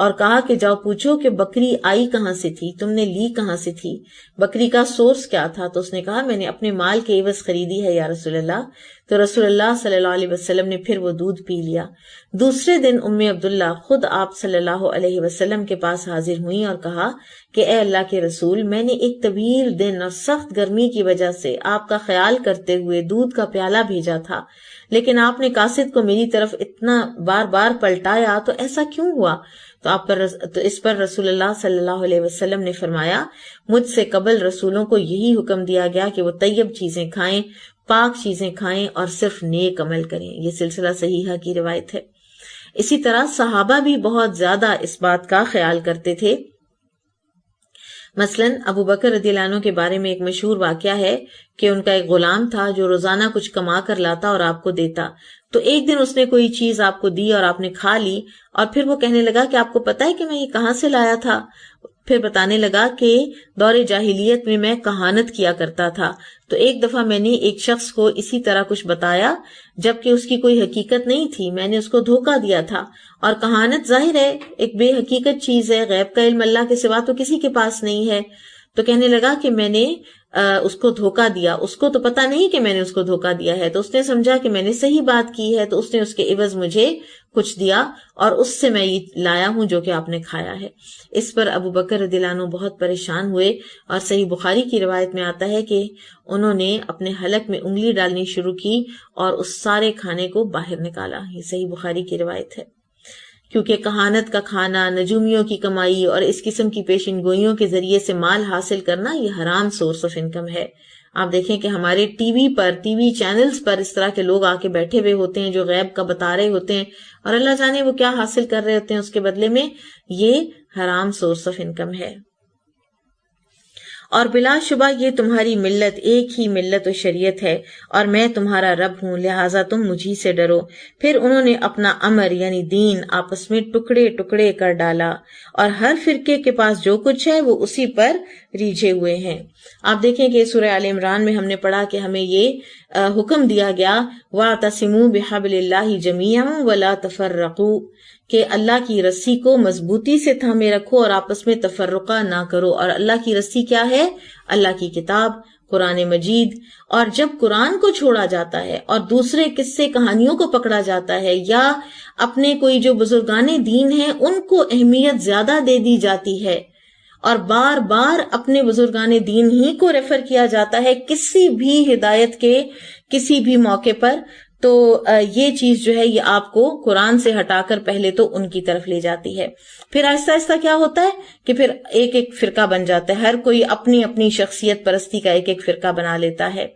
और कहा कि जाओ पूछो कि बकरी आई कहाँ से थी तुमने ली कहाँ से थी बकरी का सोर्स क्या था तो उसने कहा मैंने अपने माल के एवज खरीदी है या रसुल्ला तो रसूल सल्लाम ने फिर वो दूध पी लिया दूसरे दिन उम्मी अब्दुल्ला खुद आप सल्लल्लाहु के पास हाजिर हुई और कहा कि ए अल्लाह के रसूल मैंने एक तवील दिन और सख्त गर्मी की वजह से आपका ख्याल करते हुए दूध का प्याला भेजा था लेकिन आपने कासिद को मेरी तरफ इतना बार बार पलटाया तो ऐसा क्यों हुआ तो आप पर तो इस पर रसूल सल्लल्लाहु अलैहि वसल्लम ने फरमाया मुझसे कबल रसूलों को यही हुक्म दिया गया कि वो तयब चीजें खाएं पाक चीजें खाएं और सिर्फ नेक अमल करें ये सिलसिला सही की रिवायत है इसी तरह सहाबा भी बहुत ज्यादा इस बात का ख्याल करते थे मसलन अबू बकर के बारे में एक मशहूर वाक्य है कि उनका एक गुलाम था जो रोजाना कुछ कमा कर लाता और आपको देता तो एक दिन उसने कोई चीज आपको दी और आपने खा ली और फिर वो कहने लगा कि आपको पता है कि मैं ये कहाँ से लाया था फिर बताने लगा कि दौरे जाहिलियत में मैं कहानत किया करता था तो एक दफा मैंने एक शख्स को इसी तरह कुछ बताया जबकि उसकी कोई हकीकत नहीं थी मैंने उसको धोखा दिया था और कहानत जाहिर है एक बेहकीकत चीज है गैब का इल्म अल्लाह के सिवा तो किसी के पास नहीं है तो कहने लगा कि मैंने उसको धोखा दिया उसको तो पता नहीं कि मैंने उसको धोखा दिया है तो उसने समझा कि मैंने सही बात की है तो उसने उसके इवज मुझे कुछ दिया और उससे मैं ये लाया हूं जो कि आपने खाया है इस पर अबू बकर दिलानो बहुत परेशान हुए और सही बुखारी की रिवायत में आता है कि उन्होंने अपने हलक में उंगली डालनी शुरू की और उस सारे खाने को बाहर निकाला ये सही बुखारी की रिवायत है क्योंकि कहानत का खाना नजूमियों की कमाई और इस किस्म की पेशन गोईयों के जरिए से माल हासिल करना ये हराम सोर्स ऑफ इनकम है आप देखें कि हमारे टीवी पर टीवी चैनल्स पर इस तरह के लोग आके बैठे हुए होते हैं जो गैब का बता रहे होते हैं और अल्लाह जाने वो क्या हासिल कर रहे होते हैं उसके बदले में ये हराम सोर्स ऑफ इनकम है और बिलाशुबा ये तुम्हारी मिल्लत एक ही मिल्लत और शरीयत है और मैं तुम्हारा रब हूँ लिहाजा तुम मुझी से डरो फिर उन्होंने अपना अमर यानी दीन आपस में टुकड़े टुकड़े कर डाला और हर फिरके के पास जो कुछ है वो उसी पर रीझे हुए हैं आप देखें कि सुर आल इमरान में हमने पढ़ा कि हमें ये हुक्म दिया गया वा तसिमू बेहबल जमीयम वला तफर कि अल्लाह की रस्सी को मजबूती से थामे रखो और आपस में तफरका ना करो और अल्लाह की रस्सी क्या है अल्लाह की किताब कुरान मजीद और जब कुरान को छोड़ा जाता है और दूसरे किस्से कहानियों को पकड़ा जाता है या अपने कोई जो बुजुर्गान दीन है उनको अहमियत ज्यादा दे दी जाती है और बार बार अपने बुजुर्गान दीन ही को रेफर किया जाता है किसी भी हिदायत के किसी भी मौके पर तो ये चीज जो है ये आपको कुरान से हटाकर पहले तो उनकी तरफ ले जाती है फिर आहिस्ता आहिस्ता क्या होता है कि फिर एक एक फिरका बन जाता है हर कोई अपनी अपनी शख्सियत परस्ती का एक एक फिरका बना लेता है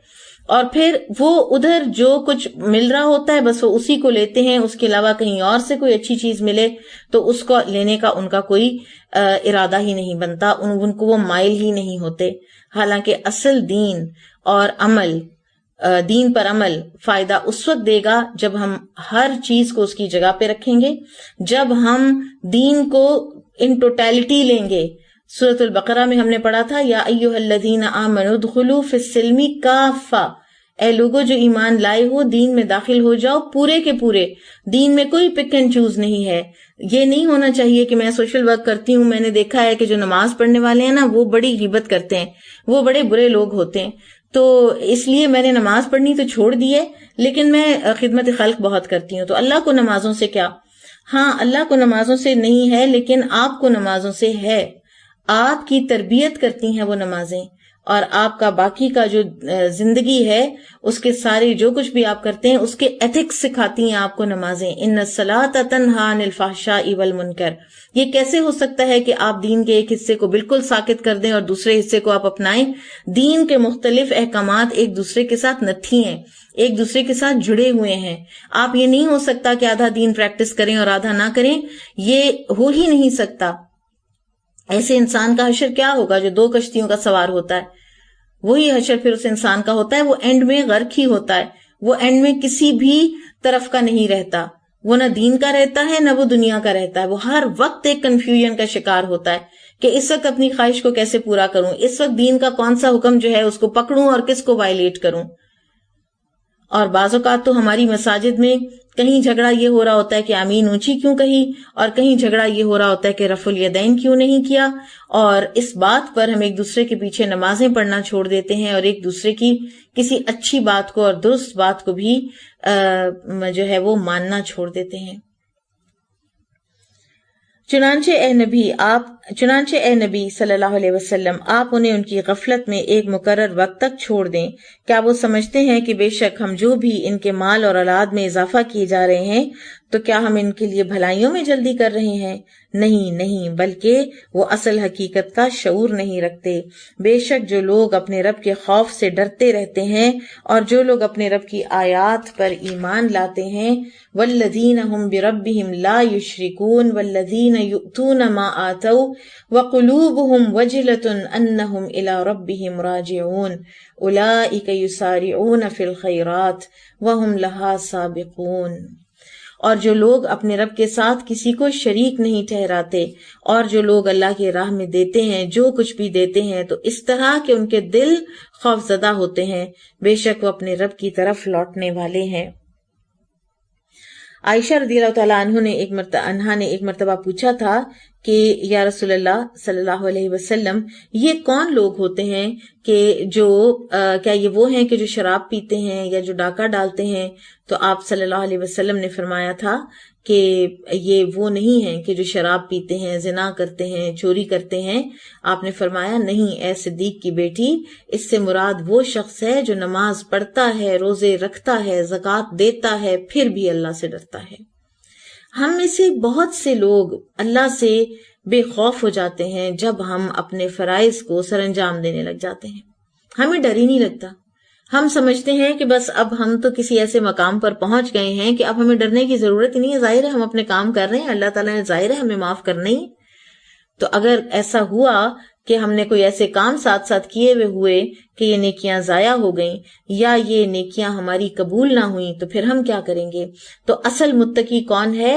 और फिर वो उधर जो कुछ मिल रहा होता है बस वो उसी को लेते हैं उसके अलावा कहीं और से कोई अच्छी चीज मिले तो उसको लेने का उनका कोई इरादा ही नहीं बनता उन, उनको वो माइल ही नहीं होते हालांकि असल दीन और अमल दीन पर अमल फायदा उस वक्त देगा जब हम हर चीज को उसकी जगह पे रखेंगे जब हम दीन को इन टोटैलिटी लेंगे सूरत बकरा में हमने पढ़ा था या अयोहल्लदीन आमनुदलू फिसलमी काफा ए लोगो जो ईमान लाए हो दीन में दाखिल हो जाओ पूरे के पूरे दीन में कोई पिक एंड चूज नहीं है ये नहीं होना चाहिए कि मैं सोशल वर्क करती हूँ मैंने देखा है कि जो नमाज पढ़ने वाले हैं ना वो बड़ी हिब्बत करते हैं वो बड़े बुरे लोग होते हैं तो इसलिए मैंने नमाज पढ़नी तो छोड़ दी है लेकिन मैं खिदमत खल्क बहुत करती हूँ तो अल्लाह को नमाजों से क्या हाँ अल्लाह को नमाजों से नहीं है लेकिन आपको नमाजों से है आपकी तरबियत करती हैं वो नमाजें और आपका बाकी का जो जिंदगी है उसके सारे जो कुछ भी आप करते हैं उसके एथिक्स सिखाती हैं आपको नमाजें इन सलात तनहा निलफाशा इवल मुनकर ये कैसे हो सकता है कि आप दीन के एक हिस्से को बिल्कुल साकित कर दें और दूसरे हिस्से को आप अपनाएं दीन के मुख्तलिफ अहकाम एक दूसरे के साथ नथी हैं एक दूसरे के साथ जुड़े हुए हैं आप ये नहीं हो सकता कि आधा दीन प्रैक्टिस करें और आधा ना करें ये हो ही नहीं सकता ऐसे इंसान का हशर क्या होगा जो दो कश्तियों का सवार होता है वही हशर फिर उस इंसान का होता है वो एंड में गर्क ही होता है वो एंड में किसी भी तरफ का नहीं रहता वो ना दीन का रहता है ना वो दुनिया का रहता है वो हर वक्त एक कंफ्यूजन का शिकार होता है कि इस वक्त अपनी ख्वाहिश को कैसे पूरा करूं इस वक्त दीन का कौन सा हुक्म जो है उसको पकड़ूं और किसको वायलेट करूं और बाज़ात तो हमारी मसाजिद में कहीं झगड़ा ये हो रहा होता है कि आमीन ऊंची क्यों कही और कहीं झगड़ा ये हो रहा होता है कि रफुल यदैन क्यों नहीं किया और इस बात पर हम एक दूसरे के पीछे नमाजें पढ़ना छोड़ देते हैं और एक दूसरे की किसी अच्छी बात को और दुरुस्त बात को भी जो है वो मानना छोड़ देते हैं चुनाचे ए नबी आप चुनाचे ए नबी सल्लल्लाहु अलैहि वसल्लम आप उन्हें उनकी गफलत में एक मुकर्र वक्त तक छोड़ दें क्या वो समझते हैं कि बेशक हम जो भी इनके माल और औलाद में इजाफा किए जा रहे हैं तो क्या हम इनके लिए भलाइयों में जल्दी कर रहे हैं नहीं नहीं बल्कि वो असल हकीकत का शऊर नहीं रखते बेशक जो लोग अपने रब के खौफ से डरते रहते हैं और जो लोग अपने रब की आयात पर ईमान लाते हैं वल्लजीन हम बिरब ला युशरिकून वल्लजीन मा आतो व कलूब हम वजलतन अन्न हम इला रब राजऊन उला इक युसारी फिल खैरात व हम लहा साबिकून और जो लोग अपने रब के साथ किसी को शरीक नहीं ठहराते और जो लोग अल्लाह के राह में देते हैं जो कुछ भी देते हैं तो इस तरह के उनके दिल खौफजदा होते हैं बेशक वो अपने रब की तरफ लौटने वाले हैं आयशा रदी तु ने एक मरत, अनहा ने एक मरतबा पूछा था कि या रसोल्ला सल्लल्लाहु अलैहि वसल्लम ये कौन लोग होते हैं कि जो आ, क्या ये वो हैं कि जो शराब पीते हैं या जो डाका डालते हैं तो आप सल्लल्लाहु अलैहि वसल्लम ने फरमाया था कि ये वो नहीं है कि जो शराब पीते हैं जिना करते हैं चोरी करते हैं आपने फरमाया नहीं ए सिद्दीक की बेटी इससे मुराद वो शख्स है जो नमाज पढ़ता है रोजे रखता है जक़ात देता है फिर भी अल्लाह से डरता है हम में से बहुत से लोग अल्लाह से बेखौफ हो जाते हैं जब हम अपने फ़राइज को सरंजाम देने लग जाते हैं हमें डर ही नहीं लगता हम समझते हैं कि बस अब हम तो किसी ऐसे मकाम पर पहुंच गए हैं कि अब हमें डरने की जरूरत ही नहीं है जाहिर है हम अपने काम कर रहे हैं अल्लाह ताला ने जाहिर है हमें माफ करना ही तो अगर ऐसा हुआ कि हमने कोई ऐसे काम साथ साथ किए हुए हुए कि ये नेकियां जाया हो गईं या ये नेकियां हमारी कबूल ना हुई तो फिर हम क्या करेंगे तो असल मुत्तकी कौन है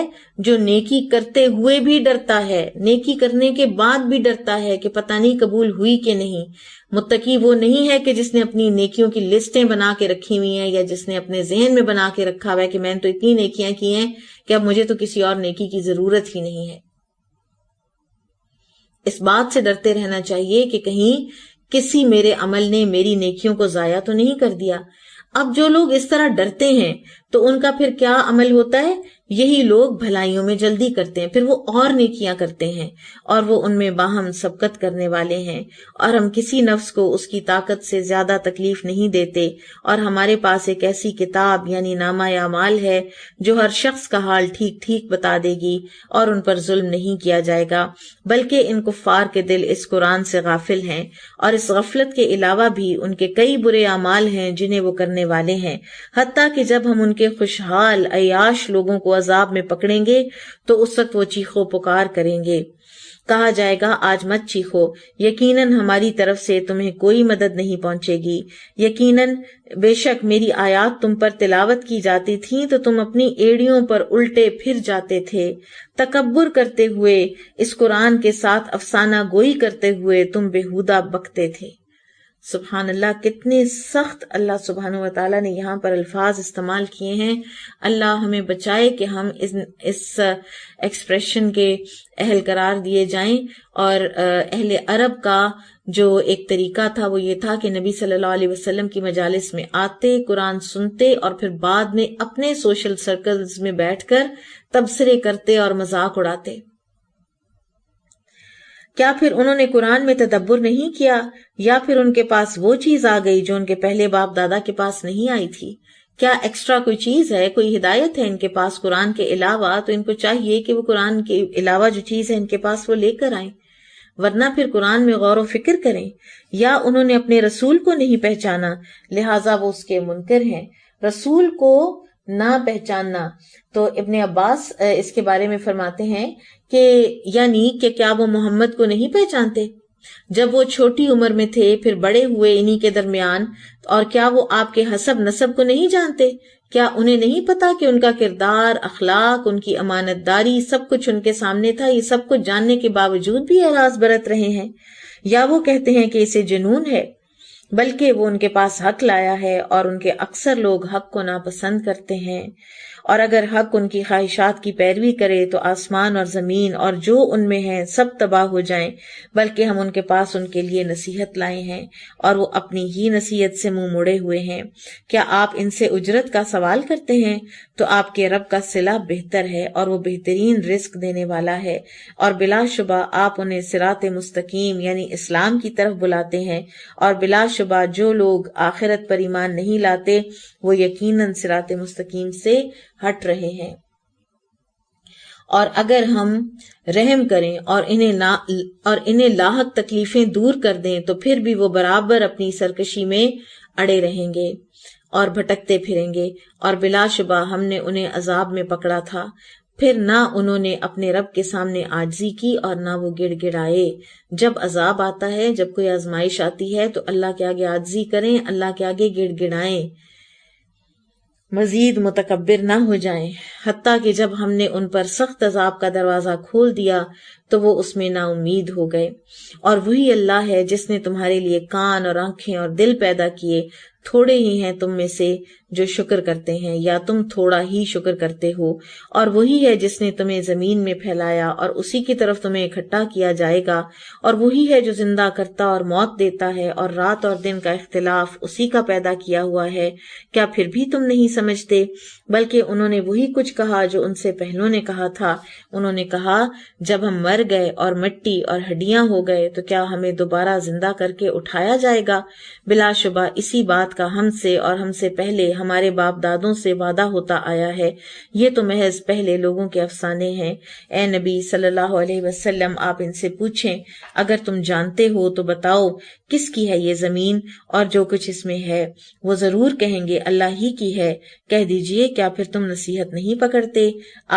जो नेकी करते हुए भी डरता है नेकी करने के बाद भी डरता है कि पता नहीं कबूल हुई कि नहीं मुत्तकी वो नहीं है कि जिसने अपनी नेकियों की लिस्टें बना के रखी हुई हैं या जिसने अपने जहन में बना के रखा हुआ है कि मैंने तो इतनी नेकियां की हैं कि अब मुझे तो किसी और नेकी की जरूरत ही नहीं है इस बात से डरते रहना चाहिए कि कहीं किसी मेरे अमल ने मेरी नेकियों को जाया तो नहीं कर दिया अब जो लोग इस तरह डरते हैं तो उनका फिर क्या अमल होता है यही लोग भलाइयों में जल्दी करते हैं फिर वो और नेकियां करते हैं और वो उनमें बाहम सबकत करने वाले हैं और हम किसी नफ्स को उसकी ताकत से ज्यादा तकलीफ नहीं देते और हमारे पास एक ऐसी किताब यानी नामा यामाल है जो हर शख्स का हाल ठीक ठीक बता देगी और उन पर जुल्म नहीं किया जाएगा बल्कि इन कुफार के दिल इस कुरान से गाफिल हैं और इस गफलत के अलावा भी उनके कई बुरे अमाल हैं जिन्हें वो करने वाले हैं हती कि जब हम उनके के खुशहाल अयाश लोगों को अजाब में पकड़ेंगे तो उस वक्त वो चीखो पुकार करेंगे कहा जाएगा आज मत चीखो यकीनन हमारी तरफ से तुम्हें कोई मदद नहीं पहुंचेगी यकीनन बेशक मेरी आयात तुम पर तिलावत की जाती थी तो तुम अपनी एड़ियों पर उल्टे फिर जाते थे तकबर करते हुए इस कुरान के साथ अफसाना गोई करते हुए तुम बेहुदा बकते थे सुबहान अल्लाह कितने सख्त अल्लाह सुबहान वाली ने यहाँ पर अल्फाज इस्तेमाल किए हैं अल्लाह हमें बचाए कि हम इस इस एक्सप्रेशन के अहल करार दिए जाएं और अहल अरब का जो एक तरीका था वो ये था कि नबी सल्लल्लाहु अलैहि वसल्लम की मजालिस में आते कुरान सुनते और फिर बाद में अपने सोशल सर्कल्स में बैठकर तबसरे करते और मजाक उड़ाते क्या फिर उन्होंने कुरान में तदब्बर नहीं किया या फिर उनके पास वो चीज आ गई जो उनके पहले बाप दादा के पास नहीं आई थी क्या एक्स्ट्रा कोई चीज है कोई हिदायत है इनके पास कुरान के अलावा तो इनको चाहिए कि वो कुरान के अलावा जो चीज है इनके पास वो लेकर आए वरना फिर कुरान में गौर व फिक्र करें या उन्होंने अपने रसूल को नहीं पहचाना लिहाजा वो उसके मुनकर हैं रसूल को ना पहचानना तो इबन अब्बास इसके बारे में फरमाते हैं कि यानी कि क्या वो मोहम्मद को नहीं पहचानते जब वो छोटी उम्र में थे फिर बड़े हुए इन्हीं के दरमियान और क्या वो आपके हसब नसब को नहीं जानते क्या उन्हें नहीं पता कि उनका किरदार अखलाक उनकी अमानतदारी सब कुछ उनके सामने था ये सब कुछ जानने के बावजूद भी एराज बरत रहे हैं या वो कहते हैं कि इसे जुनून है बल्कि वो उनके पास हक लाया है और उनके अक्सर लोग हक को नापसंद करते हैं और अगर हक उनकी ख्वाहिशात की पैरवी करे तो आसमान और जमीन और जो उनमें है सब तबाह हो जाए बल्कि हम उनके पास उनके लिए नसीहत लाए हैं और वो अपनी ही नसीहत से मुंह मुड़े हुए हैं क्या आप इनसे उजरत का सवाल करते हैं तो आपके रब का सिला बेहतर है और वो बेहतरीन रिस्क देने वाला है और बिलाशुबा आप उन्हें सिरात मुस्तकीम यानी इस्लाम की तरफ बुलाते हैं और बिलाशुबा जो लोग आखिरत पर ईमान नहीं लाते वो यकीनन सिरात मुस्तकीम से हट रहे हैं और अगर हम रहम करें और इन्हें ना और इन्हें लाहक तकलीफें दूर कर दें तो फिर भी वो बराबर अपनी सरकशी में अड़े रहेंगे और भटकते फिरेंगे और बिलाशुबा हमने उन्हें अजाब में पकड़ा था फिर ना उन्होंने अपने रब के सामने आजी की और ना वो गिड़ गिड़ाए जब अजाब आता है जब कोई आजमाइश आती है तो अल्लाह के आगे आजी करें अल्लाह के आगे गिड़ गिड़ाएं मजीद मुतकबर न हो जाए हती कि जब हमने उन पर सख्त अजाब का दरवाज़ा खोल दिया तो वो उसमें नाउमीद हो गए और वही अल्लाह है जिसने तुम्हारे लिए कान और आंखें और दिल पैदा किए थोड़े ही हैं तुम में से जो शुक्र करते हैं या तुम थोड़ा ही शुक्र करते हो और वही है जिसने तुम्हें जमीन में फैलाया और उसी की तरफ तुम्हें इकट्ठा किया जाएगा और वही है जो जिंदा करता और मौत देता है और रात और दिन का इख्तिलाफ उसी का पैदा किया हुआ है क्या फिर भी तुम नहीं समझते बल्कि उन्होंने वही कुछ कहा जो उनसे पहलों ने कहा था उन्होंने कहा जब हम मर गए और मिट्टी और हड्डियां हो गए तो क्या हमें दोबारा जिंदा करके उठाया जाएगा बिलाशुबा इसी बात का हमसे और हमसे पहले हमारे बाप दादों से वादा होता आया है ये तो महज पहले लोगों के अफसाने हैं ए नबी सल्लल्लाहु अलैहि वसल्लम आप इनसे पूछें अगर तुम जानते हो तो बताओ किसकी है ये जमीन और जो कुछ इसमें है वो जरूर कहेंगे अल्लाह ही की है कह दीजिए क्या फिर तुम नसीहत नहीं पकड़ते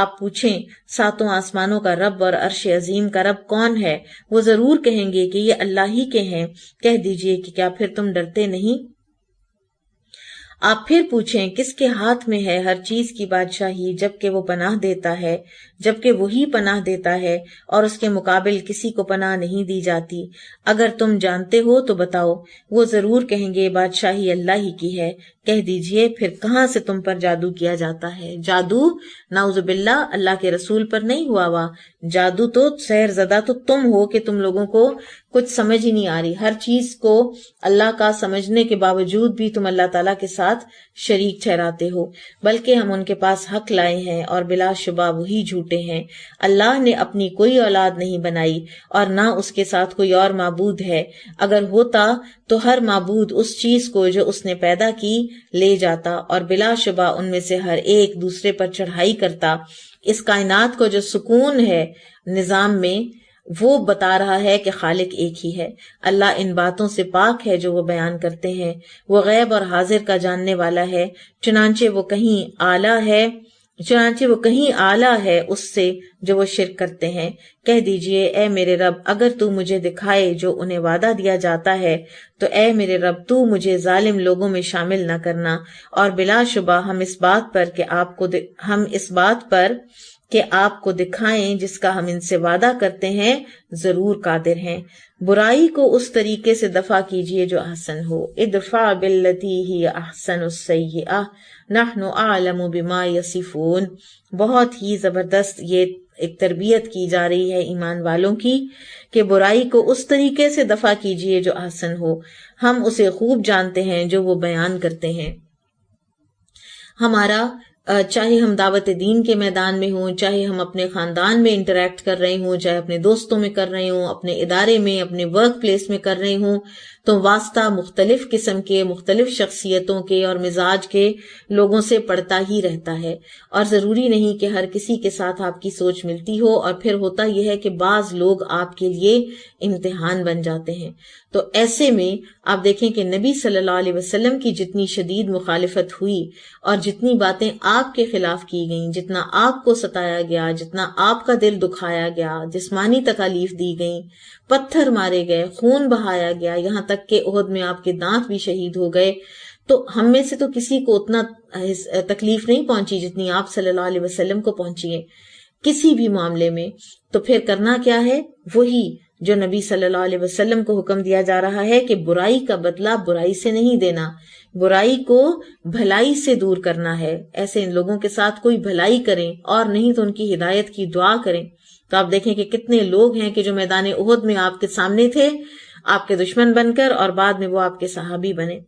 आप पूछे सातों आसमानों का रब और अर्श अजीम का रब कौन है वो जरूर कहेंगे की ये अल्लाह ही के हैं कह दीजिए कि क्या फिर तुम डरते नहीं आप फिर पूछें किसके हाथ में है हर चीज की बादशाही जबकि वो पनाह देता है जबकि वही पनाह देता है और उसके मुकाबिल किसी को पनाह नहीं दी जाती अगर तुम जानते हो तो बताओ वो जरूर कहेंगे बादशाही अल्लाह ही की है कह दीजिए फिर कहाँ से तुम पर जादू किया जाता है जादू नाउजबिल्ला अल्लाह के रसूल पर नहीं हुआ हुआ जादू तो सहरजदा तो तुम हो कि तुम लोगों को कुछ समझ ही नहीं आ रही हर चीज को अल्लाह का समझने के बावजूद भी तुम अल्लाह ताला के साथ शरीक ठहराते हो बल्कि हम उनके पास हक लाए हैं और बिलाशुबा वही झूठे हैं अल्लाह ने अपनी कोई औलाद नहीं बनाई और ना उसके साथ कोई और मबूद है अगर होता तो हर मबूद उस चीज को जो उसने पैदा की ले जाता और बिलाशुबा उनमें से हर एक दूसरे पर चढ़ाई करता इस कायनात को जो सुकून है निज़ाम में वो बता रहा है कि खालिक एक ही है अल्लाह इन बातों से पाक है जो वो बयान करते हैं वो गैब और हाजिर का जानने वाला है चुनाचे वो कहीं आला है चुनाचे वो कहीं आला है उससे जो वो शिर करते हैं कह दीजिए ए मेरे रब अगर तू मुझे दिखाए जो उन्हें वादा दिया जाता है तो ए मेरे रब तू मुझे जालिम लोगों में शामिल न करना और बिलाशुबा हम इस बात पर कि आपको हम इस बात पर कि आपको दिखाएं जिसका हम इनसे वादा करते हैं जरूर कादिर हैं बुराई को उस तरीके से दफा कीजिए जो आसन हो इदफा बिल्लती ही आसन आ नहनु आलम बिमा यसीफून बहुत ही ज़बरदस्त ये एक तरबियत की जा रही है ईमान वालों की कि बुराई को उस तरीके से दफा कीजिए जो आसन हो हम उसे खूब जानते हैं जो वो बयान करते हैं हमारा चाहे हम दावत दीन के मैदान में हों चाहे हम अपने खानदान में इंटरेक्ट कर रहे हों चाहे अपने दोस्तों में कर रहे हों अपने इदारे में अपने वर्क प्लेस में कर रहे हों तो वास्ता मुख्तलिफ किस्म के मुख्तलिफ शख्सियतों के और मिजाज के लोगों से पड़ता ही रहता है और ज़रूरी नहीं कि हर किसी के साथ आपकी सोच मिलती हो और फिर होता यह है कि बाज लोग आपके लिए इम्तहान बन जाते हैं तो ऐसे में आप देखें कि नबी सल्लल्लाहु अलैहि वसल्लम की जितनी शदीद मुखालफत हुई और जितनी बातें आपके खिलाफ की गईं जितना आपको सताया गया जितना आपका दिल दुखाया गया जिस्मानी तकालीफ दी गई पत्थर मारे गए खून बहाया गया यहाँ तक के ओहद में आपके दांत भी शहीद हो गए तो हम में से तो किसी को उतना तकलीफ नहीं पहुंची जितनी आप सल्लल्लाहु अलैहि वसल्लम को पहुंची है किसी भी मामले में तो फिर करना क्या है वही जो नबी सल्लल्लाहु अलैहि वसल्लम को हुक्म दिया जा रहा है कि बुराई का बदला बुराई से नहीं देना बुराई को भलाई से दूर करना है ऐसे इन लोगों के साथ कोई भलाई करें और नहीं तो उनकी हिदायत की दुआ करें तो आप देखें कि कितने लोग हैं कि जो मैदान उहद में आपके सामने थे आपके दुश्मन बनकर और बाद में वो आपके सहाबी बने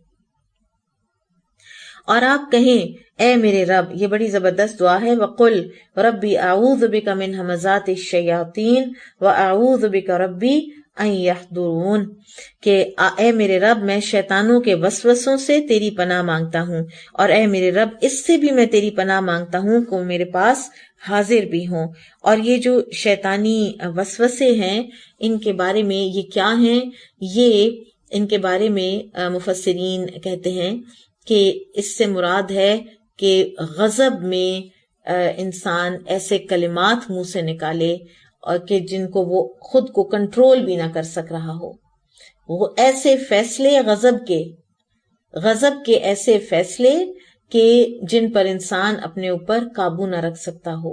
और आप कहें ए मेरे रब ये बड़ी जबरदस्त दुआ है वकुल रबी आऊज बिका मिन हमजात शयातीन व आऊज बिका रबी अयहदुरून के ए मेरे रब मैं शैतानों के वसवसों से तेरी पनाह मांगता हूँ और ए मेरे रब इससे भी मैं तेरी पनाह मांगता हूँ को मेरे पास हाजिर भी हों और ये जो शैतानी वसवसे हैं इनके बारे में ये क्या हैं ये इनके बारे में मुफसरीन कहते हैं कि इससे मुराद है कि गजब में इंसान ऐसे कलिमात मुंह से निकाले और कि जिनको वो खुद को कंट्रोल भी ना कर सक रहा हो वो ऐसे फैसले गजब के गजब के ऐसे फैसले के जिन पर इंसान अपने ऊपर काबू ना रख सकता हो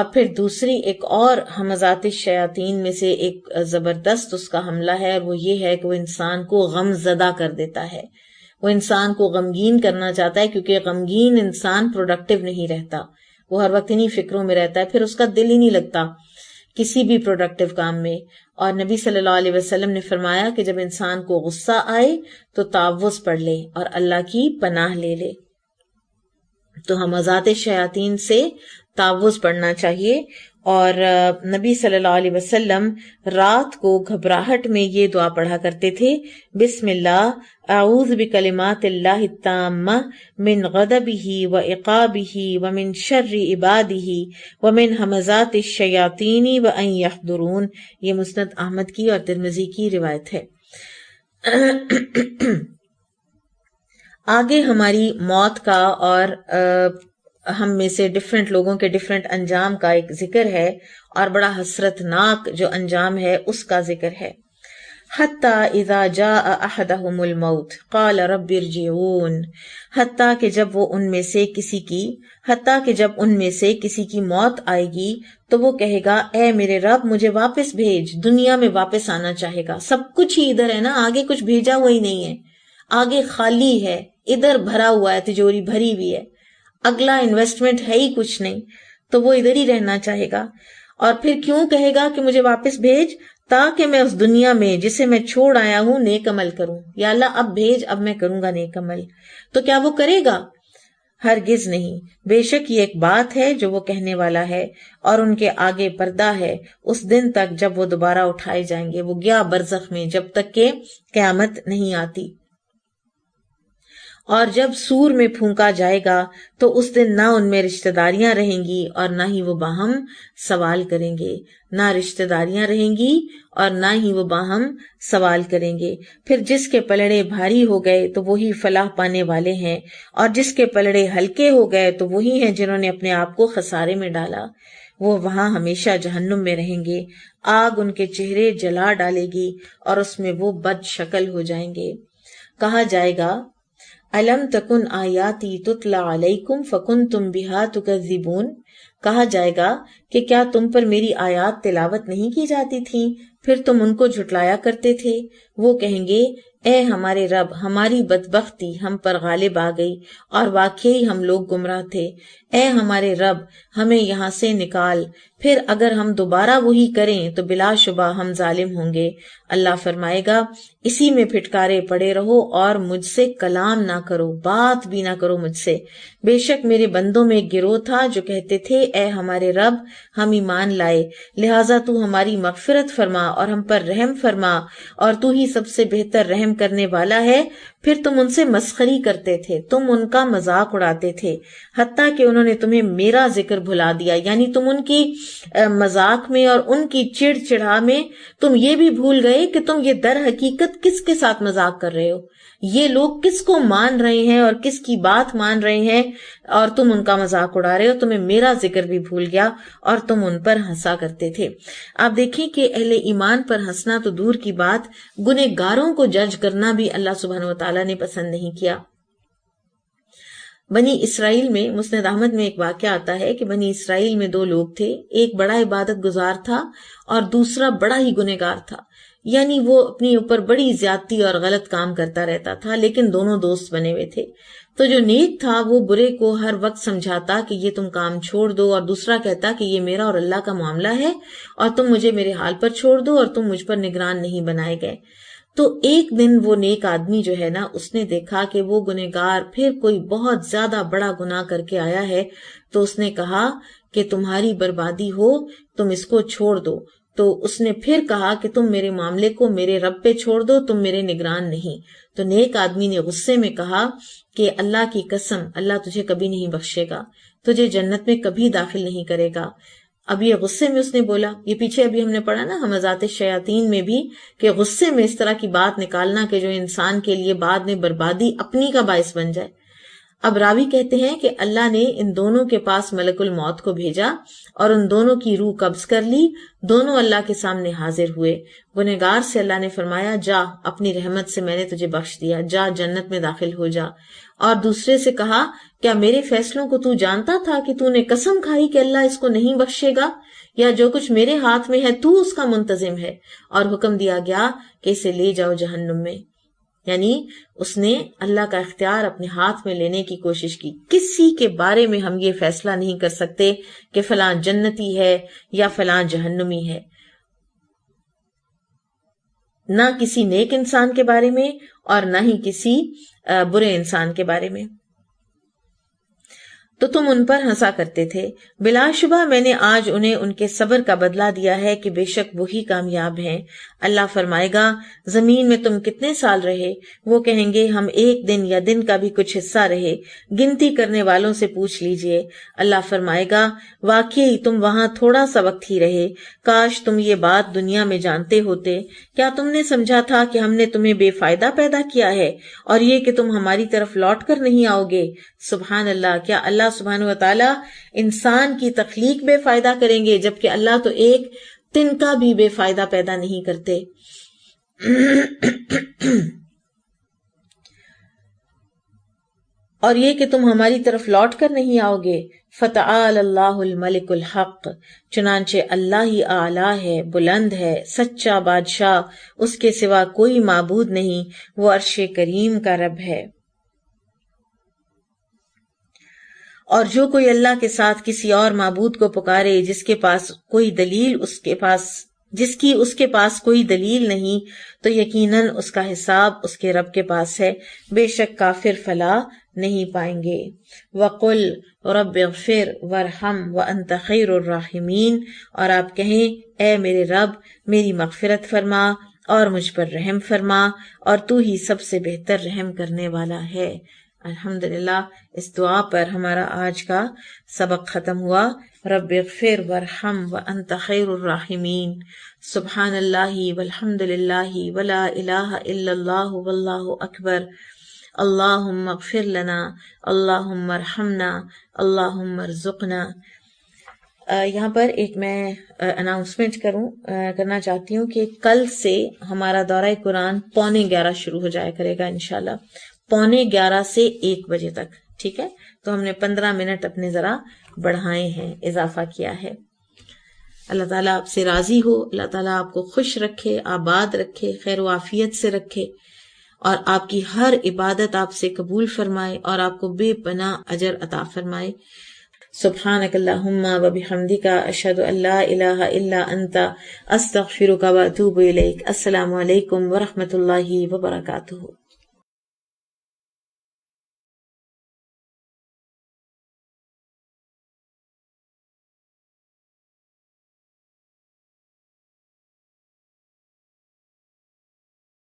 और फिर दूसरी एक और हमजात शयातीन में से एक जबरदस्त उसका हमला है और वो ये है कि वो इंसान को गमजदा कर देता है वो इंसान को गमगीन करना चाहता है क्योंकि गमगीन इंसान प्रोडक्टिव नहीं रहता वो हर वक्त इन्हीं फिक्रों में रहता है फिर उसका दिल ही नहीं लगता किसी भी प्रोडक्टिव काम में और नबी सल्लल्लाहु अलैहि वसल्लम ने फरमाया कि जब इंसान को गुस्सा आए तो तावुस पढ़ ले और अल्लाह की पनाह ले ले तो हम आजाद शयातीन से तावुस पढ़ना चाहिए और नबी सल्लल्लाहु अलैहि वसल्लम रात को घबराहट में ये दुआ पढ़ा करते थे बिस्मिल्लाह आऊज बिकलिमात मिन गदबिही व इकाबिही व मिन शर्र इबादिही व मिन हमजात शयातीनी व अन ये मुस्नद अहमद की और तिरमजी की रिवायत है आगे हमारी मौत का और हम में से डिफरेंट लोगों के डिफरेंट अंजाम का एक जिक्र है और बड़ा हसरतनाक जो अंजाम है उसका जिक्र है हत्ता इज़ा जा अहदहुमुल मौत काल जब वो उनमें से किसी की हत्ता के जब उनमें से किसी की मौत आएगी तो वो कहेगा ए मेरे रब मुझे वापस भेज दुनिया में वापस आना चाहेगा सब कुछ ही इधर है ना आगे कुछ भेजा हुआ ही नहीं है आगे खाली है इधर भरा हुआ है तिजोरी भरी हुई है अगला इन्वेस्टमेंट है ही कुछ नहीं तो वो इधर ही रहना चाहेगा और फिर क्यों कहेगा कि मुझे वापस भेज ताकि मैं उस दुनिया में जिसे मैं छोड़ आया हूं नेक अमल करूं या अल्लाह अब भेज अब मैं करूंगा नेक अमल तो क्या वो करेगा हरगिज नहीं बेशक ये एक बात है जो वो कहने वाला है और उनके आगे पर्दा है उस दिन तक जब वो दोबारा उठाए जाएंगे वो गया बरजख में जब तक के क्यामत नहीं आती और जब सूर में फूंका जाएगा तो उस दिन ना उनमें रिश्तेदारियां रहेंगी और ना ही वो बाहम सवाल करेंगे ना रिश्तेदारियां रहेंगी और ना ही वो बाहम सवाल करेंगे फिर जिसके पलड़े भारी हो गए तो वही फलाह पाने वाले हैं और जिसके पलड़े हल्के हो गए तो वही हैं जिन्होंने अपने आप को खसारे में डाला वो वहां हमेशा जहन्नुम में रहेंगे आग उनके चेहरे जला डालेगी और उसमें वो बद शक्ल हो जाएंगे कहा जाएगा अलम तकुन आयाती तुतला अलैकुम फ़कुन तुम बिहा तुकजिबून कहा जाएगा कि क्या तुम पर मेरी आयात तिलावत नहीं की जाती थी फिर तुम उनको झुटलाया करते थे वो कहेंगे ए हमारे रब हमारी बदबख्ती हम पर गालिब आ गई और वाकई हम लोग गुमराह थे ए हमारे रब हमें यहाँ से निकाल फिर अगर हम दोबारा वही करें तो बिलाशुबा हम जालिम होंगे अल्लाह फरमाएगा इसी में फिटकारे पड़े रहो और मुझसे कलाम ना करो बात भी ना करो मुझसे बेशक मेरे बंदों में गिरोह था जो कहते थे ए हमारे रब हम ईमान लाए लिहाजा तू हमारी मगफिरत फरमा और हम पर रहम फरमा और तू ही सबसे बेहतर रहम करने वाला है फिर तुम उनसे मस्खरी करते थे तुम उनका मजाक उड़ाते थे हती के उन्होंने उन्होंने तुम्हें मेरा जिक्र भुला दिया यानी तुम उनकी मजाक में और उनकी चिड़चिड़ा में तुम ये भी भूल गए कि तुम ये दर हकीकत किसके साथ मजाक कर रहे हो ये लोग किसको मान रहे हैं और किसकी बात मान रहे हैं और तुम उनका मजाक उड़ा रहे हो तुम्हें मेरा जिक्र भी भूल गया और तुम उन पर हंसा करते थे आप देखें कि अहले ईमान पर हंसना तो दूर की बात गुनेगारों को जज करना भी अल्लाह सुबहान तला ने पसंद नहीं किया बनी इसराइल में मुस्ंद अहमद में एक वाक्य आता है कि बनी इसराइल में दो लोग थे एक बड़ा इबादत गुजार था और दूसरा बड़ा ही गुनेगार था यानी वो अपने ऊपर बड़ी ज्यादती और गलत काम करता रहता था लेकिन दोनों दोस्त बने हुए थे तो जो नेक था वो बुरे को हर वक्त समझाता कि ये तुम काम छोड़ दो और दूसरा कहता कि ये मेरा और अल्लाह का मामला है और तुम मुझे मेरे हाल पर छोड़ दो और तुम मुझ पर निगरान नहीं बनाए गए तो एक दिन वो नेक आदमी जो है ना उसने देखा कि वो गुनेगार फिर कोई बहुत ज्यादा बड़ा गुनाह करके आया है तो उसने कहा कि तुम्हारी बर्बादी हो तुम इसको छोड़ दो तो उसने फिर कहा कि तुम मेरे मामले को मेरे रब पे छोड़ दो तुम मेरे निगरान नहीं तो नेक आदमी ने गुस्से में कहा कि अल्लाह की कसम अल्लाह तुझे कभी नहीं बख्शेगा तुझे जन्नत में कभी दाखिल नहीं करेगा अब ये गुस्से में उसने बोला ये पीछे अभी हमने पढ़ा ना हम आजाते शयातीन में भी कि गुस्से में इस तरह की बात निकालना कि जो इंसान के लिए बाद में बर्बादी अपनी का बायस बन जाए अब रावी कहते हैं कि अल्लाह ने इन दोनों के पास मलकुल मौत को भेजा और उन दोनों की रूह कब्ज कर ली दोनों अल्लाह के सामने हाजिर हुए गुनेगार से अल्लाह ने फरमाया जा अपनी रहमत से मैंने तुझे बख्श दिया जा जन्नत में दाखिल हो जा और दूसरे से कहा क्या मेरे फैसलों को तू जानता था कि तूने कसम खाई कि अल्लाह इसको नहीं बख्शेगा या जो कुछ मेरे हाथ में है तू उसका मुंतजिम है और हुक्म दिया गया कि इसे ले जाओ जहन्नुम में यानी उसने अल्लाह का इख्तियार अपने हाथ में लेने की कोशिश की किसी के बारे में हम ये फैसला नहीं कर सकते कि फलां जन्नती है या फलां जहन्नुमी है ना किसी नेक इंसान के बारे में और ना ही किसी बुरे इंसान के बारे में तो तुम उन पर हंसा करते थे बिलाशुबा मैंने आज उन्हें उनके सबर का बदला दिया है कि बेशक वो ही कामयाब हैं अल्लाह फरमाएगा जमीन में तुम कितने साल रहे वो कहेंगे हम एक दिन या दिन का भी कुछ हिस्सा रहे गिनती करने वालों से पूछ लीजिए अल्लाह फरमाएगा वाकई तुम वहाँ थोड़ा सा वक्त ही रहे काश तुम ये बात दुनिया में जानते होते क्या तुमने समझा था की हमने तुम्हे बेफायदा पैदा किया है और ये की तुम हमारी तरफ लौट कर नहीं आओगे सुबहान अल्लाह क्या अल्लाह सुबहान वाली इंसान की तख्लीक बेफायदा करेंगे जबकि अल्लाह तो एक तिनका भी बेफायदा पैदा नहीं करते और ये कि तुम हमारी तरफ लौट कर नहीं आओगे फ़तःमलिकुल हक चुनाचे अल्लाह ही आला है बुलंद है सच्चा बादशाह उसके सिवा कोई माबूद नहीं वो अरश करीम का रब है और जो कोई अल्लाह के साथ किसी और मबूद को पुकारे जिसके पास कोई दलील उसके पास जिसकी उसके पास कोई दलील नहीं तो यकीनन उसका हिसाब उसके रब के पास है बेशक काफिर फला नहीं पाएंगे वकुल रब फिर वरहम व अंतर राहिमीन और आप कहें ए मेरे रब मेरी मगफिरत फरमा और मुझ पर रहम फरमा और तू ही सबसे बेहतर रहम करने वाला है अल्हम्दुलिल्लाह इस दुआ पर हमारा आज का सबक ख़त्म हुआ रब फिर वरहम व अनत खैरमीन सुबहान अल्लाही वल्हम्दुलिल्लाही वला इलाहा इल्लल्लाहु अकबर अल्लाहुम्म अगफिर लना अल्लाहुम्म अरहमना अल्लाहुम्म यहाँ पर एक मैं अनाउंसमेंट करूँ करना चाहती हूँ कि कल से हमारा दौरा कुरान पौने ग्यारह शुरू हो जाया करेगा इनशाला पौने ग्यारह से एक बजे तक ठीक है तो हमने पंद्रह मिनट अपने जरा बढ़ाए हैं इजाफा किया है अल्लाह ताला आपसे राजी हो अल्लाह ताला आपको खुश रखे आबाद रखे खैर आफियत से रखे और आपकी हर इबादत आपसे कबूल फरमाए और आपको बेपना अजर अता फरमाए सुबहानक अल्लाहुम्मा व बिहमदिका अशहदु अल्ला इलाहा इल्ला अंता अस्तगफिरुका व अतूबु इलैक अस्सलाम वालेकुम व रहमतुल्लाहि व बरकातुहू